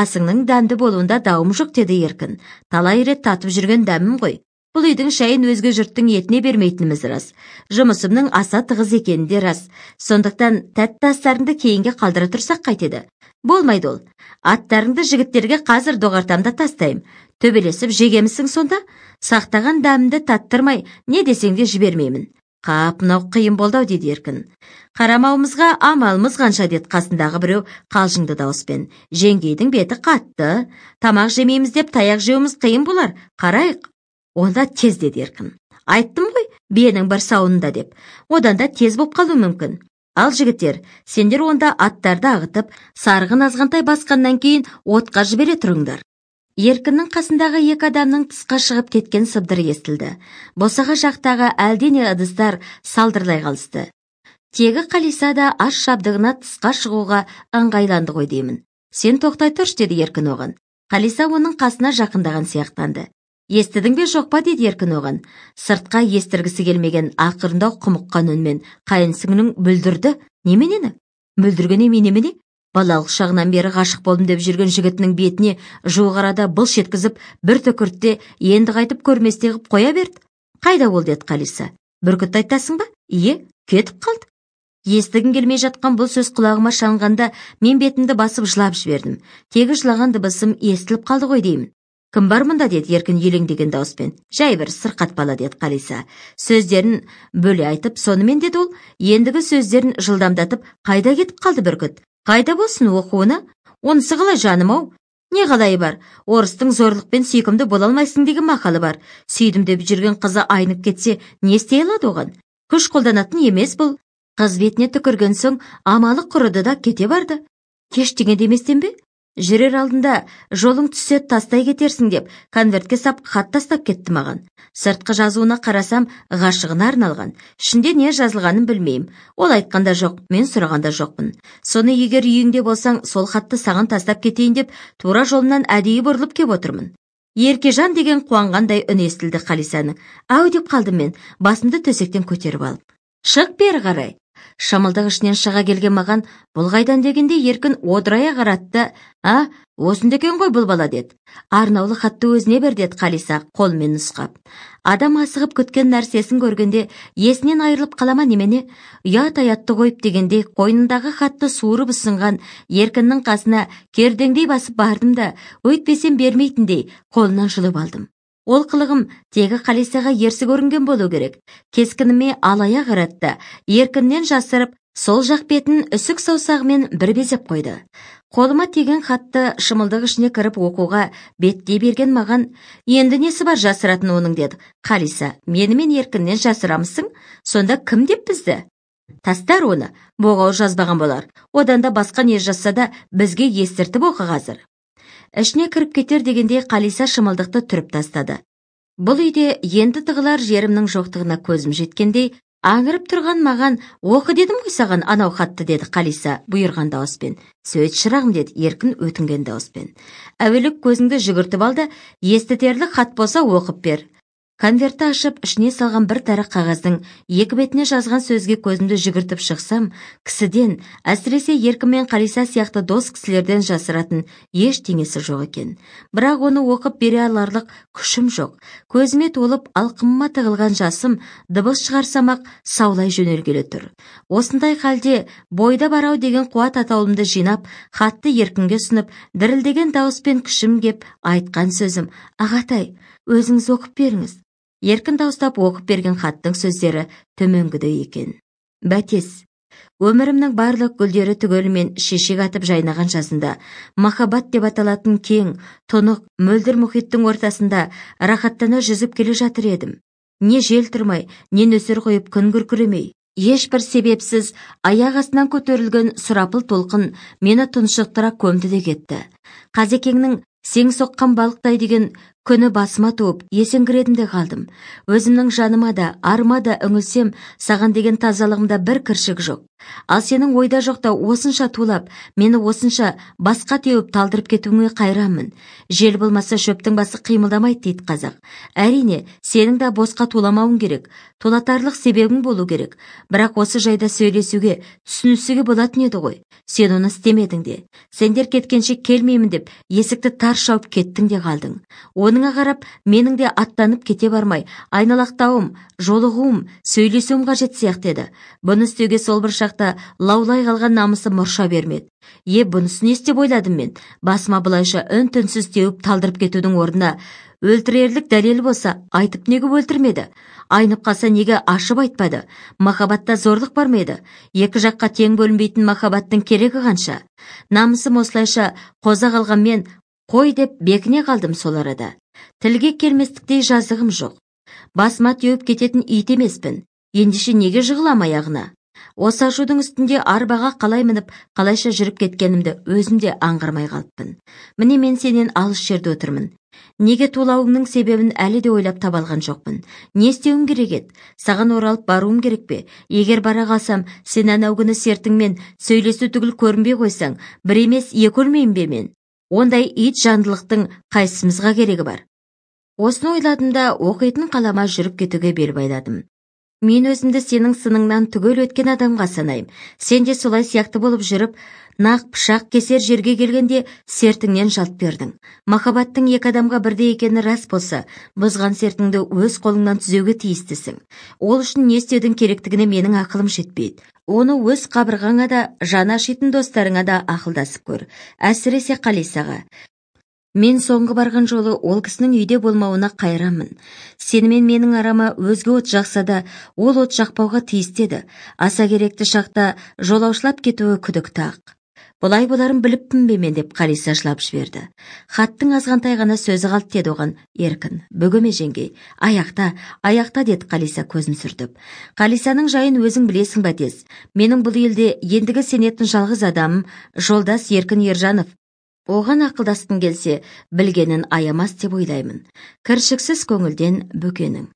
A: асыңның дәмді болуында дауым жоқ деді еркін талай рет татып жүрген дәмім ғой бұл үйдің шайын өзге жұрттың етіне бермейтініміз рас жұмысымның аса тығыз екені де рас сондықтан тәтті астарыңды кейінге қалдыра тұрсақ қайтеді болмайды ол аттарыңды жігіттерге қазір доғартамда тастайым. төбелесіп жегемісің сонда сақтаған дәмімді таттырмай не десең де жібермеймін қап мынау қиын болды ау деді еркін қарамауымызға амалымыз қанша деді қасындағы біреу қалжыңды дауыспен жеңгейдің беті қатты тамақ жемейміз деп таяқ жеуіміз қиын болар қарайық онда тез деді еркін айттым ғой биенің бір сауында деп одан да тез боп қалуы мүмкін ал жігіттер сендер онда аттарды ағытып сарғын азғантай басқаннан кейін отқа жібере тұрыңдар еркіннің қасындағы екі адамның тысқа шығып кеткен сыбдыры естілді босаға жақтағы әлдене ыдыстар салдырлай қалысты тегі қалиса да аш шабдығына тысқа шығуға ыңғайланды ғой деймін сен тоқтай тұршы деді еркін оған қалиса оның қасына жақындаған сияқтанды естідің бе жоқ па деді еркін оған сыртқа естіргісі келмеген ақырындау құмыққан үнмен қайын сіңлің бүлдірді неменені бүлдірген емей немене балалық шағынан бері ғашық болдым деп жүрген жігітінің бетіне жуық арада былш еткізіп бір түкіртте енді қайтып көрместей қып қоя берді қайда ол деді қалиса бүркіт айтасың ба ие кетіп қалды естігім келмей жатқан бұл сөз құлағыма шалынғанда мен бетімді басып жылап жібердім тегі жылаған дыбысым естіліп қалды ғой деймін кім бар мұнда деді еркін елеңдеген дауыспен жай бір сырқат бала деді қалиса сөздерін бөле айтып сонымен деді ол ендігі сөздерін жылдамдатып қайда кетіп қалды бүркіт қайда болсын оқуына онысы қалай жаным ау не қалай бар орыстың зорлықпен сүйкімді бола алмайсың деген мақалы бар сүйдім деп жүрген қызы айнып кетсе не істей алады оған күш қолданатын емес бұл қыз бетіне түкірген соң амалы құрыды да кете барды кеш дегенде бе жүрер алдында жолың түссе тастай кетерсің деп конвертке сап хат тастап кетті маған сыртқы жазуына қарасам ғашығына арналған ішінде не жазылғанын білмеймін ол айтқанда жоқ мен сұрағанда жоқпын соны егер үйіңде болсаң сол хатты саған тастап кетейін деп тура жолымнан әдейі бұрылып кеп отырмын еркежан деген қуанғандай үн естілді қалисаның ау деп қалдым мен басымды төсектен көтеріп алып шық бері қарай шамылдық ішінен шыға келген маған бұл қайдан дегенде еркін одырая қаратты а екен ғой бұл бала деді арнаулы хатты өзіне бер деді қалиса қолмен нұсқап адам асығып күткен нәрсесін көргенде есінен айырылып қалама немене ұят аятты қойып дегенде, қойнындағы хатты суырып ұсынған еркіннің қасына кердеңдей басып бардым да өйтпесем бермейтіндей қолынан жұлып алдым Ол қылығым тегі қалисаға ерсі көрінген болу керек. Кескініме алая қаратты, еркіннен жасырып, сол жақ бетін үсік саусағымен бір безеп қойды. Қолыма теген хатты шымылдық ішіне кіріп оқуға бетте берген маған, енді несі бар жасыратын оның деді. Қалиса, менімен еркіннен жасырамысың? Сонда кім деп бізді? Тастар оны, боғау жазбаған болар. Одан да басқа не жазса да бізге естіртіп оқы қазір ішіне кіріп кетер дегенде қалиса шымылдықты түріп тастады бұл үйде енді тығылар жерімнің жоқтығына көзім жеткендей аңырып тұрған маған оқы дедім ғой саған анау хатты деді қалиса бұйырған дауыспен сөйт шырағым деді еркін өтінген дауыспен әуелі көзіңді жүгіртіп алды, естітерлік хат болса оқып бер конвертті ашып ішіне салған бір тәрі қағаздың екі бетіне жазған сөзге көзімді жүгіртіп шықсам кісіден әсіресе еркін мен қалиса сияқты дос кісілерден жасыратын еш теңесі жоқ екен бірақ оны оқып бере аларлық күшім жоқ көзіме толып алқымыма тығылған жасым дыбыс шығарсам ақ саулай жөнелгелі тұр осындай халде бойда барау деген қуат атаулымды жинап хатты еркінге ұсынып дірілдеген дауыспен күшім кеп айтқан сөзім ағатай өзіңіз оқып беріңіз еркін дауыстап оқып берген хаттың сөздері төменгідей екен бәтес өмірімнің барлық гүлдері түгелімен шешек атып жайнаған жасында махаббат деп аталатын кең тұнық мөлдір мұхиттың ортасында рахаттана жүзіп келе жатыр едім не жел тұрмай не нөсер қойып күн күркіремей ешбір себепсіз аяқ астынан көтерілген сұрапыл толқын мені тұншықтыра көмді де кетті қазекеңнің сең соққан балықтай деген күні басыма туып есеңгіредім қалдым өзімнің жаныма да арыма да үңілсем саған деген тазалығымда бір кіршік жоқ ал сенің ойда жоқта осынша тулап мені осынша басқа теуіп талдырып кетуіңе қайранмын жел болмаса шөптің басы қимылдамайды дейді қазақ әрине сенің да босқа туламауың керек тулатарлық себебің болу керек бірақ осы жайда сөйлесуге түсінісуге болатын еді ғой сен оны істемедің де сендер кеткенше келмеймін деп есікті тарс жауып кеттің де қалдың қарап менің де аттанып кете бармай айналақтауым жолығуым сөйлесуім қажет сияқты еді бұны істеуге сол бір шақта лаулай қалған намысы мұрша бермеді е бұнысы не істеп ойладым мен басыма былайша үн түнсіз теуіп талдырып кетудің орнына өлтірерлік дәлел болса айтып неге өлтірмеді айнып қалса неге ашып айтпады махаббатта зорлық бар ма еді екі жаққа тең бөлінбейтін махаббаттың керегі қанша намысым осылайша қоза қалғанмен мен қой деп бекіне қалдым сол арада тілге келместіктей жазығым жоқ басыма теуіп кететін ит емеспін ендеше неге жығылам аяғына осы ашудың үстінде арбаға қалай мініп қалайша жүріп кеткенімді өзім де аңғармай қалыппын міне мен сенен алыс жерде отырмын неге тулауыңның себебін әлі де ойлап таба алған жоқпын не істеуім керек еді саған оралып баруым керек пе егер бара қалсам сен анау күні сертіңмен сөйлесу түгіл көрінбей қойсаң бір емес екі өлмеймін бе мен ондай ит жандылықтың қайсымызға керегі бар осыны ойладым да оқитын қалама жүріп кетуге бел байладым мен өзімді сенің сыныңнан түгел өткен адамға санаймын сен де солай сияқты болып жүріп нақ пышақ кесер жерге келгенде сертіңнен жалт бердің махаббаттың екі адамға бірдей екені рас болса бұзған сертіңді өз қолыңнан түзеуге тиістісің ол үшін не істеудің керектігіне менің ақылым жетпейді оны өз қабырғаңа да жаны ашитын достарыңа да ақылдасып көр әсіресе қалисаға мен соңғы барған жолы ол кісінің үйде болмауына қайранмын сенімен менің арама өзге от жақса да ол от жақпауға тиісті аса керекті шақта жолаушылап кетуі күдікті ақ бұлай боларын біліппін бе мен деп қалиса жылап жіберді хаттың азғантай ғана сөзі қалды деді оған еркін Бүгіме жеңгей аяқта аяқта деді қалиса көзін сүртіп қалисаның жайын өзің білесің бәтес менің бұл елде ендігі сенетін жалғыз адамым жолдас еркін ержанов оған ақылдасқың келсе білгенін аямас деп ойлаймын кіршіксіз көңілден бөкенің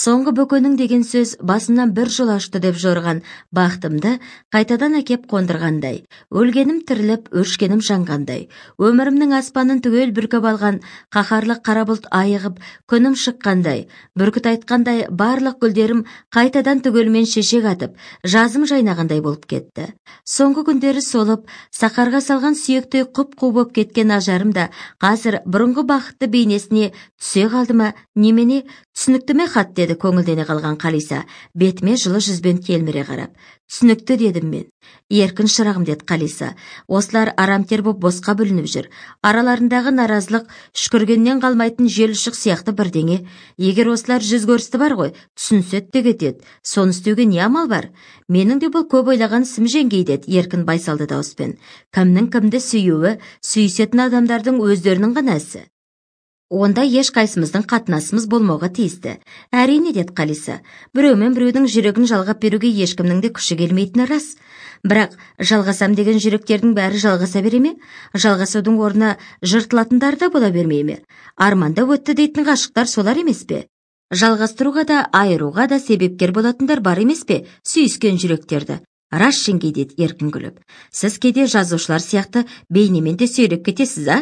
A: соңғы бөкенің деген сөз басымнан бір жол ашты деп жорған бақытымды қайтадан әкеп қондырғандай өлгенім тіріліп өршкенім жанғандай өмірімнің аспанын түгел бүркеп алған қаһарлы қара бұлт айығып күнім шыққандай бүркіт айтқандай барлық гүлдерім қайтадан түгелмен шешек атып жазым жайнағандай болып кетті соңғы күндері солып сақарға салған сүйектей құп қу боп кеткен ажарым да қазір бұрынғы бақытты бейнесіне түсе қалды ма немене түсінікті ме хат деді көңілдене қалған қалиса бетіме жылы жүзбен телміре қарап түсінікті дедім мен еркін шырағым деді қалиса осылар арамтер боп босқа бүлініп жүр араларындағы наразылық шүкіргеннен қалмайтын жел ұшық сияқты бірдеңе егер осылар жүз көрісті бар ғой түсінсет де кетеді соны істеуге не амал бар менің де бұл көп ойлаған ісім жеңгей деді еркін байсалды дауыспен кімнің кімді сүюі сүйісетін адамдардың өздерінің ғана ісі онда ешқайсымыздың қатынасымыз болмауға тиісті әрине деді қалиса біреумен біреудің жүрегін жалғап беруге ешкімнің де күші келмейтіні рас бірақ жалғасам деген жүректердің бәрі жалғаса бере ме жалғасудың орнына жыртылатындар да бола бермей ме арманда өтті дейтін ғашықтар солар емес пе жалғастыруға да айыруға да себепкер болатындар бар емес пе сүйіскен жүректерді рас жеңгей деді еркін күліп сіз кейде жазушылар сияқты бейнемен де сүйреп кетесіз а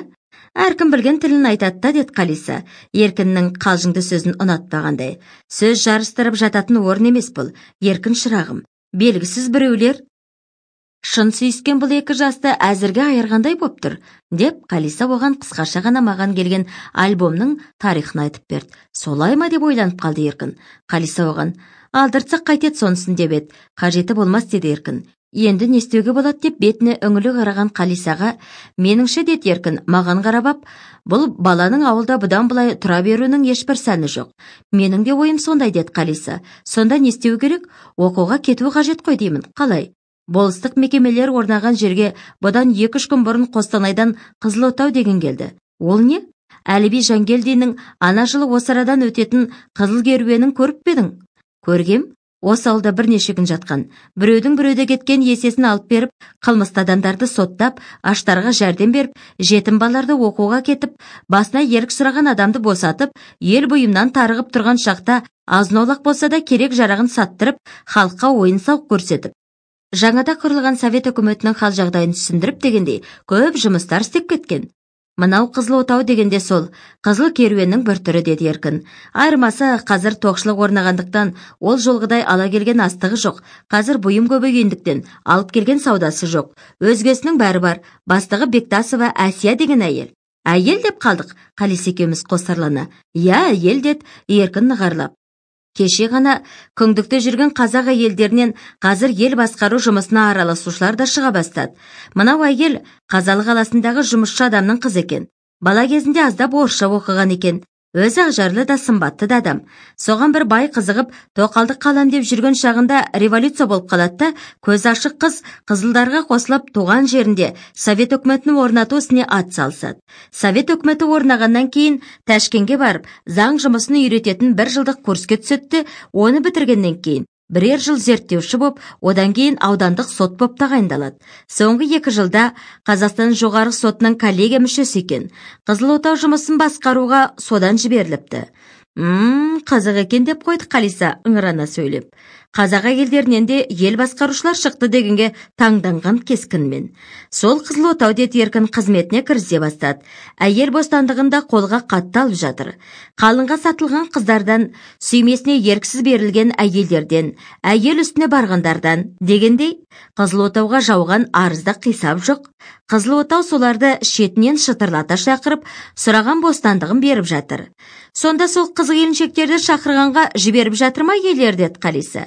A: әркім білген тілін айтады да деді қалиса еркіннің қалжыңды сөзін ұнатпағандай сөз жарыстырып жататын орын емес бұл еркін шырағым белгісіз біреулер шын сүйіскен бұл екі жасты әзірге айырғандай боп тұр деп қалиса оған қысқаша ғана маған келген альбомның тарихын айтып берді солай ма деп ойланып қалды еркін қалиса оған алдыртсақ қайтеді сонысын деп еді қажеті болмас деді еркін енді не істеуге болады деп бетіне үңілі қараған қалисаға меніңше деді еркін маған қарап ап бұл баланың ауылда бұдан былай тұра беруінің ешбір сәні жоқ менің де ойым сондай деді қалиса сонда не істеу керек оқуға кету қажет қой деймін қалай болыстық мекемелер орнаған жерге бұдан екі үш күн бұрын қостанайдан қызылотау деген келді ол не әліби жангелдиннің ана жылы осы арадан өтетін қызыл керуенін көріп пе едің көргем осы ауылда бірнеше күн жатқан біреудің біреуде кеткен есесін алып беріп қылмысты адамдарды соттап аштарға жәрдем беріп жетім балаларды оқуға кетіп басына ерік сұраған адамды босатып ел бұйымнан тарығып тұрған шақта азын аулақ болса да керек жарағын саттырып халыққа ойын сауық көрсетіп жаңада құрылған совет үкіметінің хал жағдайын түсіндіріп дегендей көп жұмыстар істеп кеткен мынау қызыл отау дегенде сол қызыл керуеннің бір түрі деді еркін айырмасы қазір тоқшылық орнағандықтан ол жолғыдай ала келген астығы жоқ қазір бұйым көбейгендіктен алып келген саудасы жоқ өзгесінің бәрі бар бастығы бектасова әсия деген әйел әйел деп қалдық қалис екеуміз қосарлана иә әйел деді еркін нығарлап кеше ғана күңдікті жүрген қазақ әйелдерінен қазір ел басқару жұмысына араласушылар да шыға бастады мынау әйел қазалы қаласындағы жұмысшы адамның қызы екен бала кезінде аздап орысша оқыған екен өзі ақжарлы да сымбатты да адам соған бір бай қызығып тоқалдық қалам деп жүрген шағында революция болып қалады да көзі ашық қыз қызылдарға қосылып туған жерінде совет үкіметін орнату ісіне атсалысады совет үкіметі орнағаннан кейін тәшкенге барып заң жұмысын үйрететін бір жылдық курске түседі оны бітіргеннен кейін бірер жыл зерттеуші боп одан кейін аудандық сот боп тағайындалады соңғы екі жылда қазақстан жоғары сотының коллегия мүшесі екен қызыл отау жұмысын басқаруға содан жіберіліпті м қызық екен деп қойды қалиса ыңырана сөйлеп қазақ әйелдерінен де ел басқарушылар шықты дегенге таңданған кескінмен сол қызыл таудет еркін қызметіне кірісе бастады әйел бостандығын да қолға қатты алып жатыр қалыңға сатылған қыздардан сүймесіне еріксіз берілген әйелдерден әйел үстіне барғандардан дегендей қызыл отауға жауған арызда қисап жоқ қызыл отау соларды шетінен шытырлата шақырып сұраған бостандығын беріп жатыр сонда сол қыз келіншектерді шақырғанға жіберіп жатыр ма деді қалиса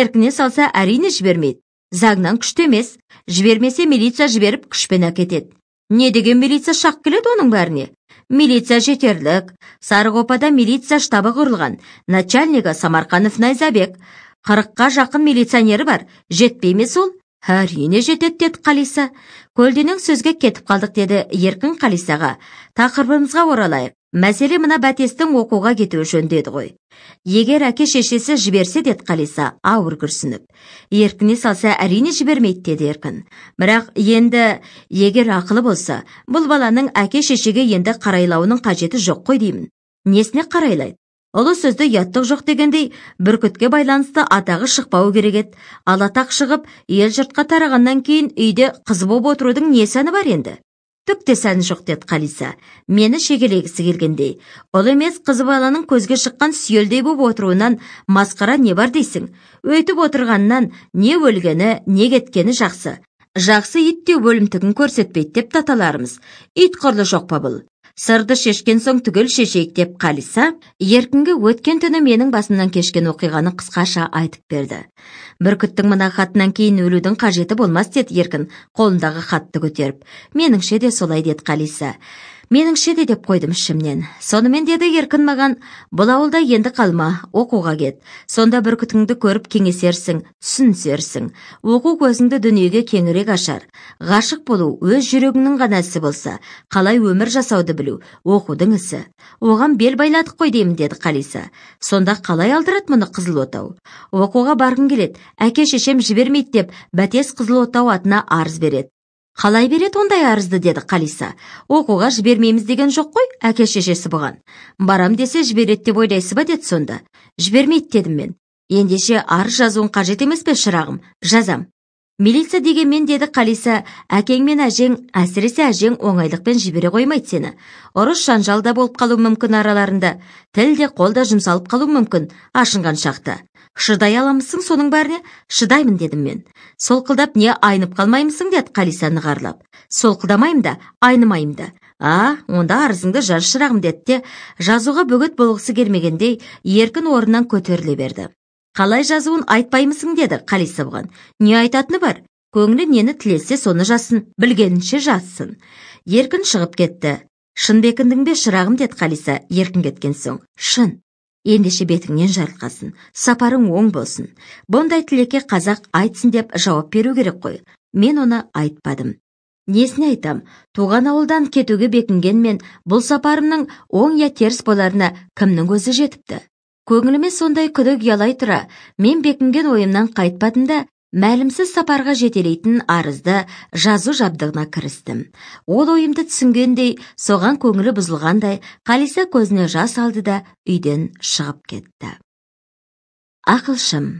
A: еркіне салса әрине жібермейді заңнан күшті емес жібермесе милиция жіберіп күшпен әкетеді не деген милиция шақ келеді оның бәріне милиция жетерлік сарықопада милиция штабы құрылған начальнигі самарқанов найзабек қырыққа жақын милиционері бар жетпей ме сол әрине жетеді деді қалиса көлденең сөзге кетіп қалдық деді еркін қалисаға тақырыбымызға оралайық мәселе мына бәтестің оқуға кетуі үшін деді ғой егер әке шешесі жіберсе деді қалиса ауыр күрсініп еркіне салса әрине жібермейді деді еркін бірақ енді егер ақылы болса бұл баланың әке шешеге енді қарайлауының қажеті жоқ қой деймін несіне қарайлайды Олы сөзді яттық жоқ дегендей бүркітке байланысты атағы шықпау керек еді ал атақ шығып ел жұртқа тарағаннан кейін үйде қыз боп отырудың не сәні бар енді түк те сәні жоқ деді қалиса мені шегелегісі келгендей ұл емес қызы баланың көзге шыққан сүйелдей боп отыруынан масқара не бар дейсің өйтіп отырғаннан не өлгені не кеткені жақсы жақсы итте өлімтігін көрсетпейді таталарымыз ит құрлы сырды шешкен соң түгел шешейік деп қалиса еркінге өткен түні менің басымнан кешкен оқиғаны қысқаша айтып берді бүркіттің мына хатынан кейін өлудің қажеті болмас деді еркін қолындағы хатты көтеріп меніңше де солай деді қалиса Менің де деп қойдым ішімнен сонымен деді еркін маған бұл ауылда енді қалма оқуға кет сонда бүркітіңді көріп кеңесерсің түсінісерсің оқу көзіңді дүниеге кеңірек ашар ғашық болу өз жүрегіңнің ғана ісі болса қалай өмір жасауды білу оқудың ісі оған бел байладық қой деймін деді қалиса сонда қалай алдырады мұны қызыл отау оқуға барғың келеді әке шешем жібермейді деп бәтес қызыл отау атына арыз береді қалай береді ондай арызды деді қалиса оқуға жібермейміз деген жоқ қой әке шешесі бұған барам десе жібереді деп ойлайсыз ба деді сонда жібермейді дедім мен ендеше арыз жазуың қажет емес пе шырағым жазам милиция дегенмен деді қалиса әкең мен әжең әсіресе әжең оңайлықпен жібере қоймайды сені Орыс шанжалда болып қалуы мүмкін араларында тіл қолда қол да жұмсалып қалуы мүмкін ашынған шақта шыдай аламысың соның бәріне шыдаймын дедім мен солқылдап не айнып қалмаймысың деді қалиса нығарлап солқылдамаймын да айнымаймын да а онда арызыңды жаз шырағым деді де жазуға бөгет болғысы келмегендей еркін орнынан көтеріле берді қалай жазуын айтпаймысың деді қалиса бұған не айтатыны бар көңілі нені тілесе соны жазсын білгенінше жазсын еркін шығып кетті шын бекіндің бе шырағым деді қалиса еркін кеткен соң шын ендеше бетіңнен жарылқасын сапарың оң болсын бұндай тілекке қазақ айтсын деп жауап беру керек қой мен оны айтпадым несіне айтам туған ауылдан кетуге бекінгенмен бұл сапарымның оң я теріс боларына кімнің көзі жетіпті көңіліме сондай күдік ұялай тұра мен бекінген ойымнан қайтпадым да мәлімсіз сапарға жетелейтін арызды жазу жабдығына кірістім ол ойымды түсінгендей соған көңілі бұзылғандай қалиса көзіне жас алды да үйден шығып кетті ақылшым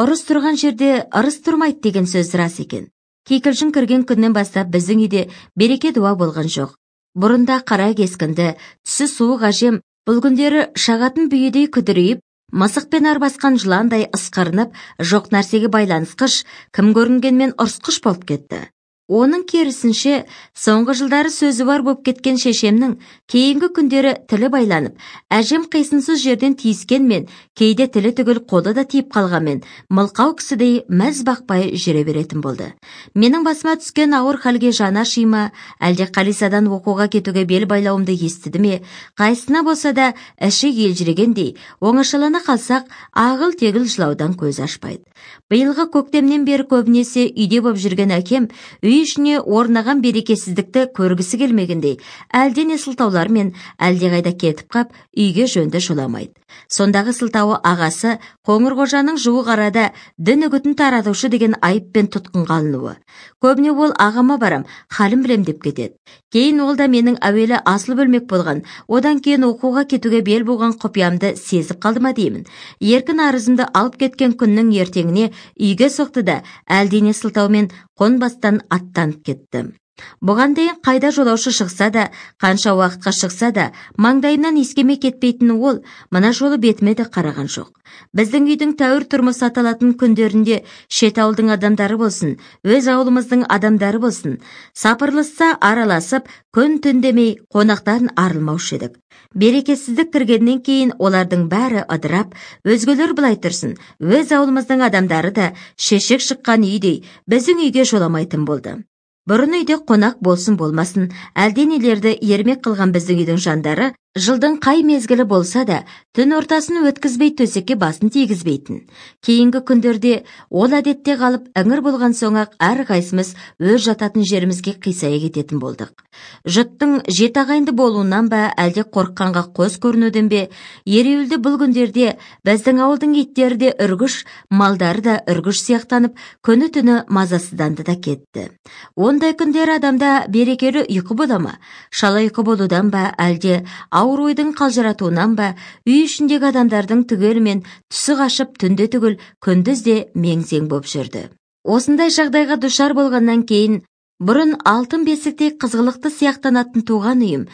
A: ұрыс тұрған жерде ырыс тұрмайды деген сөз рас екен кикілжің кірген күннен бастап біздің үйде береке дуа болған жоқ бұрында қара кескінді түсі суық әжем бұл күндері шағатын бүйедей күдірейіп пен арбасқан жыландай ысқырынып жоқ нәрсеге байланысқыш кім көрінгенмен ұрысқыш болып кетті оның керісінше соңғы жылдары сөзі бар боп кеткен шешемнің кейінгі күндері тілі байланып әжем қисынсыз жерден тиіскенмен кейде тілі түгіл қолы да тиіп қалғанмен мылқау кісідей мәз бақпай жүре беретін болды менің басыма түскен ауыр халге жаны аши ма әлде қалисадан оқуға кетуге бел байлауымды естіді ме қайсысына болса да іші елжірегендей оңашалана қалсақ ағыл тегіл жылаудан көз ашпайды биылғы көктемнен бері көбінесе үйде боп жүрген әкем үй үй ішіне орнаған берекесіздікті көргісі келмегендей әлдене сылтаулармен мен әлдеқайда кетіп қап үйге жөнді жоламайды сондағы сылтауы ағасы қоңырқожаның жуық арада дін үгітін таратушы деген айыппен тұтқынға алынуы көбіне ол ағама барам халім білем деп кетеді кейін ол да менің әуелі асылып бөлмек болған одан кейін оқуға кетуге бел буған құпиямды сезіп қалды ма деймін еркін арызымды алып кеткен күннің ертеңіне үйге соқты да әлдене сылтаумен қонбастан аттанып кетті бұған дейін қайда жолаушы шықса да қанша уақытқа шықса да маңдайымнан ескеме кетпейтін ол мына жолы бетіме де қараған жоқ біздің үйдің тәуір тұрмыс аталатын күндерінде шет ауылдың адамдары болсын өз ауылымыздың адамдары болсын сапырлысса араласып күн түн демей қонақтарын арылмаушы едік берекесіздік кіргеннен кейін олардың бәрі ыдырап өзгелер былай тұрсын өз ауылымыздың адамдары да шешек шыққан үйдей біздің үйге жоламайтын болды бұрын үйде қонақ болсын болмасын әлденелерді ермек қылған біздің үйдің жандары жылдың қай мезгілі болса да түн ортасын өткізбей төсекке басын тигізбейтін кейінгі күндерде ол әдетте қалып іңір болған соң ақ әрқайсымыз өз жататын жерімізге қисая кететін болдық жұттың жеті ағайынды болуынан ба әлде қорыққанға қос көрінуден бе ереуілді бұл күндерде біздің ауылдың иттері де үргіш малдары да үргіш сияқтанып күні түні мазасызданды да кетті ондай күндер адамда берекелі ұйқы бола ма шала ұйқы болудан ба әлде ауыр ойдың қалжыратуынан ба үй ішіндегі адамдардың түгелімен түсі қашып түнде түгіл күндіз де меңзең боп жүрді осындай жағдайға душар болғаннан кейін бұрын алтын бесіктей қызғылықты сияқтанатын туған үйім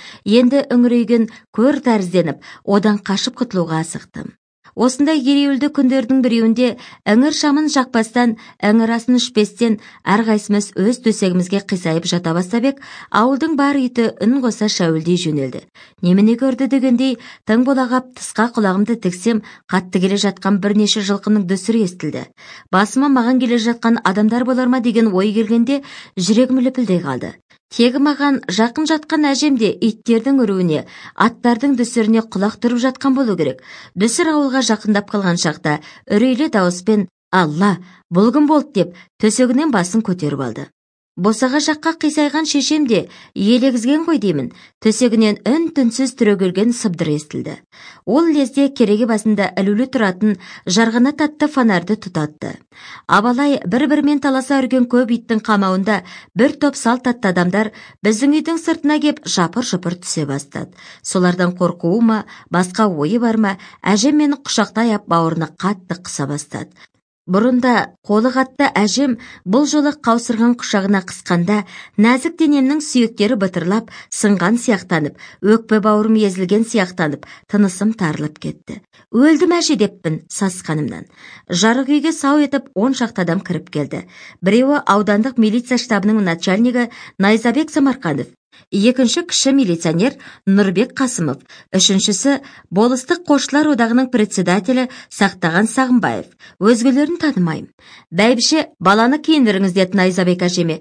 A: енді үңірейген көр тәрізденіп одан қашып құтылуға асықтым осындай ереуілді күндердің біреуінде іңір шамын жақпастан іңір асын ішпестен әрқайсымыз өз төсегімізге қисайып жата бастап ек ауылдың бар иті үн қоса шәуілдей жөнелді немене көрді дегендей тың қап тысқа құлағымды тіксем қатты келе жатқан бірнеше жылқының дүсірі естілді басыма маған келе жатқан адамдар болар ма деген ой келгенде жүрегім лүпілдей қалды тегі маған жақын жатқан әжем де иттердің үруіне аттардың дүсіріне құлақ түріп жатқан болу керек дүсір ауылға жақындап қалған шақта үрейлі дауыспен алла бұл кім болды деп төсегінен басын көтеріп алды босаға жаққа қисайған шешем де елегізген ғой деймін төсегінен үн түнсіз түрегелген сыбдыр естілді ол лезде кереге басында ілулі тұратын жарғына татты фонарды тұтатты абалай бір бірімен таласа үрген көп иттің қамауында бір топ салт атты адамдар біздің үйдің сыртына кеп жапыр жұпыр түсе бастады солардан қорқуы ма басқа ойы бар ма әжем мені құшақтай ап бауырына қатты қыса бастады бұрында қолы қатты әжем бұл жолы қаусырған құшағына қысқанда нәзік денемнің сүйектері бытырлап сынған сияқтанып өкпе бауырым езілген сияқтанып тынысым тарылып кетті өлдім әже деппін сасқанымнан жарық үйге сау етіп он шақты адам кіріп келді біреуі аудандық милиция штабының начальнигі найзабек самарқанов екінші кіші милиционер нұрбек қасымов үшіншісі болыстық қосшылар одағының председателі сақтаған сағымбаев өзгелерін танымаймын бәйбіше баланы киіндіріңіз деді найзабек әжеме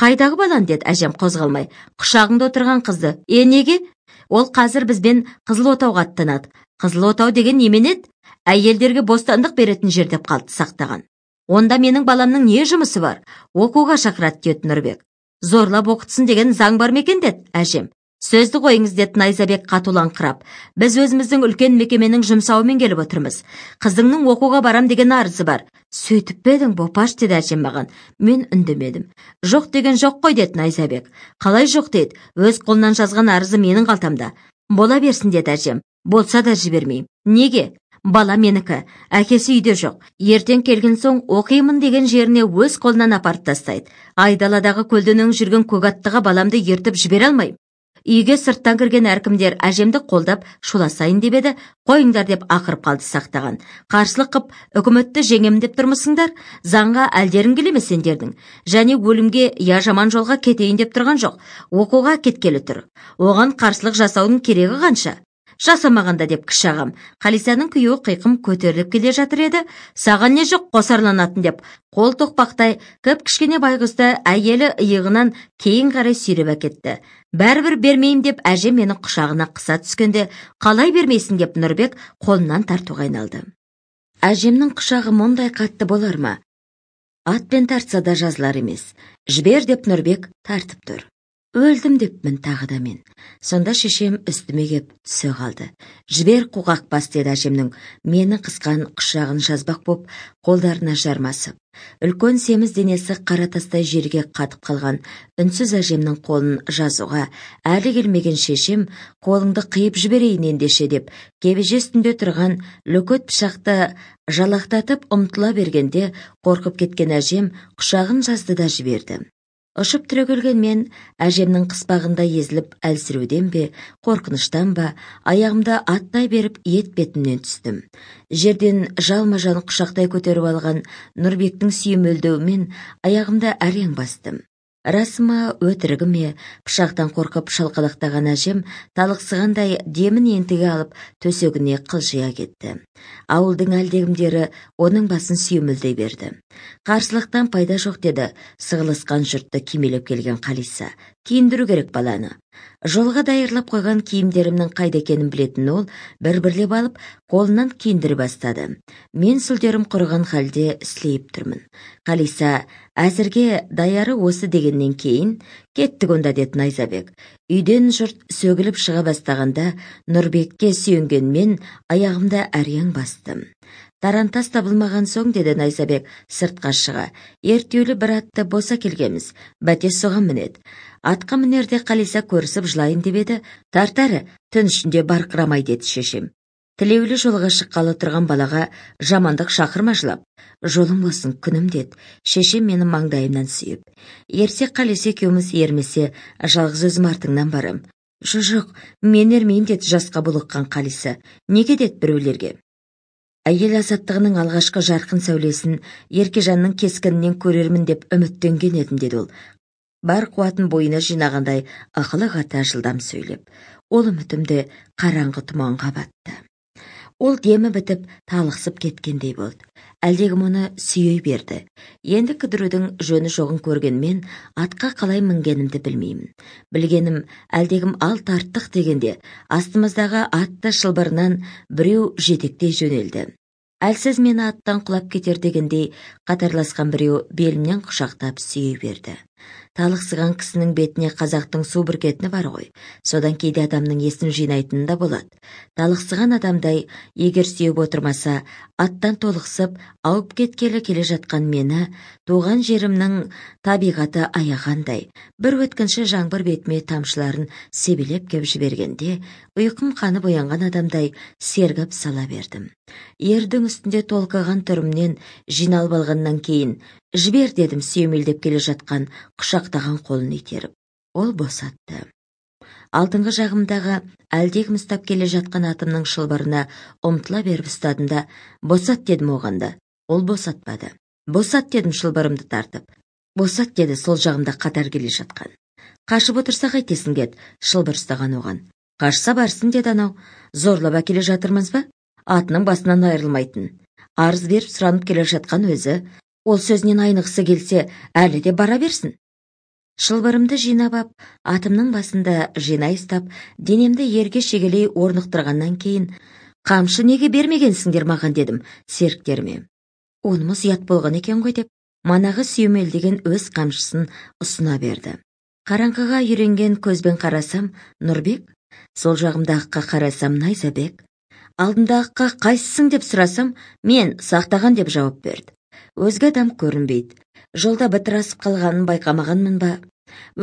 A: қайдағы балан деді әжем қозғалмай құшағыңда отырған қызды е неге ол қазір бізбен қызыл отауға аттанады қызыл отау деген немене еді әйелдерге бостандық беретін жер деп қалды сақтаған онда менің баламның не жұмысы бар оқуға шақырады деді нұрбек зорлап оқытсын деген заң бар ма деді әжем сөзді қойыңыз деді найзабек қатуланқырап біз өзіміздің үлкен мекеменің жұмсауымен келіп отырмыз қызыңның оқуға барам деген арызы бар сөйтіп пе едің бопаш деді әжем маған мен үндемедім жоқ деген жоқ қой деді найзабек қалай жоқ дейді өз қолынан жазған арызы менің қалтамда бола берсін деді әжем болса да жібермеймін неге бала менікі әкесі үйде жоқ ертең келген соң оқимын деген жеріне өз қолынан апарып тастайды айдаладағы көлденең жүрген аттыға баламды ертіп жібере алмаймын үйге сырттан кірген әркімдер әжемді қолдап шуласайын деп еді қойыңдар деп ақырып қалды сақтаған қарсылық қып үкіметті жеңем деп тұрмысыңдар заңға әлдерің келе сендердің және өлімге я жаман жолға кетейін деп тұрған жоқ оқуға кеткелі тұр оған қарсылық жасаудың керегі қанша жасамағанда деп кіші ағам қалисаның күйеуі қиқым көтеріліп келе жатыр еді саған не жоқ қосарланатын деп қол тоқпақтай кіп кішкене байғұсты әйелі иығынан кейін қарай сүйреп әкетті бәрібір бермеймін деп әжем мені құшағына қыса түскенде қалай бермейсің деп нұрбек қолынан тартуға айналды әжемнің құшағы мұндай қатты болар ма атпен тартса да жазылар емес жібер деп нұрбек тартып тұр өлдім деппін тағы да мен сонда шешем үстіме кеп түсе қалды жібер бас деді әжемнің мені қысқан құшағын жазбақ боп қолдарына жармасып үлкен семіз денесі қара тастай жерге қатып қалған үнсіз әжемнің қолын жазуға әлі келмеген шешем қолыңды қиып жіберейін ендеше деп кебеже үстінде тұрған лөкет пышақты жалақтатып ұмтыла бергенде қорқып кеткен әжем құшағын жазды да жіберді ұшып түрегелген мен әжемнің қыспағында езіліп әлсіреуден бе қорқыныштан ба аяғымда аттай беріп ет бетімнен түстім жерден жалма жан құшақтай көтеріп алған нұрбектің сүйемелдеуімен аяғымды әрең бастым Расыма ма өтірігі ме пышақтан қорқып шалқалақтаған әжем талықсығандай демін ентіге алып төсегіне қылжия кетті ауылдың әлдегімдері оның басын сүйемелдей берді қарсылықтан пайда жоқ деді сығылысқан жұртты кимелеп келген қалиса киіндіру керек баланы жолға даярлап қойған киімдерімнің қайда екенін білетін ол бір бірлеп алып қолынан киіндіре бастады мен сүлдерім құрыған халде сілейіп тұрмын қалиса әзірге даяры осы дегеннен кейін кеттік онда деді найзабек үйден жұрт сөгіліп шыға бастағанда нұрбекке сүйенген мен аяғымда әрең бастым тарантас табылмаған соң деді найзабек сыртқа шыға ертеулі бір атты боса келгенбіз бәтес соған мінеді атқа мінерде қалиса көрісіп жылайын деп еді тартары түн ішінде барқырамай деді шешем тілеулі жолға шыққалы тұрған балаға жамандық шақырма жылап Жолым болсын күнім деді шешем мені маңдайымнан сүйіп Ерсе қалиса екеуміз ермесе жалғыз өзім артыңнан барам жо жоқ мен ермеймін деді жасқа булыққан қалиса неге деді біреулерге әйел азаттығының алғашқы жарқын сәулесін еркежанның кескінінен көрермін деп үміттенген едім деді ол бар қуатын бойына жинағандай ықылық ата жылдам сөйлеп ол үмітімді қараңғы тұманға батты ол демі бітіп талықсып кеткендей болды әлдекім оны сүйей берді енді кідірудің жөні жоғын көргенмен атқа қалай мінгенімді білмеймін білгенім әлдегім ал тарттық дегенде астымыздағы атты шылбырынан біреу жетектей жөнелді әлсіз мені аттан құлап кетер дегендей қатарласқан біреу белімнен құшақтап сүйей берді талықсыған кісінің бетіне қазақтың су бүркетіні бар ғой содан кейде адамның есін жинайтыны да болады талықсыған адамдай егер сүйіп отырмаса аттан толықсып ауып кеткелі келе жатқан мені туған жерімнің табиғаты аяғандай бір өткінші жаңбыр бетіме тамшыларын себелеп кеп жібергенде ұйқым қанып оянған адамдай сергіп сала бердім ердің үстінде толқыған түрімнен жиналып алғаннан кейін жібер дедім сүйемелдеп келе жатқан құшақтаған қолын итеріп ол босатты алдыңғы жағымдағы әлдегі ұстап келе жатқан атымның шылбырына ұмтыла беріп ұстадым да босат дедім оған да ол босатпады босат дедім шылбырымды тартып босат деді сол жағымда қатар келе жатқан қашып отырса қайтесің кет шылбыр ұстаған оған қашса барсын деді анау зорлап әкеле жатырмыз ба атының басынан айырылмайтын арыз беріп сұранып келе жатқан өзі ол сөзінен айнықсы келсе әлі де бара берсін шылбырымды жинап ап атымның басында жинай ұстап денемді ерге шегелей орнықтырғаннан кейін қамшы неге бермегенсіңдер маған дедім серіктеріме онымыз ұят болған екен ғой деп манағы сүйемелдеген өз қамшысын ұсына берді қараңғыға үйренген көзбен қарасам нұрбек сол жағымдағыққа қарасам найзабек алдымдағыққа қайсысың деп сұрасам мен сақтаған деп жауап берді өзге адам көрінбейді жолда бітір асып қалғанын байқамағанмын ба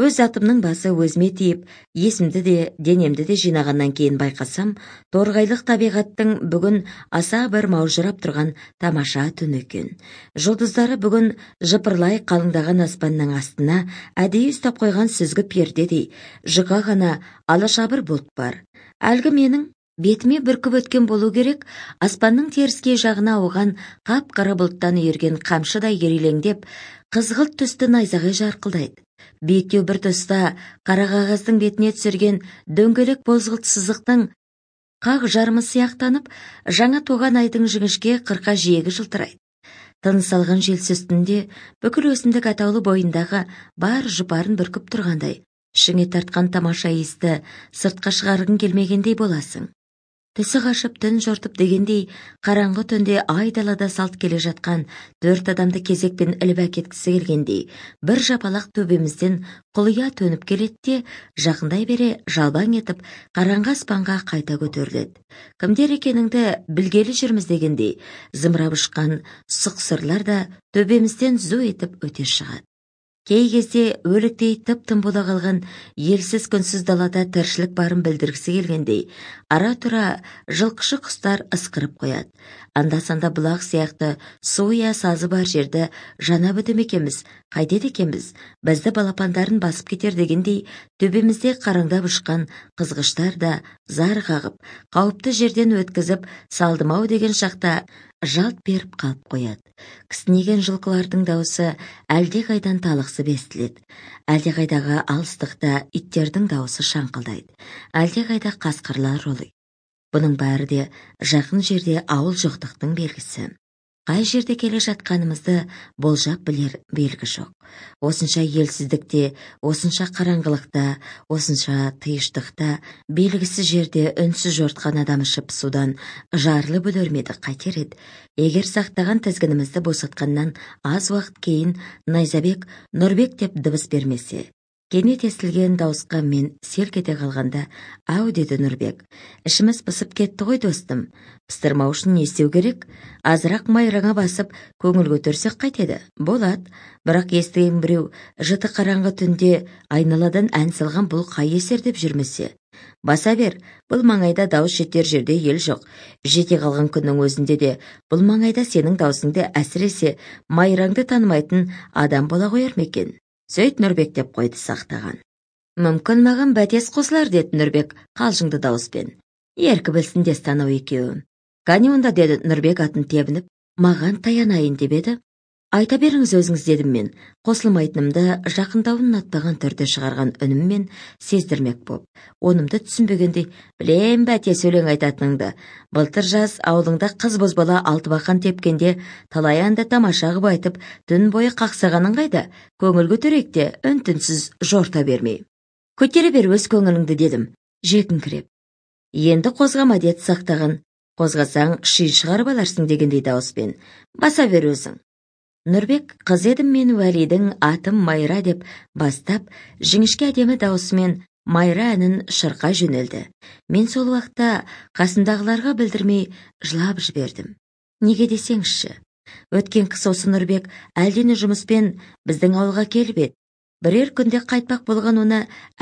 A: өз атымның басы өзіме тиіп есімді де денемді де жинағаннан кейін байқасам торғайлық табиғаттың бүгін аса бір маужырап тұрған тамаша түн екен жұлдыздары бүгін жыпырлай қалыңдаған аспанның астына әдейі ұстап қойған сүзгі пердедей жұқа ғана алашабыр бұлт бар әлгі менің бетіме бүркіп өткен болу керек аспанның теріске жағына ауған қап қара бұлттан үйірген қамшыдай ерелеңдеп қызғылт түсті найзағай жарқылдайды биіктеу бір тұста қара қағаздың бетіне түсірген дөңгелек бозғылт сызықтың қақ жарымы сияқтанып жаңа туған айдың жіңішке қырқа жиегі жылтырайды тыныс алған желсі үстінде бүкіл өсімдік атаулы бойындағы бар жұпарын бүркіп тұрғандай ішіңе тартқан тамаша иісті сыртқа шығарғың келмегендей боласың тісі қашып түн жортып дегендей қараңғы түнде айдалада салт келе жатқан төрт адамды кезекпен іліп әкеткісі келгендей бір жапалақ төбемізден құлия төніп келеді де жақындай бере жалбаң етіп қараңғы аспанға қайта көтеріледі кімдер екеніңді білгелі жүрміз дегендей зымырап ұшқан сұқсырлар да төбемізден зу етіп өте шығады кей кезде өліктей тып тым бола қалған елсіз күнсіз далада тіршілік барын білдіргісі келгендей ара тұра жылқышы құстар ысқырып қояды анда санда бұлақ сияқты су я сазы бар жерді жана бітім екенбіз қайтеді екенбіз бізді балапандарын басып кетер дегендей төбемізде қараңдап ұшқан қызғыштар да зар қағып қауіпті жерден өткізіп салдым деген шақта жалт беріп қалып қояды кісінеген жылқылардың даусы әлдеқайдан талықсып естіледі әлдеқайдағы алыстықта иттердің даусы шаңқылдайды әлдеқайда қасқырлар ұлиды бұның бәрі де жақын жерде ауыл жоқтықтың белгісі қай жерде келе жатқанымызды болжап білер белгі жоқ осынша елсіздікте осынша қараңғылықта осынша тыйыштықта белгісіз жерде үнсіз жортқан адам ішіп судан жарылып өлер ме қайтер еді егер сақтаған тізгінімізді босатқаннан аз уақыт кейін найзабек нұрбек деп дыбыс бермесе кенет естілген дауысқа мен селк ете қалғанда ау деді нұрбек ішіміз пысып кетті ғой достым пыстырмау үшін не істеу керек азырақ майраңа басып көңіл көтерсек қайтеді болады бірақ естіген біреу жыты қараңғы түнде айналадан ән салған бұл қай есер деп жүрмесе баса бер бұл маңайда дауыс жетер жерде ел жоқ жете қалған күннің өзінде де бұл маңайда сенің даусыңды әсіресе майраңды танымайтын адам бола қояр ма екен сөйт нұрбек деп қойды сақтаған мүмкін маған бәтес қосылар деді нұрбек қалжыңды дауыспен еркі білсін анау екеуі кәне онда деді нұрбек атын тебініп маған таянайын деп еді айта беріңіз өзіңіз дедім мен қосылмайтынымды жақындауын ұнатпаған түрде шығарған үніммен сездірмек боп онымды түсінбегендей білем бәте өлең айтатыныңды былтыр жаз ауылыңда қыз бозбала алтыбақан тепкенде талай әнді тамаша қып айтып түн бойы қақсағаның қайда көңіл көтерейік те үн түнсіз жорта бермей көтере бер өз көңіліңді дедім жекіңкіреп енді қозғама дед сақтаған қозғасаң ши шығарып аларсың дегендей дауыспен баса бер өзің нұрбек қыз едім мен уәлидің атым майра деп бастап жіңішке әдемі даусымен майра әнін шырқа жөнелді мен сол уақытта қасымдағыларға білдірмей жылап жібердім неге десеңізші өткен қыс осы нұрбек әлдене жұмыспен біздің ауылға келіп еді бірер күнде қайтпақ болған оны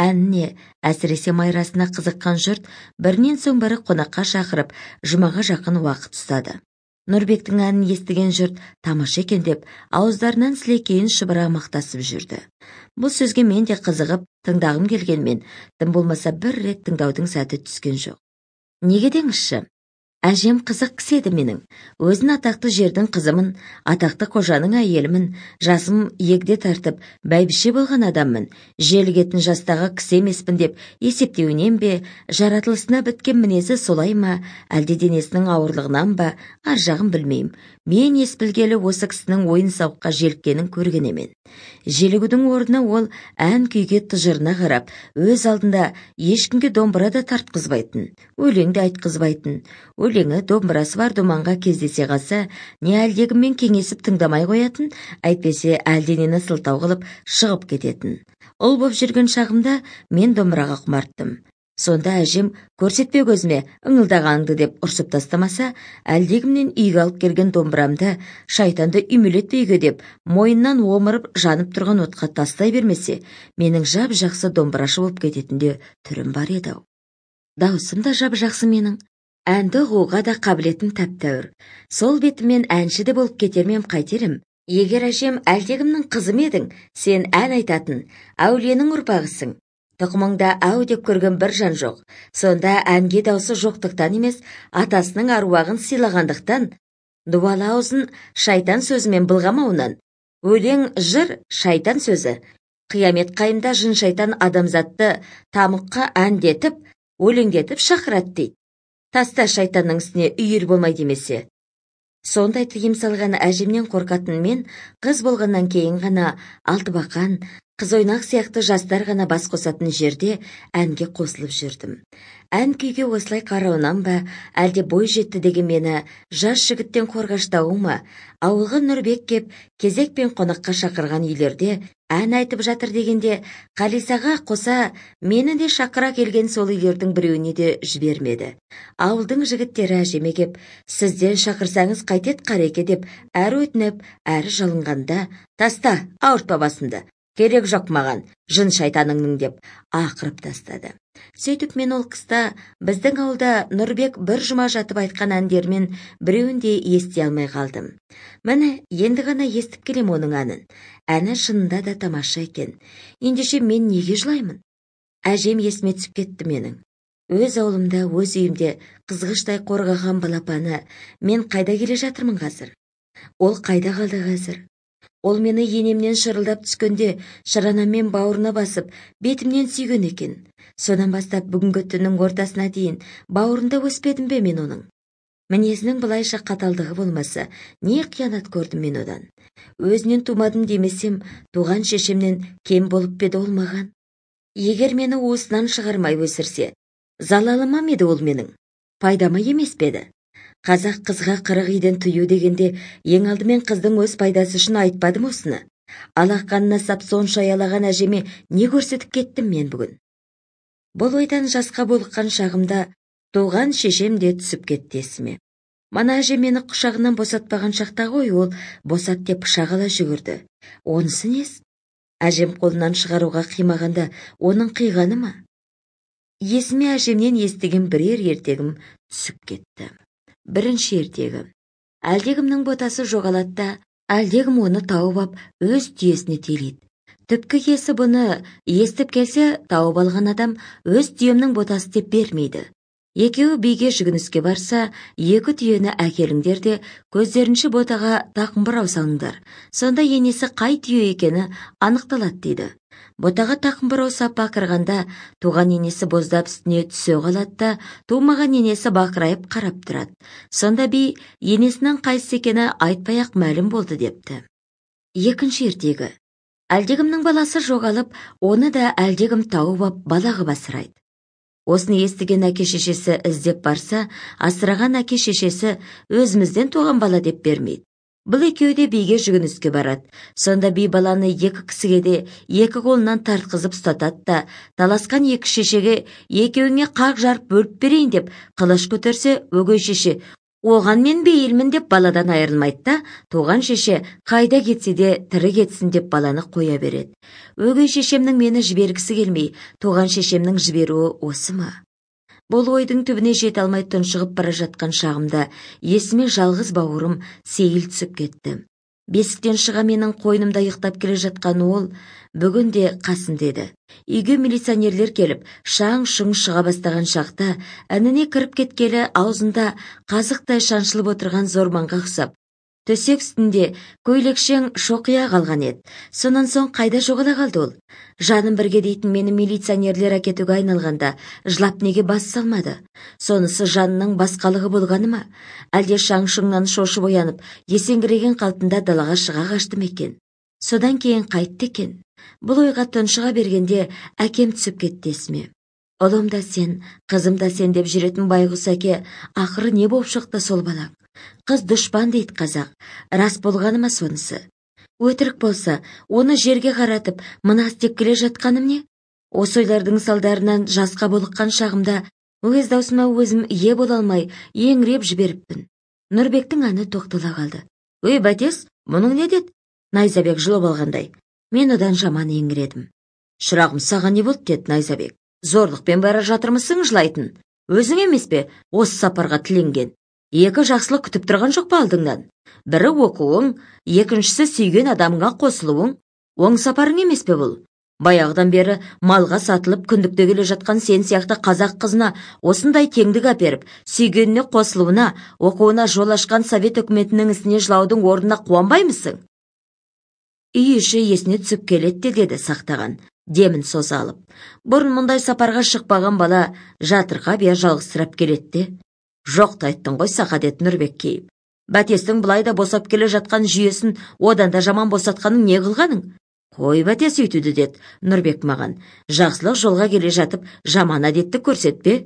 A: әніне әсіресе майрасына қызыққан жұрт бірінен соң бірі қонаққа шақырып жұмаға жақын уақыт ұстады нұрбектің әнін естіген жұрт тамаша екен деп ауыздарынан сілекейін шыбыра мақтасып жүрді бұл сөзге мен де қызығып тыңдағым келгенмен тым болмаса бір рет тыңдаудың сәті түскен жоқ неге деңізші әжем қызық кісі еді менің өзін атақты жердің қызымын атақты қожаның әйелімін жасым егде тартып бәйбіше болған адаммын желігетін жастағы кісі емеспін деп есептеуінен бе жаратылысына біткен мінезі солай ма әлде денесінің ауырлығынан ба ар жағын білмеймін мен ес білгелі осы кісінің ойын сауыққа желіккенін көрген емен желігудің орнына ол ән күйге тыжырына қарап өз алдында ешкімге домбыра да тартқызбайтын өлең де айтқызбайтын өлеңі домбырасы бар думанға кездесе қалса не әлдекіммен кеңесіп тыңдамай қоятын әйтпесе әлденені сылтау қылып шығып кететін ұл боп жүрген шағымда мен домбыраға құмарттым сонда әжем көрсетпе көзіме ыңылдағаныңды деп ұрсып тастамаса әлдекімнен үйге алып келген домбырамды шайтанды үймелетпейгі деп мойыннан омырып жанып тұрған отқа тастай бермесе менің жап жақсы домбырашы болып кететін де түрім бар еді ау даусым да жап жақсы менің әнді ұғуға да қабілетім тәп сол бетіммен әнші де болып кетер қайтерім егер әжем әлдекімнің қызым едің сен ән айтатын әулиенің ұрпағысың тұқымыңда әу деп көрген бір жан жоқ сонда әнге даусы жоқтықтан емес атасының аруағын сыйлағандықтан дуалы аузын шайтан сөзімен былғамауынан өлең жыр шайтан сөзі қиямет қайымда жын шайтан адамзатты тамыққа әндетіп өлеңдетіп шақырады дейді таста шайтанның ісіне үйір болмай демесе сондай тыйым салған әжемнен қорқатын мен қыз болғаннан кейін ғана алтыбақан қызойнақ сияқты жастар ғана бас қосатын жерде әнге қосылып жүрдім ән күйге осылай қарауынан ба әлде бой жетті деген мені жас жігіттен қорғаштауы ма ауылға нұрбек кеп кезек пен қонаққа шақырған үйлерде ән айтып жатыр дегенде қалисаға қоса мені де шақыра келген сол үйлердің біреуіне де жібермеді ауылдың жігіттері әжеме кеп сізден шақырсаңыз қайтет қареке деп әрі өтініп әрі жалынғанда таста ауыртпа басымды керек жоқ маған жын шайтаныңның деп ақырып тастады сөйтіп мен ол қыста біздің ауылда нұрбек бір жұма жатып айтқан әндермен біреуін де ести алмай қалдым міне енді ғана естіп келем оның әнін әні шынында да тамаша екен ендеше мен неге жылаймын әжем есіме түсіп кетті менің өз ауылымда өз үйімде қызғыштай қорғаған балапаны мен қайда келе жатырмын қазір ол қайда қалды қазір ол мені енемнен шырылдап түскенде шыранамен бауырына басып бетімнен сүйген екен содан бастап бүгінгі түннің ортасына дейін бауырында өспедім бе мен оның мінезінің былайша қаталдығы болмаса не қиянат көрдім мен одан өзінен тумадым демесем туған шешемнен кем болып пе олмаған. егер мені осынан шығармай өсірсе залалыма ма еді ол менің пайдама емес пе еді қазақ қызға қырық үйден тыю дегенде ең алдымен қыздың өз пайдасы үшін айтпадым осыны алақанына сап сонша аялаған әжеме не көрсетіп кеттім мен бүгін бұл ойдан жасқа болыққан шағымда туған шешем де түсіп кетті есіме мана әже мені құшағынан босатпаған шақта ғой ол босат деп пышақ ала жүгірді онысы несі әжем қолынан шығаруға қимағанда оның қиғаны ма есіме әжемнен естіген бірер ертегім түсіп кетті бірінші ертегі әлдекімнің ботасы жоғалады да әлдекім оны тауып ап өз түйесіне телейді түпкі иесі бұны естіп келсе тауып алған адам өз түйемнің ботасы деп бермейді екеуі биге жүгініске барса екі түйені әкеліңдер де көздерінше ботаға тақымбырау салыңдар сонда енесі қай түйе екені анықталады дейді ботаға тақым бір ауса пақырғанда, туған енесі боздап үстіне түсе қалады да тумаған енесі бақырайып қарап тұрады сонда би енесінің қайсы екені айтпай ақ мәлім болды депті екінші ертегі Әлдегімнің баласы жоғалып оны да әлдегім тауып ап басырайды. Осын осыны естіген әке шешесі іздеп барса асыраған әке шешесі өзімізден туған бала деп бермейді бұл екеуі де биге жүгініске барады сонда би баланы екі кісіге де екі қолынан тартқызып ұстатады да таласқан екі шешеге екеуіңе қақ жарып бөліп берейін деп қылыш көтерсе өгей шеше оған мен бейілмін деп баладан айырылмайды да туған шеше қайда кетсе де тірі кетсін деп баланы қоя береді өгей шешемнің мені жібергісі келмей тоған шешемнің жіберуі осы ма бұл ойдың түбіне жете алмай тұншығып бара жатқан шағымда есіме жалғыз бауырым сейіл түсіп кетті бесіктен шыға менің қойнымда ұйықтап келе жатқан ол бүгін де қасым деді үйге милиционерлер келіп шаң шұң шыға бастаған шақта ініне кіріп кеткелі аузында қазықтай шаншылып отырған зорманға ұқсап төсек үстінде көйлекшең шоқия қалған еді сонан соң қайда жоғала қалды ол жаным бірге дейтін мені милиционерлер әкетуге айналғанда жылап неге бас салмады сонысы жанның басқалығы болғаны ма әлде шаңшыңнан шошып оянып есеңгіреген қалтында далаға шыға қашты екен содан кейін қайтты екен бұл ойға тұншыға бергенде әкем түсіп кетті есіме ұлым да сен қызым да сен деп жүретін байғұс әке ақыры не болып шықты сол балаң қыз дұшпан дейді қазақ рас болғаны ма сонысы өтірік болса оны жерге қаратып мына істеп келе жатқаным не осы ойлардың салдарынан жасқа болыққан шағымда өз даусыма өзім ие бола алмай еңіреп жіберіппін нұрбектің әні тоқтала қалды өй бәтес мұның не деді найзабек жұлып алғандай мен одан жаман еңіредім шырағым саған не болды деді найзабек зорлықпен бара жатырмысың жылайтын өзің емес пе осы сапарға тіленген екі жақсылық күтіп тұрған жоқ па алдыңнан бірі оқуың екіншісі сүйген адамға қосылуың оң сапарың емес пе бұл баяғыдан бері малға сатылып күндікте келе жатқан сен сияқты қазақ қызына осындай теңдік әперіп сүйгеніне қосылуына оқуына жол ашқан совет үкіметінің ісіне жылаудың орнына қуанбаймысың үй іші есіне түсіп келеді деді сақтаған демін соза алып бұрын мұндай сапарға шықпаған бала жатырқап иә жалғызсырап келеді де жоқ айттың ғой сақа деді кейіп бәтестің былай да босап келе жатқан жүйесін одан да жаман босатқаның не қылғаның қой бәтес өйтуді деді нұрбек маған жақсылық жолға келе жатып жаман әдетті көрсетпе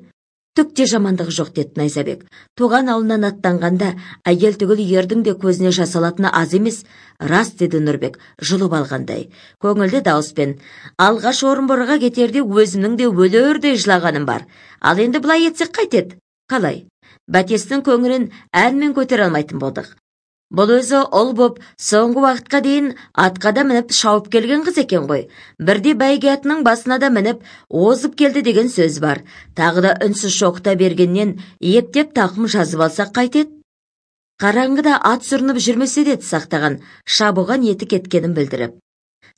A: түк те жамандығы жоқ деді найзабек туған ауылынан аттанғанда әйел түгіл ердің де көзіне жас аз емес рас деді нұрбек жұлып алғандай көңілді дауыспен алғаш орынборға кетерде өзімнің де өлердей жылағаным бар ал енді былай етсек қайтеді қалай бәтестің көңірін әнмен көтер алмайтын болдық бұл өзі ол боп соңғы уақытқа дейін атқада да мініп шауып келген қыз екен ғой бірде бәйге атының басына да мініп озып келді деген сөз бар тағы да үнсіз шоқта бергеннен ептеп тақым жазып алсақ қайтет. қараңғыда ат сүрініп жүрмесе деді сақтаған шабуған ниеті кеткенін білдіріп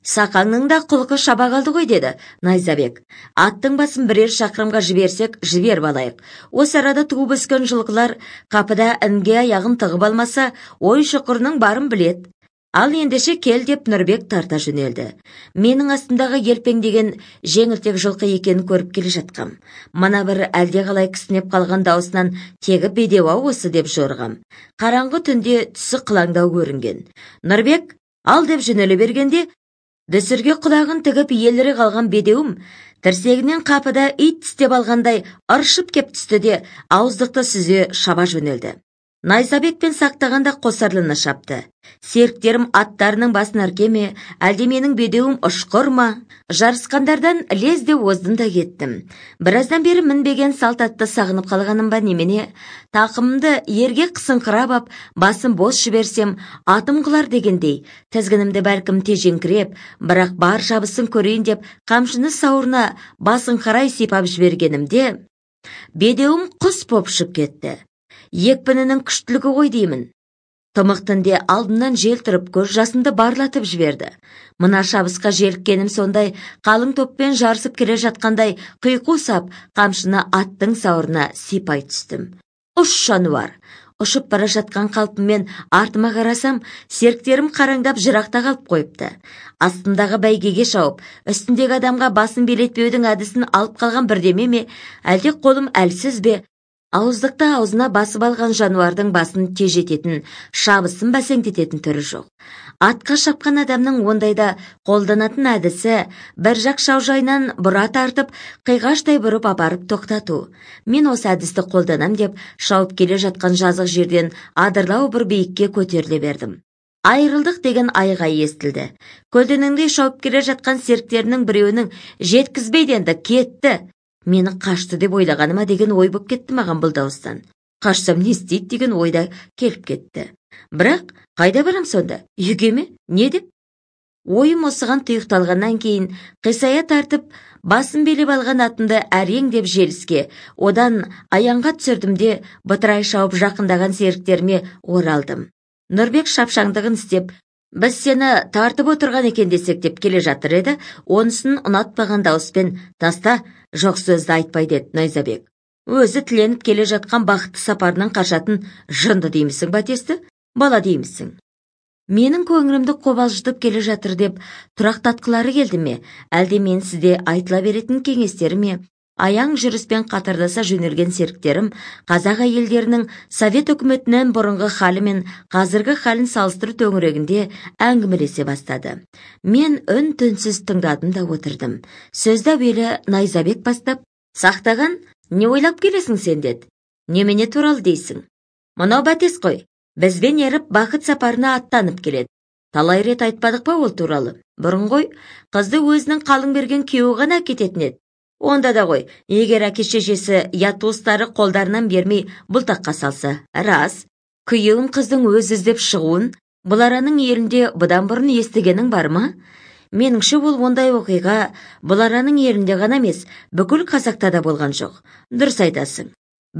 A: сақаңның да құлқы шаба қалды ғой деді найзабек аттың басын бірер шақырымға жіберсек жіберіп алайық осы арада туып өскен жылқылар қапыда інге аяғын тығып алмаса ой шұқырының барын білет. ал ендеше кел деп нұрбек тарта жөнелді менің астымдағы елпеңдеген жеңілтек жылқы екенін көріп келе жатқам мына бір қалай кісінеп қалған даусынан тегі бедеу ау осы деп жорығам қараңғы түнде түсі қылаңдау көрінген нұрбек ал деп жөнеле бергенде дүсірге құлағын тігіп еліре қалған бедеуім тірсегінен қапыда ит тістеп алғандай ыршып кеп түсті де ауыздықты сүзе шаба жөнелді найзабек пен сақтаған да шапты серіктерім аттарының басын аркеме, әлде менің бедеуім ұшқыр ма жарысқандардан лезде оздым кеттім біраздан бері мінбеген салтатты сағынып қалғаным ба немене тақымымды ерге қырап ап басым бос жіберсем атым құлар дегендей тізгінімді бәлкім кіреп, бірақ бар жабысын көрейін деп қамшыны сауырына қарай сипап жібергенімде бедеуім құс боп шып кетті екпінінің күштілігі ғой деймін тымықтын де алдымнан жел тұрып көз жасымды барлатып жіберді мына шабысқа желіккенім сондай қалың топпен жарысып келе жатқандай қиқу сап қамшыны аттың сауырына сипай түстім ұш жануар ұшып бара жатқан қалпыммен артыма қарасам серіктерім қараңдап жырақта қалып қойыпты Астындағы бәйгеге шауып үстіндегі адамға басын билетпеудің әдісін алып қалған бірдеме ме әлде қолым әлсіз бе ауыздықты аузына басып алған жануардың басын тежететін шабысын бәсеңдететін түрі жоқ атқа шапқан адамның ондайда қолданатын әдісі бір жақ шаужайынан бұра тартып қиғаштай бұрып апарып тоқтату мен осы әдісті қолданам деп шауып келе жатқан жазық жерден адырлау бір биікке көтеріле бердім айырылдық деген айғай естілді көлденеңдей шауып келе жатқан серіктерінің біреуінің жеткізбейді кетті мені қашты деп ойлағаныма деген ой боп кетті маған бұл дауыстан қашсам не істейді деген ойда келіп кетті бірақ қайда барам сонда үйге ме не деп ойым осыған тұйықталғаннан кейін қисая тартып басын белеп алған атымды әрең деп желіске одан аянға түсірдім де бытырай шауып жақындаған серіктеріме оралдым нұрбек шапшаңдығын істеп біз сені тартып отырған екен десек деп келе жатыр еді онысын ұнатпаған дауыспен таста жоқ сөзді айтпай деді найзабек өзі тіленіп келе жатқан бақытты сапарынан қашатын жынды деймісің батесті, бала деймісің менің көңілімді қобалжытып келе жатыр деп тұрақтатқылары келді ме әлде мен сізде айтыла беретін кеңестері ме аяң жүріспен қатардаса жөнелген серіктерім қазақ әйелдерінің совет үкіметінен бұрынғы халі мен қазіргі халін салыстыру төңірегінде әңгімелесе бастады мен үн түнсіз тыңдадым да отырдым сөзді әуелі найзабек бастап сақтаған не ойлап келесің сен деді немене туралы дейсің мынау бәтес қой бізбен еріп бақыт сапарына аттанып келеді талай рет айтпадық па ол туралы бұрын ғой қызды өзінің қалың берген күйеуі ғана әкететін еді онда да ғой егер әке шешесі я туыстары қолдарынан бермей бұлтаққа салса рас күйеуім қыздың өз іздеп шығуын бұл араның елінде бұдан бұрын естігенің бар ма меніңше ол ондай оқиға бұл араның елінде ғана емес бүкіл қазақта да болған жоқ дұрыс айтасың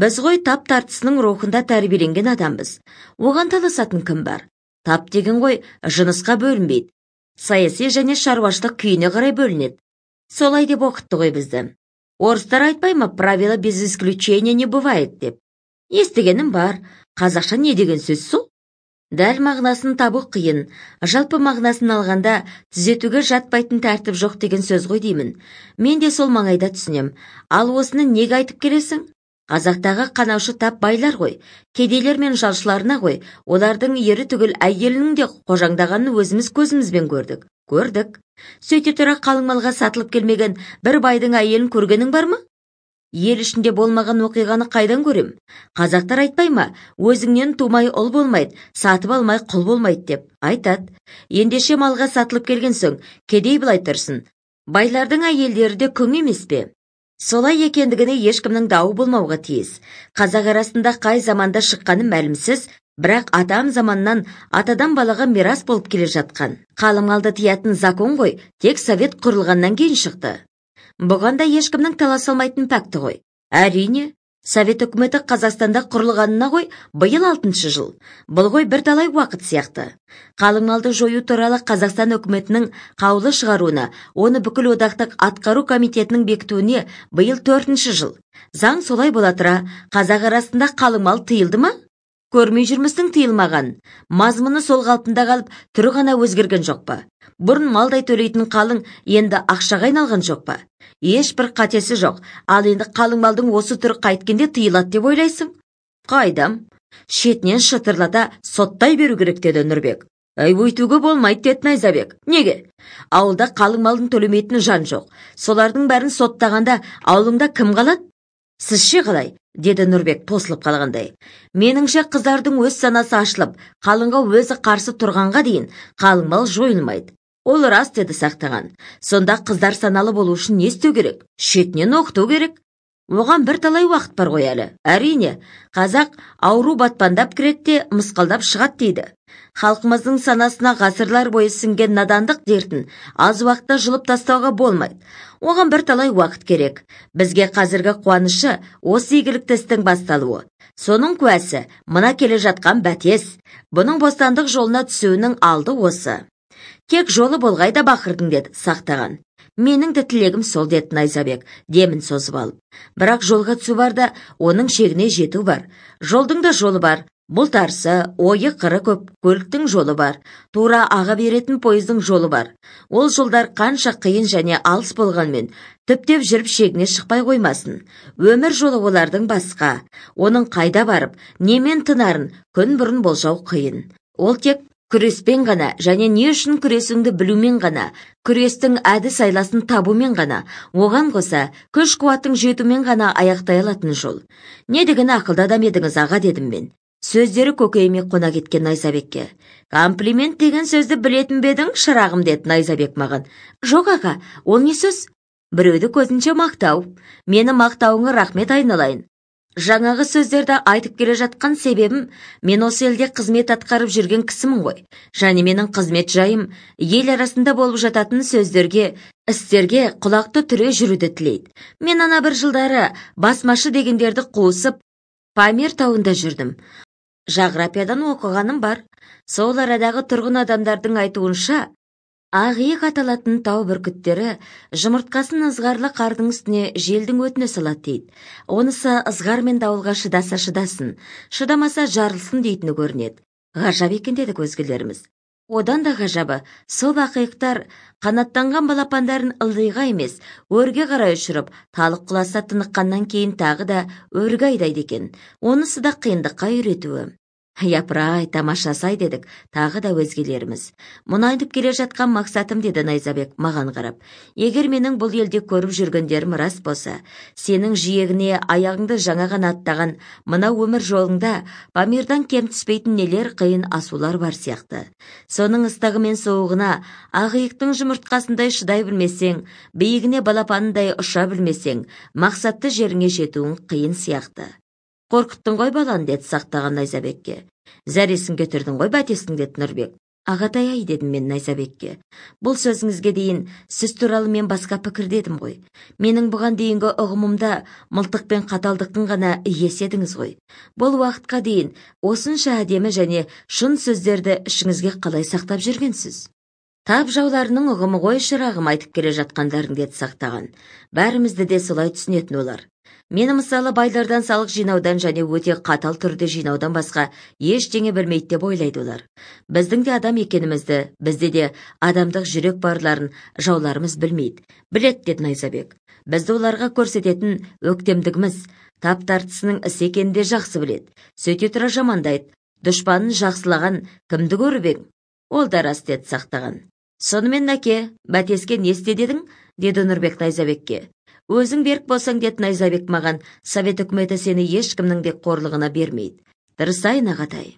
A: біз ғой тап тартысының рухында тәрбиеленген адамбыз оған таласатын кім бар тап деген ғой жынысқа бөлінбейді саяси және шаруашылық күйіне қарай бөлінеді солай деп оқытты ғой бізді орыстар айтпай ма правила без исключения не бывает деп естігенім бар қазақша не деген сөз сол дәл мағынасын табу қиын жалпы мағынасын алғанда түзетуге жатпайтын тәртіп жоқ деген сөз ғой деймін мен де сол маңайда түсінем. ал осыны неге айтып келесің қазақтағы қанаушы тап байлар ғой кедейлер мен жалшыларына ғой олардың ері түгіл әйелінің де қожаңдағанын өзіміз көзімізбен көрдік көрдік сөйте тұра қалың малға сатылып келмеген бір байдың әйелін көргенің бар ма ел ішінде болмаған оқиғаны қайдан көрем қазақтар айтпай ма өзіңнен тумай ұл болмайды сатып алмай құл болмайды деп айтады ендеше малға сатылып келген соң кедей былай тұрсын байлардың әйелдері де күң емес пе солай екендігіне ешкімнің дауы болмауға тиіс қазақ арасында қай заманда шыққаны мәлімсіз бірақ атам заманнан атадан балаға мирас болып келе жатқан қалымалды тиятын закон ғой тек совет құрылғаннан кейін шықты бұған да ешкімнің таласа алмайтын пәкті ғой әрине совет үкіметі қазақстанда құрылғанына ғой биыл алтыншы жыл бұл ғой бірталай уақыт сияқты малды жою туралы қазақстан үкіметінің қаулы шығаруына оны бүкіл одақтық атқару комитетінің бекітуіне биыл төртінші жыл заң солай бола тұра қазақ арасында қалыңмал тыйылды ма көрмей жүрмісің тыйылмаған мазмұны сол қалпында қалып түрі ғана өзгерген жоқ па бұрын малдай төлейтін қалың енді ақшаға айналған жоқ па ешбір қатесі жоқ ал енді қалың малдың осы түрі қайткенде тыйылады деп ойлайсың қайдам шетінен шытырлата соттай беру керек деді нұрбек әй өйтуге болмайды деді найзабек неге ауылда қалың малдың төлемейтін жан жоқ солардың бәрін соттағанда ауылыңда кім қалады сіз ше қалай деді нұрбек тосылып қалғандай меніңше қыздардың өз санасы ашылып қалыңға өзі қарсы тұрғанға дейін қалың мал жойылмайды ол рас деді сақтаған сонда қыздар саналы болу үшін не істеу керек шетінен оқыту керек оған талай уақыт бар ғой әлі әрине қазақ ауру батпандап кіреді де мысқалдап шығады дейді халқымыздың санасына ғасырлар бойы сіңген надандық дертін аз уақытта жұлып тастауға болмайды оған бір талай уақыт керек бізге қазіргі қуанышы осы игілікті істің басталуы соның куәсі мына келе жатқан бәтес бұның бостандық жолына түсуінің алды осы тек жолы болғай да бақырдың деді сақтаған менің де тілегім сол деді найзабек демін созып алып бірақ жолға түсу барда, оның шегіне жету бар жолдың да жолы бар Бұл тарсы ойы қыры көп көліктің жолы бар тура аға беретін пойыздың жолы бар ол жолдар қанша қиын және алыс болғанмен тіптеп жүріп шегіне шықпай қоймасын өмір жолы олардың басқа оның қайда барып немен тынарын күн бұрын болжау қиын ол тек күреспен ғана және не үшін күресіңді білумен ғана күрестің әдіс айласын табумен ғана оған қоса күш қуатың жетумен ғана аяқтай алатын жол не деген ақылды адам едіңіз аға дедім мен сөздері көкейіме қона кеткен найзабекке комплимент деген сөзді білетін бе едің шырағым деді найзабек маған жоқ аға ол не сөз біреуді көзінше мақтау мені мақтауыңа рахмет айналайын жаңағы сөздерді айтып келе жатқан себебім мен осы елде қызмет атқарып жүрген кісімін ғой және менің қызмет жайым ел арасында болып жататын сөздерге істерге құлақты түре жүруді тілейді мен ана бір жылдары басмашы дегендерді қуысып памир тауында жүрдім жағрапиядан оқығаным бар сол арадағы тұрғын адамдардың айтуынша ақиық аталатын тау бүркіттері жұмыртқасын ызғарлы қардың үстіне желдің өтіне салады дейді онысы ызғар мен дауылға шыдаса шыдасын шыдамаса жарылсын дейтіні көрінеді ғажап екен деді көзгілеріміз одан да ғажабы сол ақиықтар қанаттанған балапандарын ылдиға емес өрге қарай ұшырып талық құласа тыныққаннан кейін тағы да өрге айдайды екен онысы да қиындыққа үйретуі япырай тамашасай дедік тағы да өзгелеріміз мұны айтып келе жатқан мақсатым деді найзабек маған қарап егер менің бұл елде көріп жүргендерім рас болса сенің жиегіне аяғыңды жаңа ғана аттаған мына өмір жолыңда памирдан кем түспейтін нелер қиын асулар бар сияқты соның ыстығы мен суығына ақиықтың жұмыртқасындай шыдай білмесең биігіне балапанындай ұша білмесең мақсатты жеріңе жетуің қиын сияқты қорқыттың ғой баланы деді сақтаған найзабекке зәресін көтердің ғой бәтестің деді нұрбек ағатай ай дедім мен найзабекке бұл сөзіңізге дейін сіз туралы мен басқа пікірдедім ғой менің бұған дейінгі ұғымымда мылтық пен қаталдықтың ғана иесі едіңіз ғой бұл уақытқа дейін осынша әдемі және шын сөздерді ішіңізге қалай сақтап жүргенсіз тап жауларының ұғымы ғой шырағым айтып келе жатқандарың деді сақтаған бәрімізді де солай түсінетін олар мені мысалы байлардан салық жинаудан және өте қатал түрде жинаудан басқа ештеңе білмейді деп ойлайды олар біздің де адам екенімізді бізде де адамдық жүрек барларын жауларымыз білмейді білет деді найзабек бізді оларға көрсететін өктемдігіміз тап тартысының ісі екенін де жақсы біледі сөйте тұра жамандайды дұшпанын жақсылаған кімді көріп ол да рас деді сақтаған сонымен әке бәтеске не істе дедің деді нұрбек найзабекке өзің берік болсаң деді найзабек маған совет үкіметі сені ешкімнің де қорлығына бермейді дұрыс ай нағатай